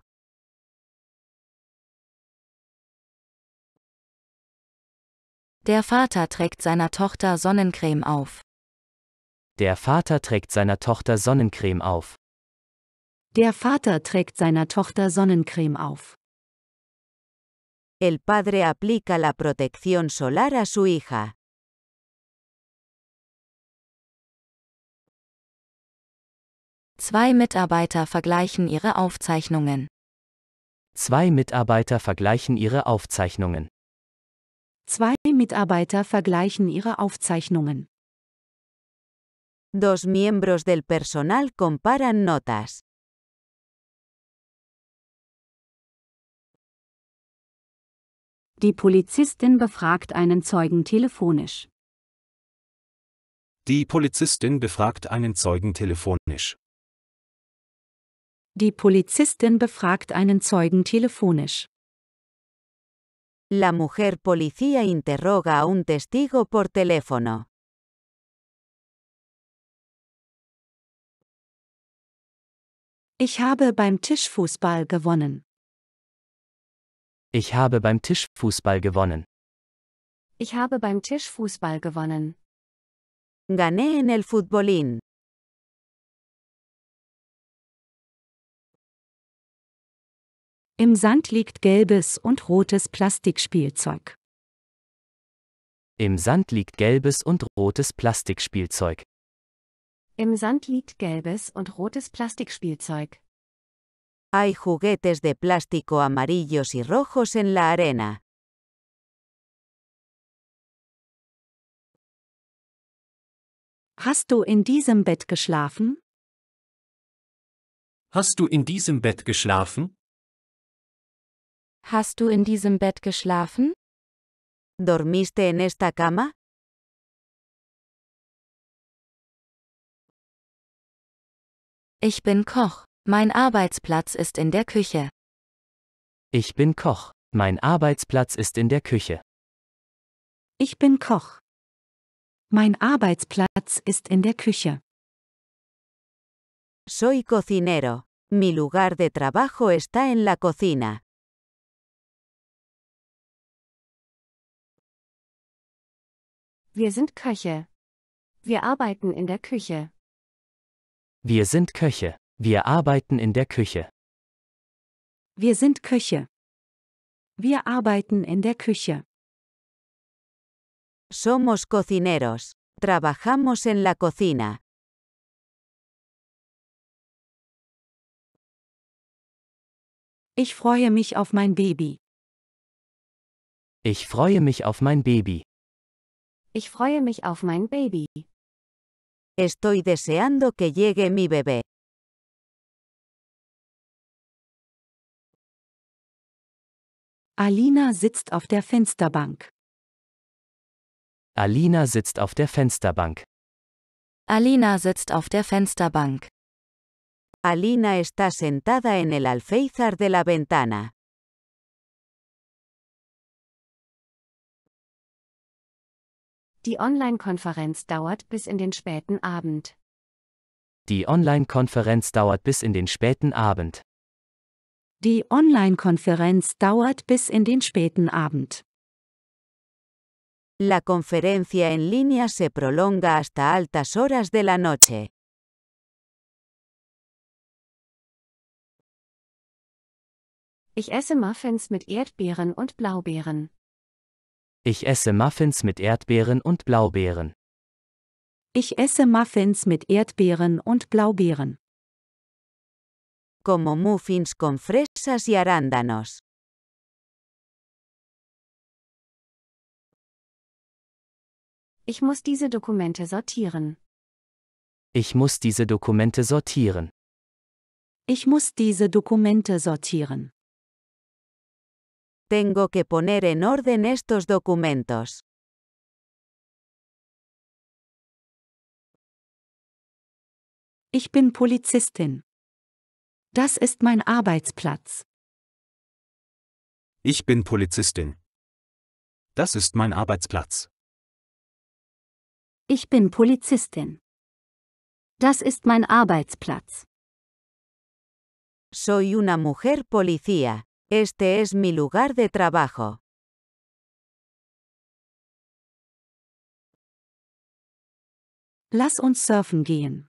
Der Vater trägt seiner Tochter Sonnencreme auf. Der Vater trägt seiner Tochter Sonnencreme auf. Der Vater trägt seiner Tochter Sonnencreme auf. El padre aplica la protección solar a su hija. Zwei Mitarbeiter vergleichen ihre Aufzeichnungen. Zwei Mitarbeiter vergleichen ihre Aufzeichnungen. Zwei Mitarbeiter vergleichen ihre Aufzeichnungen. Dos miembros del personal comparan notas. Die Polizistin befragt einen Zeugen telefonisch. Die Polizistin befragt einen Zeugen telefonisch. Die Polizistin befragt einen Zeugen telefonisch. La mujer policía interroga a un testigo por teléfono. Ich habe beim Tischfußball gewonnen. Ich habe beim Tischfußball gewonnen. Ich habe beim Tischfußball gewonnen. Gané en el futbolín. Im Sand liegt gelbes und rotes Plastikspielzeug. Im Sand liegt gelbes und rotes Plastikspielzeug. Im Sand liegt gelbes und rotes Plastikspielzeug. Hay juguetes de plástico amarillos y rojos en la arena. Hast du in diesem Bett geschlafen? Hast du in diesem Bett geschlafen? Hast du in diesem Bett geschlafen? ¿Dormiste en esta cama? Ich bin Koch. Mein Arbeitsplatz ist in der Küche. Ich bin Koch. Mein Arbeitsplatz ist in der Küche. Ich bin Koch. Mein Arbeitsplatz ist in der Küche. Soy cocinero. Mi lugar de trabajo está en la cocina. Wir sind Köche. Wir arbeiten in der Küche. Wir sind Köche. Wir arbeiten in der Küche. Wir sind Köche. Wir arbeiten in der Küche. Somos cocineros. Trabajamos en la cocina. Ich freue mich auf mein Baby. Ich freue mich auf mein Baby. Ich freue mich auf mein Baby. Estoy deseando que llegue mi bebé. Alina sitzt auf der Fensterbank. Alina sitzt auf der Fensterbank. Alina sitzt auf der Fensterbank. Alina está sentada en el alféizar de la ventana. Die Online-Konferenz dauert bis in den späten Abend. Die Online-Konferenz dauert bis in den späten Abend. Die Online-Konferenz dauert bis in den späten Abend. La conferencia en línea se prolonga hasta altas horas de la noche. Ich esse Muffins mit Erdbeeren und Blaubeeren. Ich esse Muffins mit Erdbeeren und Blaubeeren. Ich esse Muffins mit Erdbeeren und Blaubeeren. Como muffins con fresas y arándanos. Ich muss diese Dokumente sortieren. Ich muss diese Dokumente sortieren. Ich muss diese Dokumente sortieren. Tengo que poner en orden estos documentos. Ich bin Polizistin. Das ist mein Arbeitsplatz. Ich bin Polizistin. Das ist mein Arbeitsplatz. Ich bin Polizistin. Das ist mein Arbeitsplatz. Soy una mujer policía. Este es mi lugar de trabajo. Lass uns surfen gehen.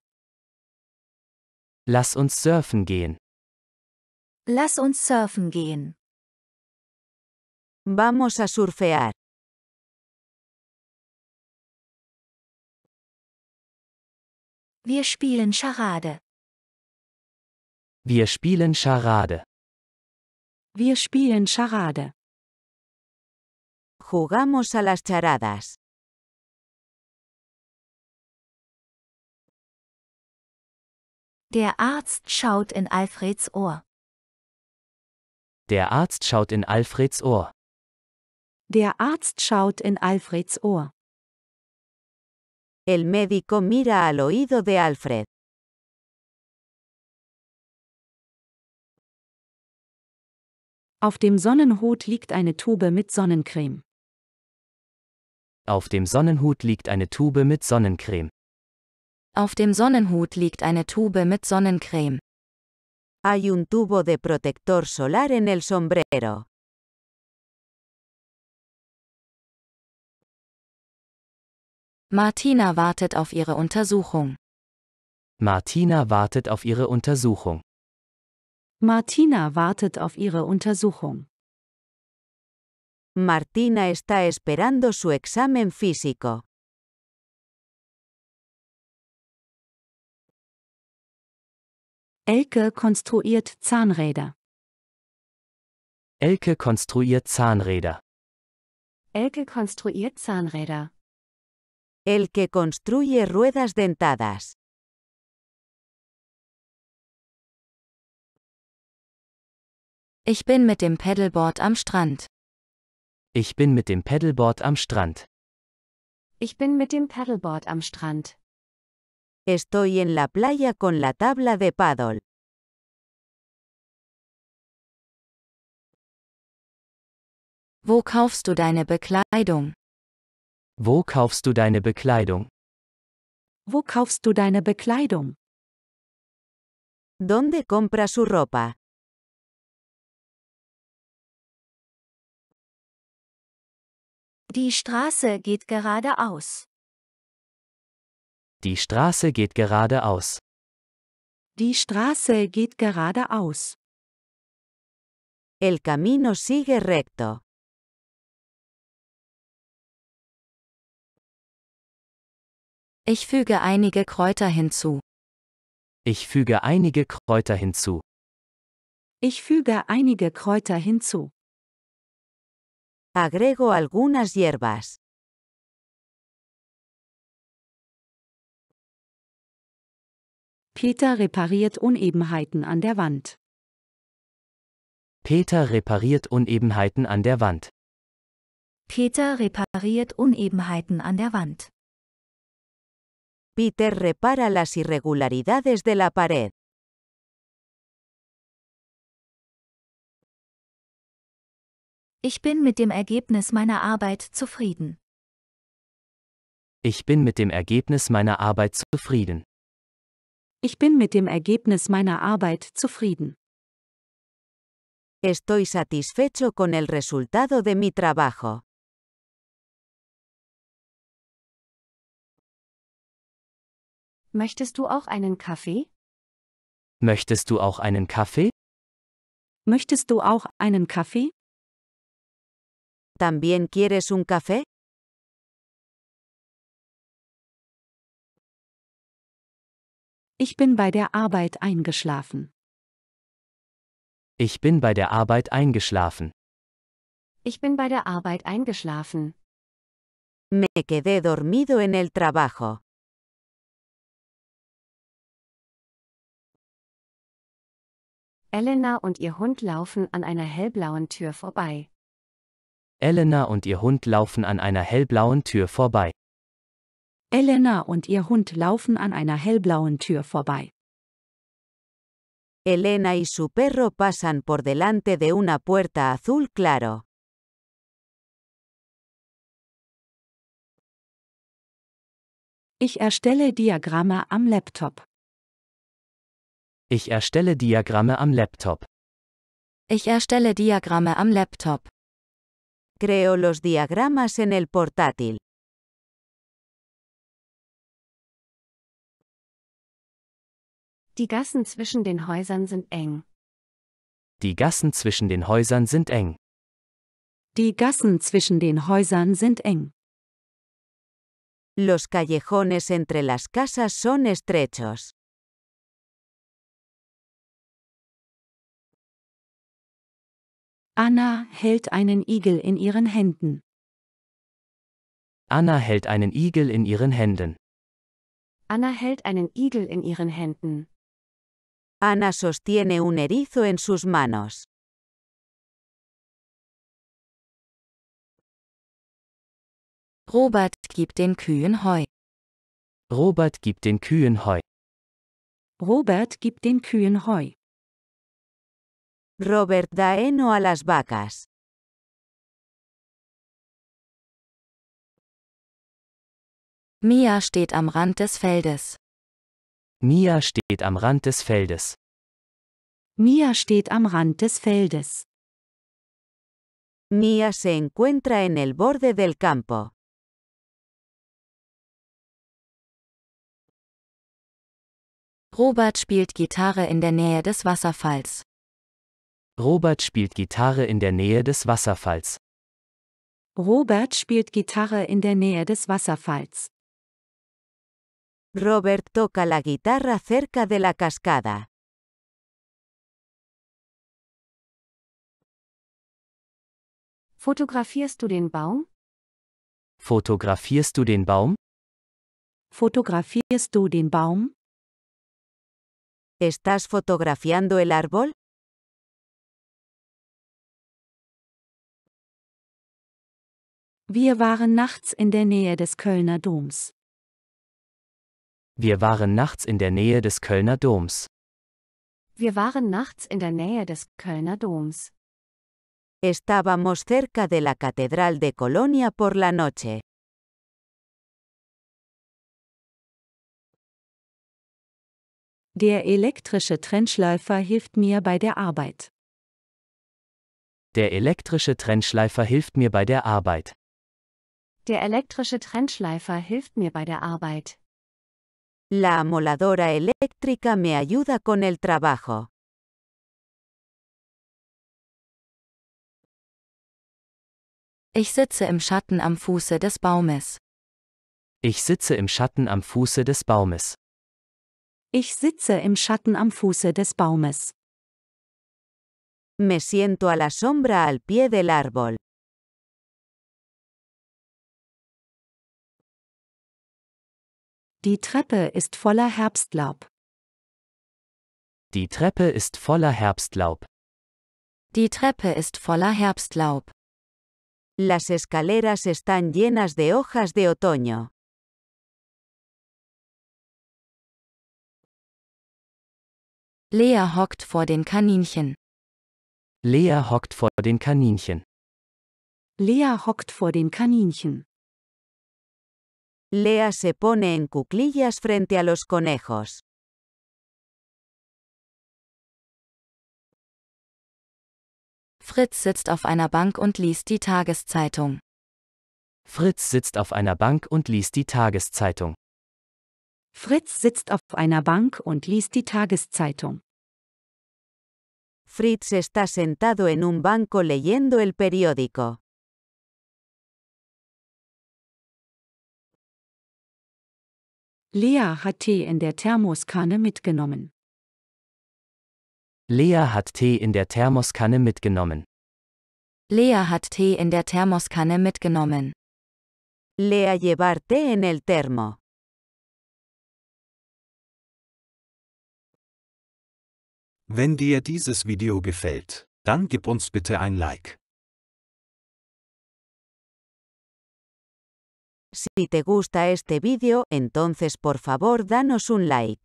Lass uns surfen gehen. Lass uns surfen gehen. Vamos a surfear. Wir spielen Charade. Wir spielen Charade. Wir spielen Charade. Jugamos a las charadas. Der Arzt schaut in Alfreds Ohr. Der Arzt schaut in Alfreds Ohr. Der Arzt schaut in Alfreds Ohr. El médico mira al oído de Alfred. Auf dem Sonnenhut liegt eine Tube mit Sonnencreme. Auf dem Sonnenhut liegt eine Tube mit Sonnencreme. Auf dem Sonnenhut liegt eine Tube mit Sonnencreme. Hay un tubo de protector solar en el sombrero. Martina wartet auf ihre Untersuchung. Martina wartet auf ihre Untersuchung. Martina wartet auf ihre Untersuchung. Martina está esperando su examen físico. Elke konstruiert Zahnräder. Elke konstruiert Zahnräder. Elke konstruiert Zahnräder. Elke que construye ruedas dentadas. Ich bin mit dem Pedalboard am Strand. Ich bin mit dem Pedalboard am Strand. Ich bin mit dem Pedalboard am Strand. Estoy en la playa con la tabla de paddle. Wo kaufst du deine Bekleidung? Wo kaufst du deine Bekleidung? Wo kaufst du deine Bekleidung? Donde compra su ropa? Die Straße geht geradeaus. Die Straße geht geradeaus. Die Straße geht geradeaus. El camino sigue recto. Ich füge einige Kräuter hinzu. Ich füge einige Kräuter hinzu. Ich füge einige Kräuter hinzu. Agrego algunas hierbas. Peter repariert Unebenheiten an der Wand. Peter repariert Unebenheiten an der Wand. Peter repariert Unebenheiten an der Wand. Peter repara las irregularidades de la pared. Ich bin mit dem Ergebnis meiner Arbeit zufrieden. Ich bin mit dem Ergebnis meiner Arbeit zufrieden. Ich bin mit dem Ergebnis meiner Arbeit zufrieden. Estoy satisfecho con el resultado de mi trabajo. Möchtest du auch einen Kaffee? Möchtest du auch einen Kaffee? Möchtest du auch einen Kaffee? ¿También quieres un café? Ich bin bei der Arbeit eingeschlafen. Ich bin bei der Arbeit eingeschlafen. Ich bin bei der Arbeit eingeschlafen. Me quedé dormido en el trabajo. Elena und ihr Hund laufen an einer hellblauen Tür vorbei. Elena und ihr Hund laufen an einer hellblauen Tür vorbei. Elena und ihr Hund laufen an einer hellblauen Tür vorbei. Elena y su perro pasan por delante de una puerta azul claro. Ich erstelle Diagramme am Laptop. Ich erstelle Diagramme am Laptop. Ich erstelle Diagramme am Laptop. Creo los diagramas en el portátil. Die Gassen zwischen den Häusern sind eng. Die Gassen zwischen den Häusern sind eng. Die Gassen zwischen den Häusern sind eng. Los callejones entre las casas son estrechos. Anna hält einen Igel in ihren Händen. Anna hält einen Igel in ihren Händen. Anna hält einen Igel in ihren Händen. Anna sostiene un erizo en sus manos. Robert gibt den Kühen Heu. Robert gibt den Kühen Heu. Robert gibt den Kühen Heu. Robert da eno a las vacas. Mia steht am Rand des Feldes. Mia steht am Rand des Feldes. Mia steht am Rand des Feldes. Mia se encuentra en el borde del campo. Robert spielt Gitarre in der Nähe des Wasserfalls. Robert spielt Gitarre in der Nähe des Wasserfalls. Robert spielt Gitarre in der Nähe des Wasserfalls. Robert toca la guitarra cerca de la cascada. Fotografierst du den Baum? Fotografierst du den Baum? Fotografierst du den Baum? ¿Estás fotografiando el árbol? Wir waren nachts in der Nähe des Kölner Doms. Wir waren nachts in der Nähe des Kölner Doms. Wir waren nachts in der Nähe des Kölner Doms. Estábamos cerca de la Catedral de Colonia por la noche. Der elektrische Trennschleifer hilft mir bei der Arbeit. Der elektrische Trennschleifer hilft mir bei der Arbeit. Der elektrische Trennschleifer hilft mir bei der Arbeit. La amoladora eléctrica me ayuda con el trabajo. Ich sitze im Schatten am Fuße des Baumes. Ich sitze im Schatten am Fuße des Baumes. Ich sitze im Schatten am Fuße des Baumes. Me siento a la sombra al pie del árbol. Die Treppe ist voller Herbstlaub. Die Treppe ist voller Herbstlaub. Die Treppe ist voller Herbstlaub. Las escaleras están llenas de hojas de otoño. Lea hockt vor den Kaninchen. Lea hockt vor den Kaninchen. Lea hockt vor den Kaninchen. Lea se pone en cuclillas frente a los conejos. Fritz sitzt auf einer Bank und liest die Tageszeitung. Fritz sitzt auf einer Bank und liest die Tageszeitung. Fritz sitzt auf einer Bank und liest die Tageszeitung. Fritz está sentado en un banco leyendo el periódico. Lea hat Tee in der Thermoskanne mitgenommen. Lea hat Tee in der Thermoskanne mitgenommen. Lea hat Tee in der Thermoskanne mitgenommen. Lea llevar té en el termo. Wenn dir dieses Video gefällt, dann gib uns bitte ein Like. Si te gusta este vídeo, entonces por favor danos un like.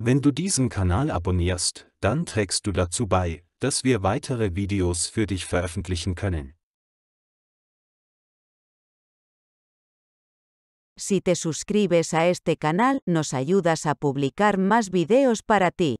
Wenn du diesen Kanal abonnierst, dann trägst du dazu bei, dass wir weitere Videos für dich veröffentlichen können. Si te suscribes a este canal, nos ayudas a publicar más videos para ti.